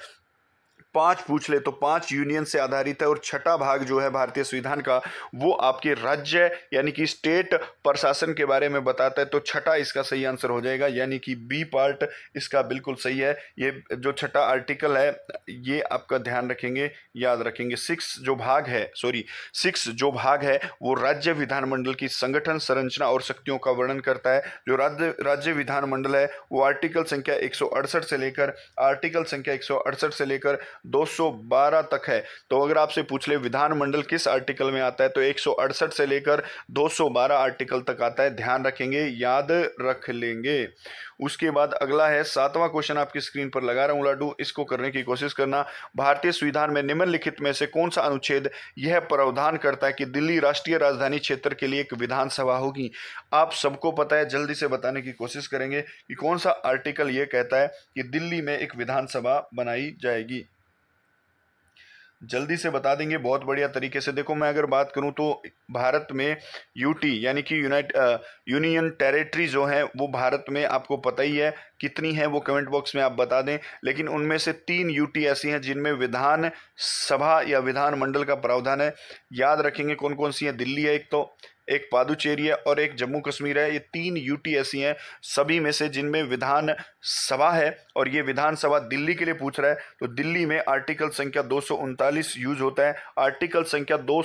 पांच पूछ ले तो पांच यूनियन से आधारित है और छठा भाग जो है भारतीय संविधान का वो आपके राज्य यानी कि स्टेट प्रशासन के बारे में बताता है तो छठा इसका सही आंसर हो जाएगा यानी कि बी पार्ट इसका बिल्कुल सही है ये जो छठा आर्टिकल है ये आपका ध्यान रखेंगे याद रखेंगे सिक्स जो भाग है सॉरी सिक्स जो भाग है वो राज्य विधानमंडल की संगठन संरचना और शक्तियों का वर्णन करता है जो राज्य राज्य विधानमंडल है वो आर्टिकल संख्या एक से लेकर आर्टिकल संख्या एक से लेकर 212 तक है तो अगर आपसे पूछ ले विधानमंडल किस आर्टिकल में आता है तो एक से लेकर 212 आर्टिकल तक आता है ध्यान रखेंगे याद रख लेंगे उसके बाद अगला है सातवां क्वेश्चन आपकी स्क्रीन पर लगा रहा हूँ लाडू इसको करने की कोशिश करना भारतीय संविधान में निम्नलिखित में से कौन सा अनुच्छेद यह प्रावधान करता है कि दिल्ली राष्ट्रीय राजधानी क्षेत्र के लिए एक विधानसभा होगी आप सबको पता है जल्दी से बताने की कोशिश करेंगे कि कौन सा आर्टिकल ये कहता है कि दिल्ली में एक विधानसभा बनाई जाएगी जल्दी से बता देंगे बहुत बढ़िया तरीके से देखो मैं अगर बात करूं तो भारत में यूटी यानी कि यूनाइट यूनियन टेरिटरी जो है वो भारत में आपको पता ही है कितनी है वो कमेंट बॉक्स में आप बता दें लेकिन उनमें से तीन यूटी ऐसी हैं जिनमें विधान सभा या विधानमंडल का प्रावधान है याद रखेंगे कौन कौन सी हैं दिल्ली है एक तो एक पादुचेरी है और एक जम्मू कश्मीर है ये तीन यूटी ऐसी हैं सभी में से जिनमें विधान सभा है और ये विधानसभा दिल्ली के लिए पूछ रहा है तो दिल्ली में आर्टिकल संख्या दो यूज होता है आर्टिकल संख्या दो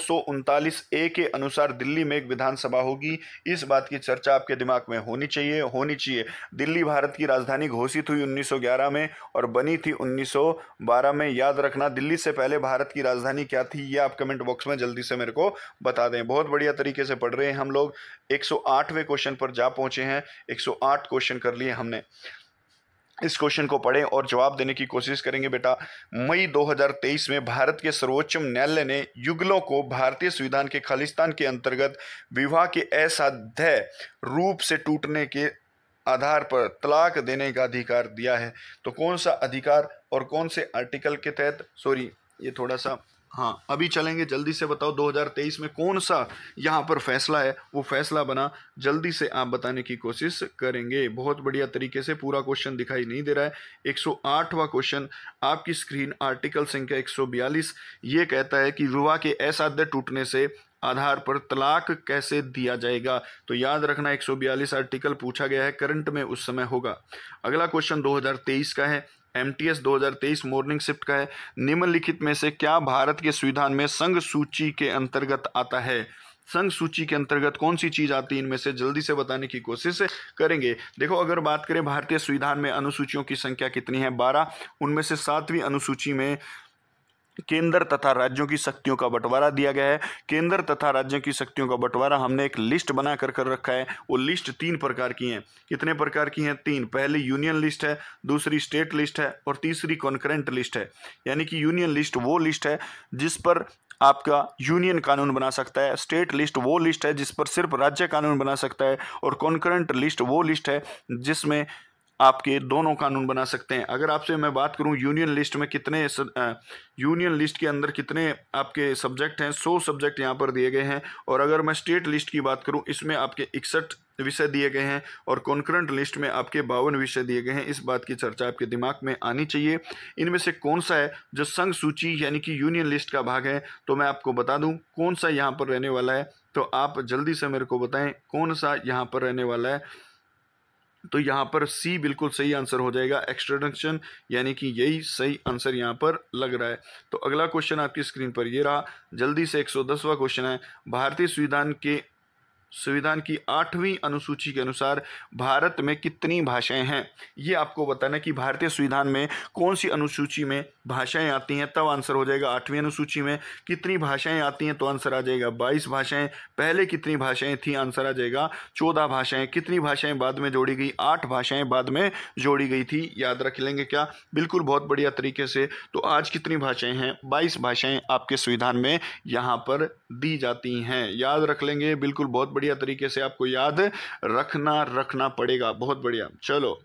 ए के अनुसार दिल्ली में एक विधानसभा होगी इस बात की चर्चा आपके दिमाग में होनी चाहिए होनी चाहिए दिल्ली भारत की राजधानी घोषित हुई 1911 में और बनी थी 1912 में याद रखना दिल्ली से पहले भारत की राजधानी क्या थी ये आप कमेंट बॉक्स में जल्दी से मेरे को बता दें बहुत बढ़िया तरीके से पढ़ रहे हैं हम लोग एक क्वेश्चन पर जा पहुंचे हैं एक क्वेश्चन कर लिए हमने इस क्वेश्चन को पढ़ें और जवाब देने की कोशिश करेंगे बेटा मई 2023 में भारत के सर्वोच्च न्यायालय ने युगलों को भारतीय संविधान के खालिस्तान के अंतर्गत विवाह के असाध्य रूप से टूटने के आधार पर तलाक देने का अधिकार दिया है तो कौन सा अधिकार और कौन से आर्टिकल के तहत सॉरी ये थोड़ा सा हाँ अभी चलेंगे जल्दी से बताओ 2023 में कौन सा यहाँ पर फैसला है वो फैसला बना जल्दी से आप बताने की कोशिश करेंगे बहुत बढ़िया तरीके से पूरा क्वेश्चन दिखाई नहीं दे रहा है 108वां क्वेश्चन आपकी स्क्रीन आर्टिकल संख्या 142 ये कहता है कि विवाह के ऐसा दे टूटने से आधार पर तलाक कैसे दिया जाएगा तो याद रखना 142 आर्टिकल पूछा गया है करंट में उस समय होगा अगला क्वेश्चन 2023 का है एम टी एस दो हज़ार तेईस मॉर्निंग शिफ्ट का है निम्नलिखित में से क्या भारत के संविधान में संघ सूची के अंतर्गत आता है संघ सूची के अंतर्गत कौन सी चीज़ आती है इनमें से जल्दी से बताने की कोशिश करेंगे देखो अगर बात करें भारतीय संविधान में अनुसूचियों की संख्या कितनी है बारह उनमें से सातवीं अनुसूची में केंद्र तथा राज्यों की शक्तियों का बंटवारा दिया गया है केंद्र तथा राज्यों की शक्तियों का बंटवारा हमने एक लिस्ट बना कर कर रखा है वो लिस्ट तीन प्रकार की हैं कितने प्रकार की हैं तीन पहली यूनियन लिस्ट है दूसरी स्टेट लिस्ट है और तीसरी कॉन्करेंट लिस्ट है यानी कि यूनियन लिस्ट वो लिस्ट है जिस पर आपका यूनियन कानून बना सकता है स्टेट लिस्ट वो लिस्ट है जिस पर सिर्फ राज्य कानून बना सकता है और कॉन्करेंट लिस्ट वो लिस्ट है जिसमें आपके दोनों कानून बना सकते हैं अगर आपसे मैं बात करूं यूनियन लिस्ट में कितने यूनियन लिस्ट के अंदर कितने आपके सब्जेक्ट हैं सौ सब्जेक्ट यहाँ पर दिए गए हैं और अगर मैं स्टेट लिस्ट की बात करूं इसमें आपके इकसठ विषय दिए गए हैं और कॉन्करेंट लिस्ट में आपके बावन विषय दिए गए हैं इस बात की चर्चा आपके दिमाग में आनी चाहिए इनमें से कौन सा है जो संघ सूची यानी कि यूनियन लिस्ट का भाग है तो मैं आपको बता दूं कौन सा यहाँ पर रहने वाला है तो आप जल्दी से मेरे को बताएं कौन सा यहाँ पर रहने वाला है तो यहाँ पर सी बिल्कुल सही आंसर हो जाएगा एक्सट्रोडक्शन यानी कि यही सही आंसर यहाँ पर लग रहा है तो अगला क्वेश्चन आपकी स्क्रीन पर ये रहा जल्दी से 110वां क्वेश्चन है भारतीय संविधान के संविधान की आठवीं अनुसूची के अनुसार भारत में कितनी भाषाएं हैं ये आपको बताना कि भारतीय संविधान में कौन सी अनुसूची में भाषाएं आती हैं तब आंसर हो जाएगा आठवीं अनुसूची में कितनी भाषाएं आती हैं तो आंसर आ जाएगा बाईस भाषाएं पहले कितनी भाषाएं थी आंसर आ जाएगा चौदह भाषाएं कितनी भाषाएं बाद में जोड़ी गई आठ भाषाएं बाद में जोड़ी गई थी याद रख लेंगे क्या बिल्कुल बहुत बढ़िया तरीके से तो आज कितनी भाषाएं हैं बाईस भाषाएं आपके संविधान में यहाँ पर दी जाती हैं याद रख लेंगे बिल्कुल बहुत बढ़िया तरीके से आपको याद रखना रखना पड़ेगा बहुत बढ़िया चलो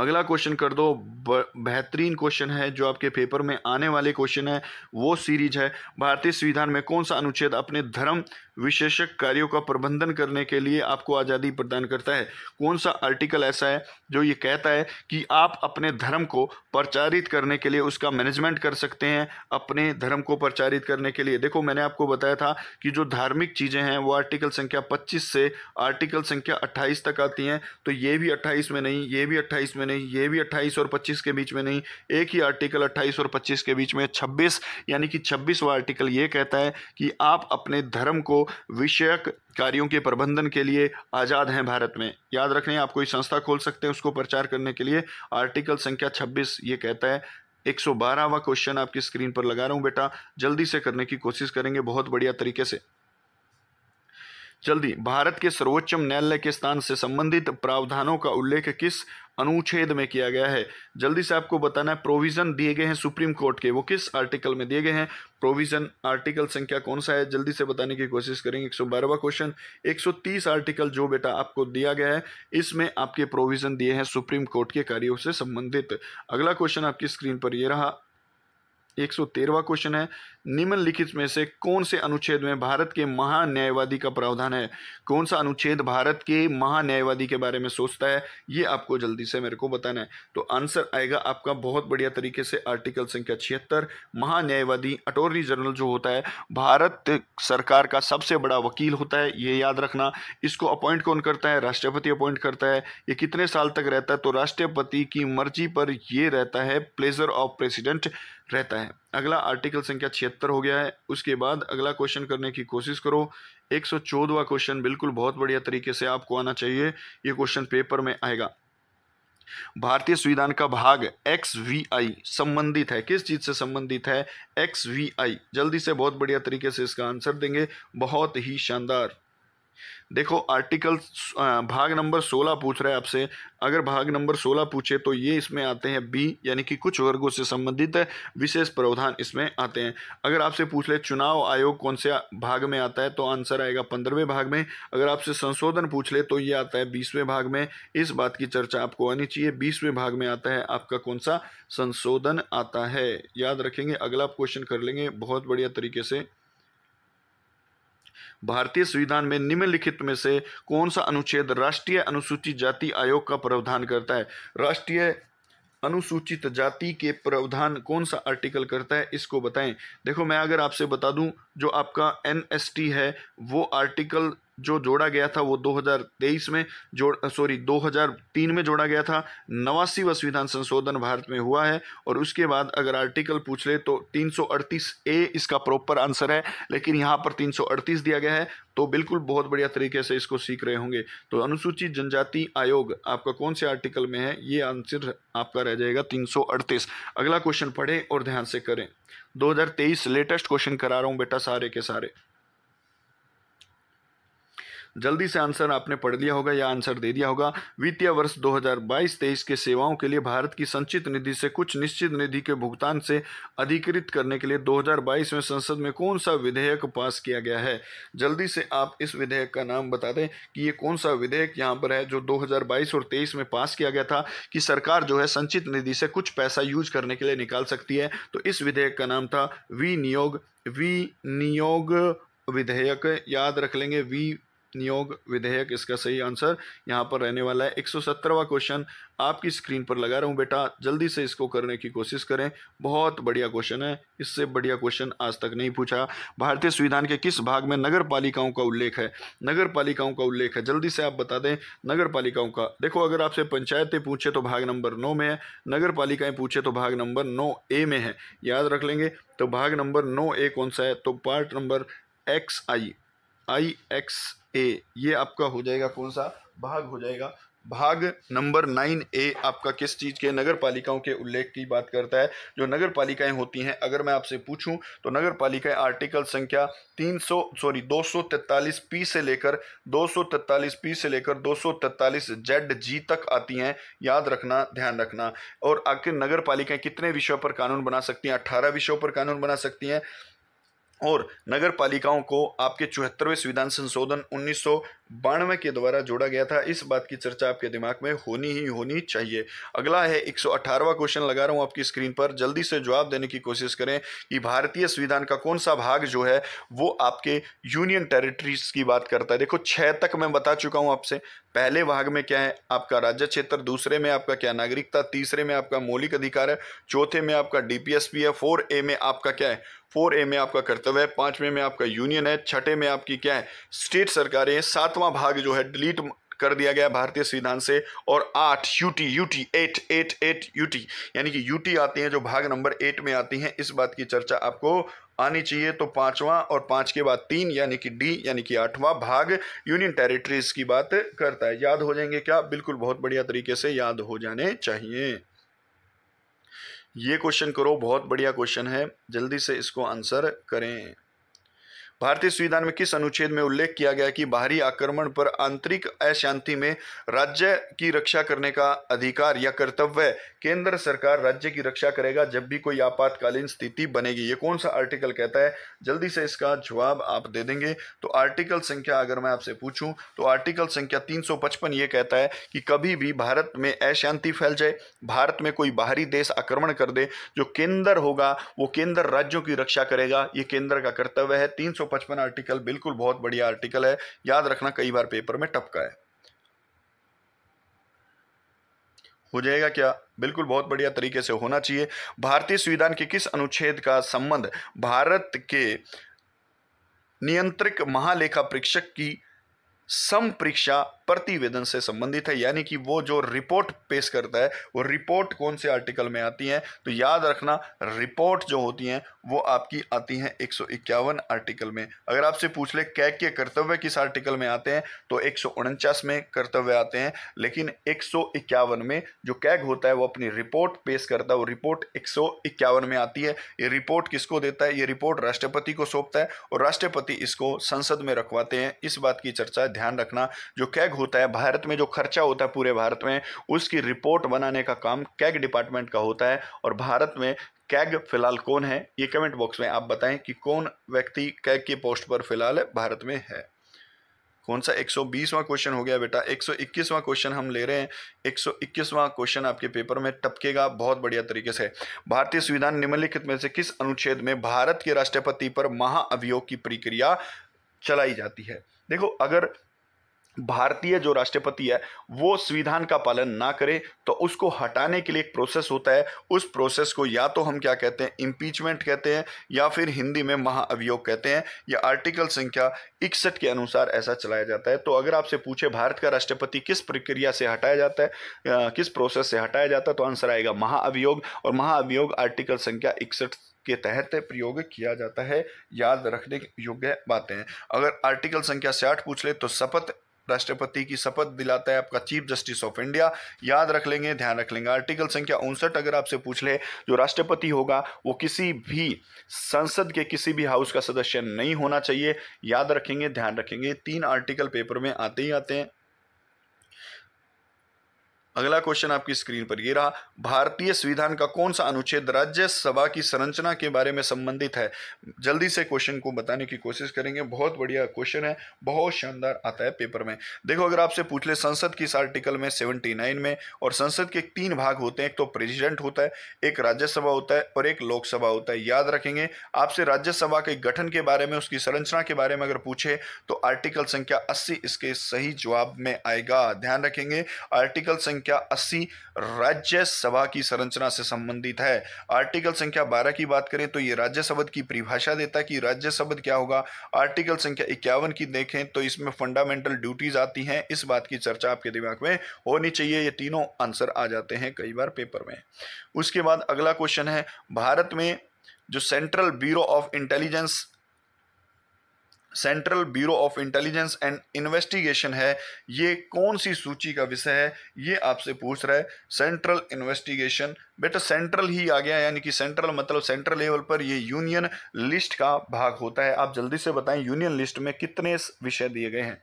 अगला क्वेश्चन कर दो बेहतरीन क्वेश्चन है जो आपके पेपर में आने वाले क्वेश्चन है वो सीरीज है भारतीय संविधान में कौन सा अनुच्छेद अपने धर्म विशेषक कार्यों का प्रबंधन करने के लिए आपको आज़ादी प्रदान करता है कौन सा आर्टिकल ऐसा है जो ये कहता है कि आप अपने धर्म को प्रचारित करने के लिए उसका मैनेजमेंट कर सकते हैं अपने धर्म को प्रचारित करने के लिए देखो मैंने आपको बताया था कि जो धार्मिक चीज़ें हैं वो आर्टिकल संख्या पच्चीस से आर्टिकल संख्या अट्ठाईस तक आती हैं तो ये भी अट्ठाईस में नहीं ये भी अट्ठाईस में नहीं ये भी अट्ठाईस और पच्चीस के बीच में नहीं एक ही आर्टिकल अट्ठाईस और पच्चीस के बीच में छब्बीस यानी कि छब्बीसवा आर्टिकल ये कहता है कि आप अपने धर्म को विषयक कार्यों के प्रबंधन के लिए आज़ाद हैं भारत में याद रखने आप कोई संस्था खोल सकते हैं उसको प्रचार करने के लिए आर्टिकल संख्या 26 ये कहता है 112वां क्वेश्चन आपकी स्क्रीन पर लगा रहा हूं बेटा जल्दी से करने की कोशिश करेंगे बहुत बढ़िया तरीके से जल्दी भारत के सर्वोच्च न्यायालय के स्थान से संबंधित प्रावधानों का उल्लेख किस अनुच्छेद में किया गया है जल्दी से आपको बताना है प्रोविज़न दिए गए हैं सुप्रीम कोर्ट के वो किस आर्टिकल में दिए गए हैं प्रोविज़न आर्टिकल संख्या कौन सा है जल्दी से बताने की कोशिश करेंगे एक सौ क्वेश्चन 130 आर्टिकल जो बेटा आपको दिया गया है इसमें आपके प्रोविज़न दिए हैं सुप्रीम कोर्ट के कार्यों से संबंधित अगला क्वेश्चन आपकी स्क्रीन पर यह रहा एक सौ तेरहवा क्वेश्चन है निम्नलिखित में से कौन से अनुच्छेद में भारत के महान्यायवादी का प्रावधान है कौन सा अनुच्छेद भारत के महान्यायवादी के बारे में सोचता है ये आपको जल्दी से मेरे को बताना है तो आंसर आएगा आपका बहुत बढ़िया तरीके से आर्टिकल संख्या छिहत्तर महान्यायवादी अटोर्नी जनरल जो होता है भारत सरकार का सबसे बड़ा वकील होता है ये याद रखना इसको अपॉइंट कौन करता है राष्ट्रपति अपॉइंट करता है ये कितने साल तक रहता है तो राष्ट्रपति की मर्जी पर यह रहता है प्लेजर ऑफ प्रेसिडेंट रहता है अगला आर्टिकल संख्या छिहत्तर हो गया है उसके बाद अगला क्वेश्चन करने की कोशिश करो एक सौ चौदवा क्वेश्चन बिल्कुल बहुत बढ़िया तरीके से आपको आना चाहिए ये क्वेश्चन पेपर में आएगा भारतीय संविधान का भाग एक्स वी आई संबंधित है किस चीज़ से संबंधित है एक्स वी आई जल्दी से बहुत बढ़िया तरीके से इसका आंसर देंगे बहुत ही शानदार देखो आर्टिकल भाग नंबर सोलह पूछ रहा है आपसे अगर भाग नंबर सोलह पूछे तो ये इसमें आते हैं बी यानी कि कुछ वर्गों से संबंधित विशेष प्रावधान इसमें आते हैं अगर आपसे पूछ ले चुनाव आयोग कौन से भाग में आता है तो आंसर आएगा पंद्रहवें भाग में अगर आपसे संशोधन पूछ ले तो ये आता है बीसवें भाग में इस बात की चर्चा आपको आनी चाहिए बीसवें भाग में आता है आपका कौन सा संशोधन आता है याद रखेंगे अगला क्वेश्चन कर लेंगे बहुत बढ़िया तरीके से भारतीय संविधान में निम्नलिखित में से कौन सा अनुच्छेद राष्ट्रीय अनुसूचित जाति आयोग का प्रावधान करता है राष्ट्रीय अनुसूचित जाति के प्रावधान कौन सा आर्टिकल करता है इसको बताएं देखो मैं अगर आपसे बता दूं जो आपका एन है वो आर्टिकल जो जोड़ा गया था वो 2023 में जोड़ सॉरी 2003 में जोड़ा गया था नवासी संविधान संशोधन भारत में हुआ है और उसके बाद अगर आर्टिकल पूछ ले तो 338 ए इसका प्रॉपर आंसर है लेकिन यहाँ पर 338 दिया गया है तो बिल्कुल बहुत बढ़िया तरीके से इसको सीख रहे होंगे तो अनुसूचित जनजाति आयोग आपका कौन से आर्टिकल में है ये आंसर आपका रह जाएगा तीन अगला क्वेश्चन पढ़ें और ध्यान से करें दो लेटेस्ट क्वेश्चन करा रहा हूँ बेटा सारे के सारे जल्दी से आंसर आपने पढ़ लिया होगा या आंसर दे दिया होगा वित्तीय वर्ष 2022-23 के सेवाओं के लिए भारत की संचित निधि से कुछ निश्चित निधि के भुगतान से अधिकृत करने के लिए 2022 में संसद में कौन सा विधेयक पास किया गया है जल्दी से आप इस विधेयक का नाम बता दें कि ये कौन सा विधेयक यहाँ पर है जो दो और तेईस में पास किया गया था कि सरकार जो है संचित निधि से कुछ पैसा यूज करने के लिए निकाल सकती है तो इस विधेयक का नाम था विनियोग विनियोग विधेयक याद रख लेंगे वी नियोग विधेयक इसका सही आंसर यहाँ पर रहने वाला है एक क्वेश्चन आपकी स्क्रीन पर लगा रहा हूँ बेटा जल्दी से इसको करने की कोशिश करें बहुत बढ़िया क्वेश्चन है इससे बढ़िया क्वेश्चन आज तक नहीं पूछा भारतीय संविधान के किस भाग में नगर पालिकाओं का उल्लेख है नगर पालिकाओं का उल्लेख है जल्दी से आप बता दें नगर पालिकाओं का देखो अगर आपसे पंचायतें पूछे तो भाग नंबर नौ में है नगर पालिकाएँ पूछे तो भाग नंबर नौ ए में है याद रख लेंगे तो भाग नंबर नौ ए कौन सा है तो part number X I I X A ये आपका हो जाएगा कौन सा भाग हो जाएगा भाग नंबर नाइन ए आपका किस चीज़ के नगर पालिकाओं के उल्लेख की बात करता है जो नगर पालिकाएँ होती हैं अगर मैं आपसे पूछूं तो नगर पालिकाएँ आर्टिकल संख्या 300 सॉरी 243 पी से लेकर 243 पी से लेकर 243 जेड जी तक आती हैं याद रखना ध्यान रखना और आखिर नगर पालिकाएँ कितने विषयों पर कानून बना सकती हैं अट्ठारह विषयों पर कानून बना सकती हैं और नगर पालिकाओं को आपके चौहत्तरवें संविधान संशोधन उन्नीस के द्वारा जोड़ा गया था इस बात की चर्चा आपके दिमाग में होनी ही होनी चाहिए अगला है 118वां क्वेश्चन लगा रहा हूँ आपकी स्क्रीन पर जल्दी से जवाब देने की कोशिश करें कि भारतीय संविधान का कौन सा भाग जो है वो आपके यूनियन टेरिटरीज की बात करता है देखो छः तक मैं बता चुका हूँ आपसे पहले भाग में क्या है आपका राज्य क्षेत्र दूसरे में आपका क्या नागरिकता तीसरे में आपका मौलिक अधिकार है चौथे में आपका डीपीएसपी है फोर ए में आपका क्या है फोर ए में आपका कर्तव्य है पांचवें में आपका यूनियन है छठे में आपकी क्या है स्टेट सरकारें सातवां भाग जो है डिलीट कर दिया गया भारतीय संविधान से और आठ UT UT eight eight eight UT यानी कि यूटी आती हैं जो भाग नंबर एट में आती हैं इस बात की चर्चा आपको आनी चाहिए तो पांचवा और पांच के बाद तीन यानी कि डी यानी कि आठवां भाग यूनियन टेरिटरीज की बात करता है याद हो जाएंगे क्या बिल्कुल बहुत बढ़िया तरीके से याद हो जाने चाहिए ये क्वेश्चन करो बहुत बढ़िया क्वेश्चन है जल्दी से इसको आंसर करें भारतीय संविधान में किस अनुच्छेद में उल्लेख किया गया कि बाहरी आक्रमण पर आंतरिक अशांति में राज्य की रक्षा करने का अधिकार या कर्तव्य केंद्र सरकार राज्य की रक्षा करेगा जब भी कोई आपातकालीन स्थिति बनेगी ये कौन सा आर्टिकल कहता है जल्दी से इसका जवाब आप दे देंगे तो आर्टिकल संख्या अगर मैं आपसे पूछूं तो आर्टिकल संख्या पचपन ये कहता है कि कभी भी भारत में अशांति फैल जाए भारत में कोई बाहरी देश आक्रमण कर दे जो केंद्र होगा वो केंद्र राज्यों की रक्षा करेगा ये केंद्र का कर्तव्य है तीन सौ 155 आर्टिकल बिल्कुल बहुत बढ़िया आर्टिकल है याद रखना कई बार पेपर में टपका है हो जाएगा क्या बिल्कुल बहुत बढ़िया तरीके से होना चाहिए भारतीय संविधान के किस अनुच्छेद का संबंध भारत के नियंत्रक महालेखा परीक्षक की सम परीक्षा प्रतिवेदन से संबंधित है यानी कि वो जो रिपोर्ट पेश करता है वो रिपोर्ट कौन से आर्टिकल में आती है तो याद रखना रिपोर्ट जो होती हैं वो आपकी आती हैं एक आर्टिकल में अगर आपसे पूछ ले कैग के कर्तव्य किस आर्टिकल में आते हैं तो एक में कर्तव्य आते हैं लेकिन एक में जो कैग होता है वो अपनी रिपोर्ट पेश करता है वो रिपोर्ट एक में आती है ये रिपोर्ट किसको देता है ये रिपोर्ट राष्ट्रपति को सौंपता है और राष्ट्रपति इसको संसद में रखवाते हैं इस बात की चर्चा ध्यान रखना जो कैग होता है भारत में जो खर्चा होता है पूरे भारत में उसकी रिपोर्ट बनाने का काम कैग डिपार्टमेंट का होता है और भारत में कैग फिलहाल कौन है ये कमेंट बॉक्स में आप बताएं कि कौन व्यक्ति कैग की पोस्ट पर फिलहाल भारत में है कौन सा 120वां क्वेश्चन हो गया बेटा 121वां क्वेश्चन हम ले रहे हैं 121वां क्वेश्चन आपके पेपर में टपकेगा बहुत बढ़िया तरीके से भारतीय संविधान निम्नलिखित में से किस अनुच्छेद में भारत के राष्ट्रपति पर महाअभियोग की प्रक्रिया चलाई जाती है देखो अगर भारतीय जो राष्ट्रपति है वो संविधान का पालन ना करे तो उसको हटाने के लिए एक प्रोसेस होता है उस प्रोसेस को या तो हम क्या कहते हैं इम्पीचमेंट कहते हैं या फिर हिंदी में महाअभियोग कहते हैं या आर्टिकल संख्या इकसठ के अनुसार ऐसा चलाया जाता है तो अगर आपसे पूछे भारत का राष्ट्रपति किस प्रक्रिया से हटाया जाता है आ, किस प्रोसेस से हटाया जाता है तो आंसर आएगा महाअभियोग और महाअभियोग आर्टिकल संख्या इकसठ के तहत प्रयोग किया जाता है याद रखने योग्य बातें हैं अगर आर्टिकल संख्या साठ पूछ ले तो शपथ राष्ट्रपति की शपथ दिलाता है आपका चीफ जस्टिस ऑफ इंडिया याद रख लेंगे ध्यान रख लेंगे आर्टिकल संख्या उनसठ अगर आपसे पूछ ले जो राष्ट्रपति होगा वो किसी भी संसद के किसी भी हाउस का सदस्य नहीं होना चाहिए याद रखेंगे ध्यान रखेंगे तीन आर्टिकल पेपर में आते ही आते हैं अगला क्वेश्चन आपकी स्क्रीन पर ये रहा भारतीय संविधान का कौन सा अनुच्छेद राज्यसभा की संरचना के बारे में संबंधित है जल्दी से क्वेश्चन को बताने की कोशिश करेंगे बहुत बढ़िया क्वेश्चन है बहुत शानदार आता है पेपर में देखो अगर आपसे पूछ ले संसद की इस आर्टिकल में सेवेंटी नाइन में और संसद के तीन भाग होते हैं एक तो प्रेजिडेंट होता है एक राज्यसभा होता है और एक लोकसभा होता है याद रखेंगे आपसे राज्यसभा के गठन के बारे में उसकी संरचना के बारे में अगर पूछे तो आर्टिकल संख्या अस्सी इसके सही जवाब में आएगा ध्यान रखेंगे आर्टिकल संख्या संख्या 80 राज्यसभा की संरचना से संबंधित है आर्टिकल संख्या 12 की बात करें तो ये राज्यसभा की परिभाषा देता है कि राज्यसभा क्या होगा आर्टिकल संख्या इक्यावन की देखें तो इसमें फंडामेंटल ड्यूटीज आती हैं इस बात की चर्चा आपके दिमाग में होनी चाहिए ये तीनों आंसर आ जाते हैं कई बार पेपर में उसके बाद अगला क्वेश्चन है भारत में जो central bureau of intelligence central bureau of intelligence and investigation है ये कौन सी सूची का विषय है ये आपसे पूछ रहा है सेंट्रल इन्वेस्टिगेशन बेटा सेंट्रल ही आ गया यानी कि सेंट्रल मतलब सेंट्रल लेवल पर ये यूनियन लिस्ट का भाग होता है आप जल्दी से बताएं यूनियन लिस्ट में कितने विषय दिए गए हैं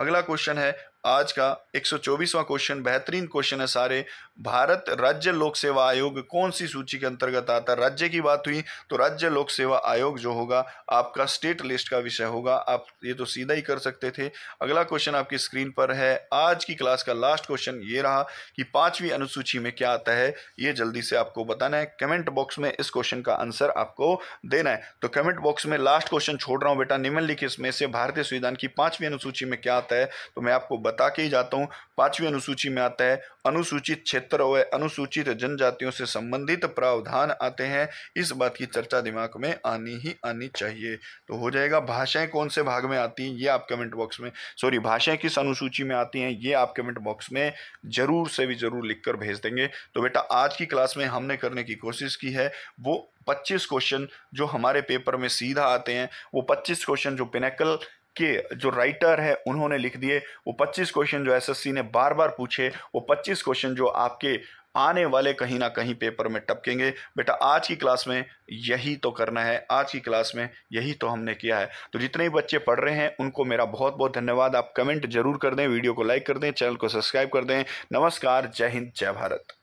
अगला क्वेश्चन है आज का एक क्वेश्चन बेहतरीन क्वेश्चन है सारे भारत राज्य लोक सेवा आयोग कौन सी सूची के अंतर्गत आता है राज्य की बात हुई तो राज्य लोक सेवा आयोग जो होगा आपका स्टेट लिस्ट का विषय होगा आप ये तो सीधा ही कर सकते थे अगला क्वेश्चन आपकी स्क्रीन पर है आज की क्लास का लास्ट क्वेश्चन ये रहा कि पांचवी अनुसूची में क्या आता है ये जल्दी से आपको बताना है कमेंट बॉक्स में इस क्वेश्चन का आंसर आपको देना है तो कमेंट बॉक्स में लास्ट क्वेश्चन छोड़ रहा हूँ बेटा निम्नलिखित में से भारतीय संविधान की पांचवी अनुसूची में क्या आता है तो मैं आपको बता के ही जाता हूँ पांचवी अनुसूची में आता है अनुसूचित क्षेत्र क्षेत्र व अनुसूचित जनजातियों से संबंधित प्रावधान आते हैं इस बात की चर्चा दिमाग में आनी ही आनी चाहिए तो हो जाएगा भाषाएं कौन से भाग में आती हैं ये आप कमेंट बॉक्स में सॉरी भाषाएं किस अनुसूची में आती हैं ये आप कमेंट बॉक्स में ज़रूर से भी ज़रूर लिख कर भेज देंगे तो बेटा आज की क्लास में हमने करने की कोशिश की है वो 25 क्वेश्चन जो हमारे पेपर में सीधा आते हैं वो 25 क्वेश्चन जो पिनेकल के जो राइटर है उन्होंने लिख दिए वो 25 क्वेश्चन जो एसएससी ने बार बार पूछे वो 25 क्वेश्चन जो आपके आने वाले कहीं ना कहीं पेपर में टपकेंगे बेटा आज की क्लास में यही तो करना है आज की क्लास में यही तो हमने किया है तो जितने भी बच्चे पढ़ रहे हैं उनको मेरा बहुत बहुत धन्यवाद आप कमेंट जरूर कर दें वीडियो को लाइक कर दें चैनल को सब्सक्राइब कर दें नमस्कार जय हिंद जय भारत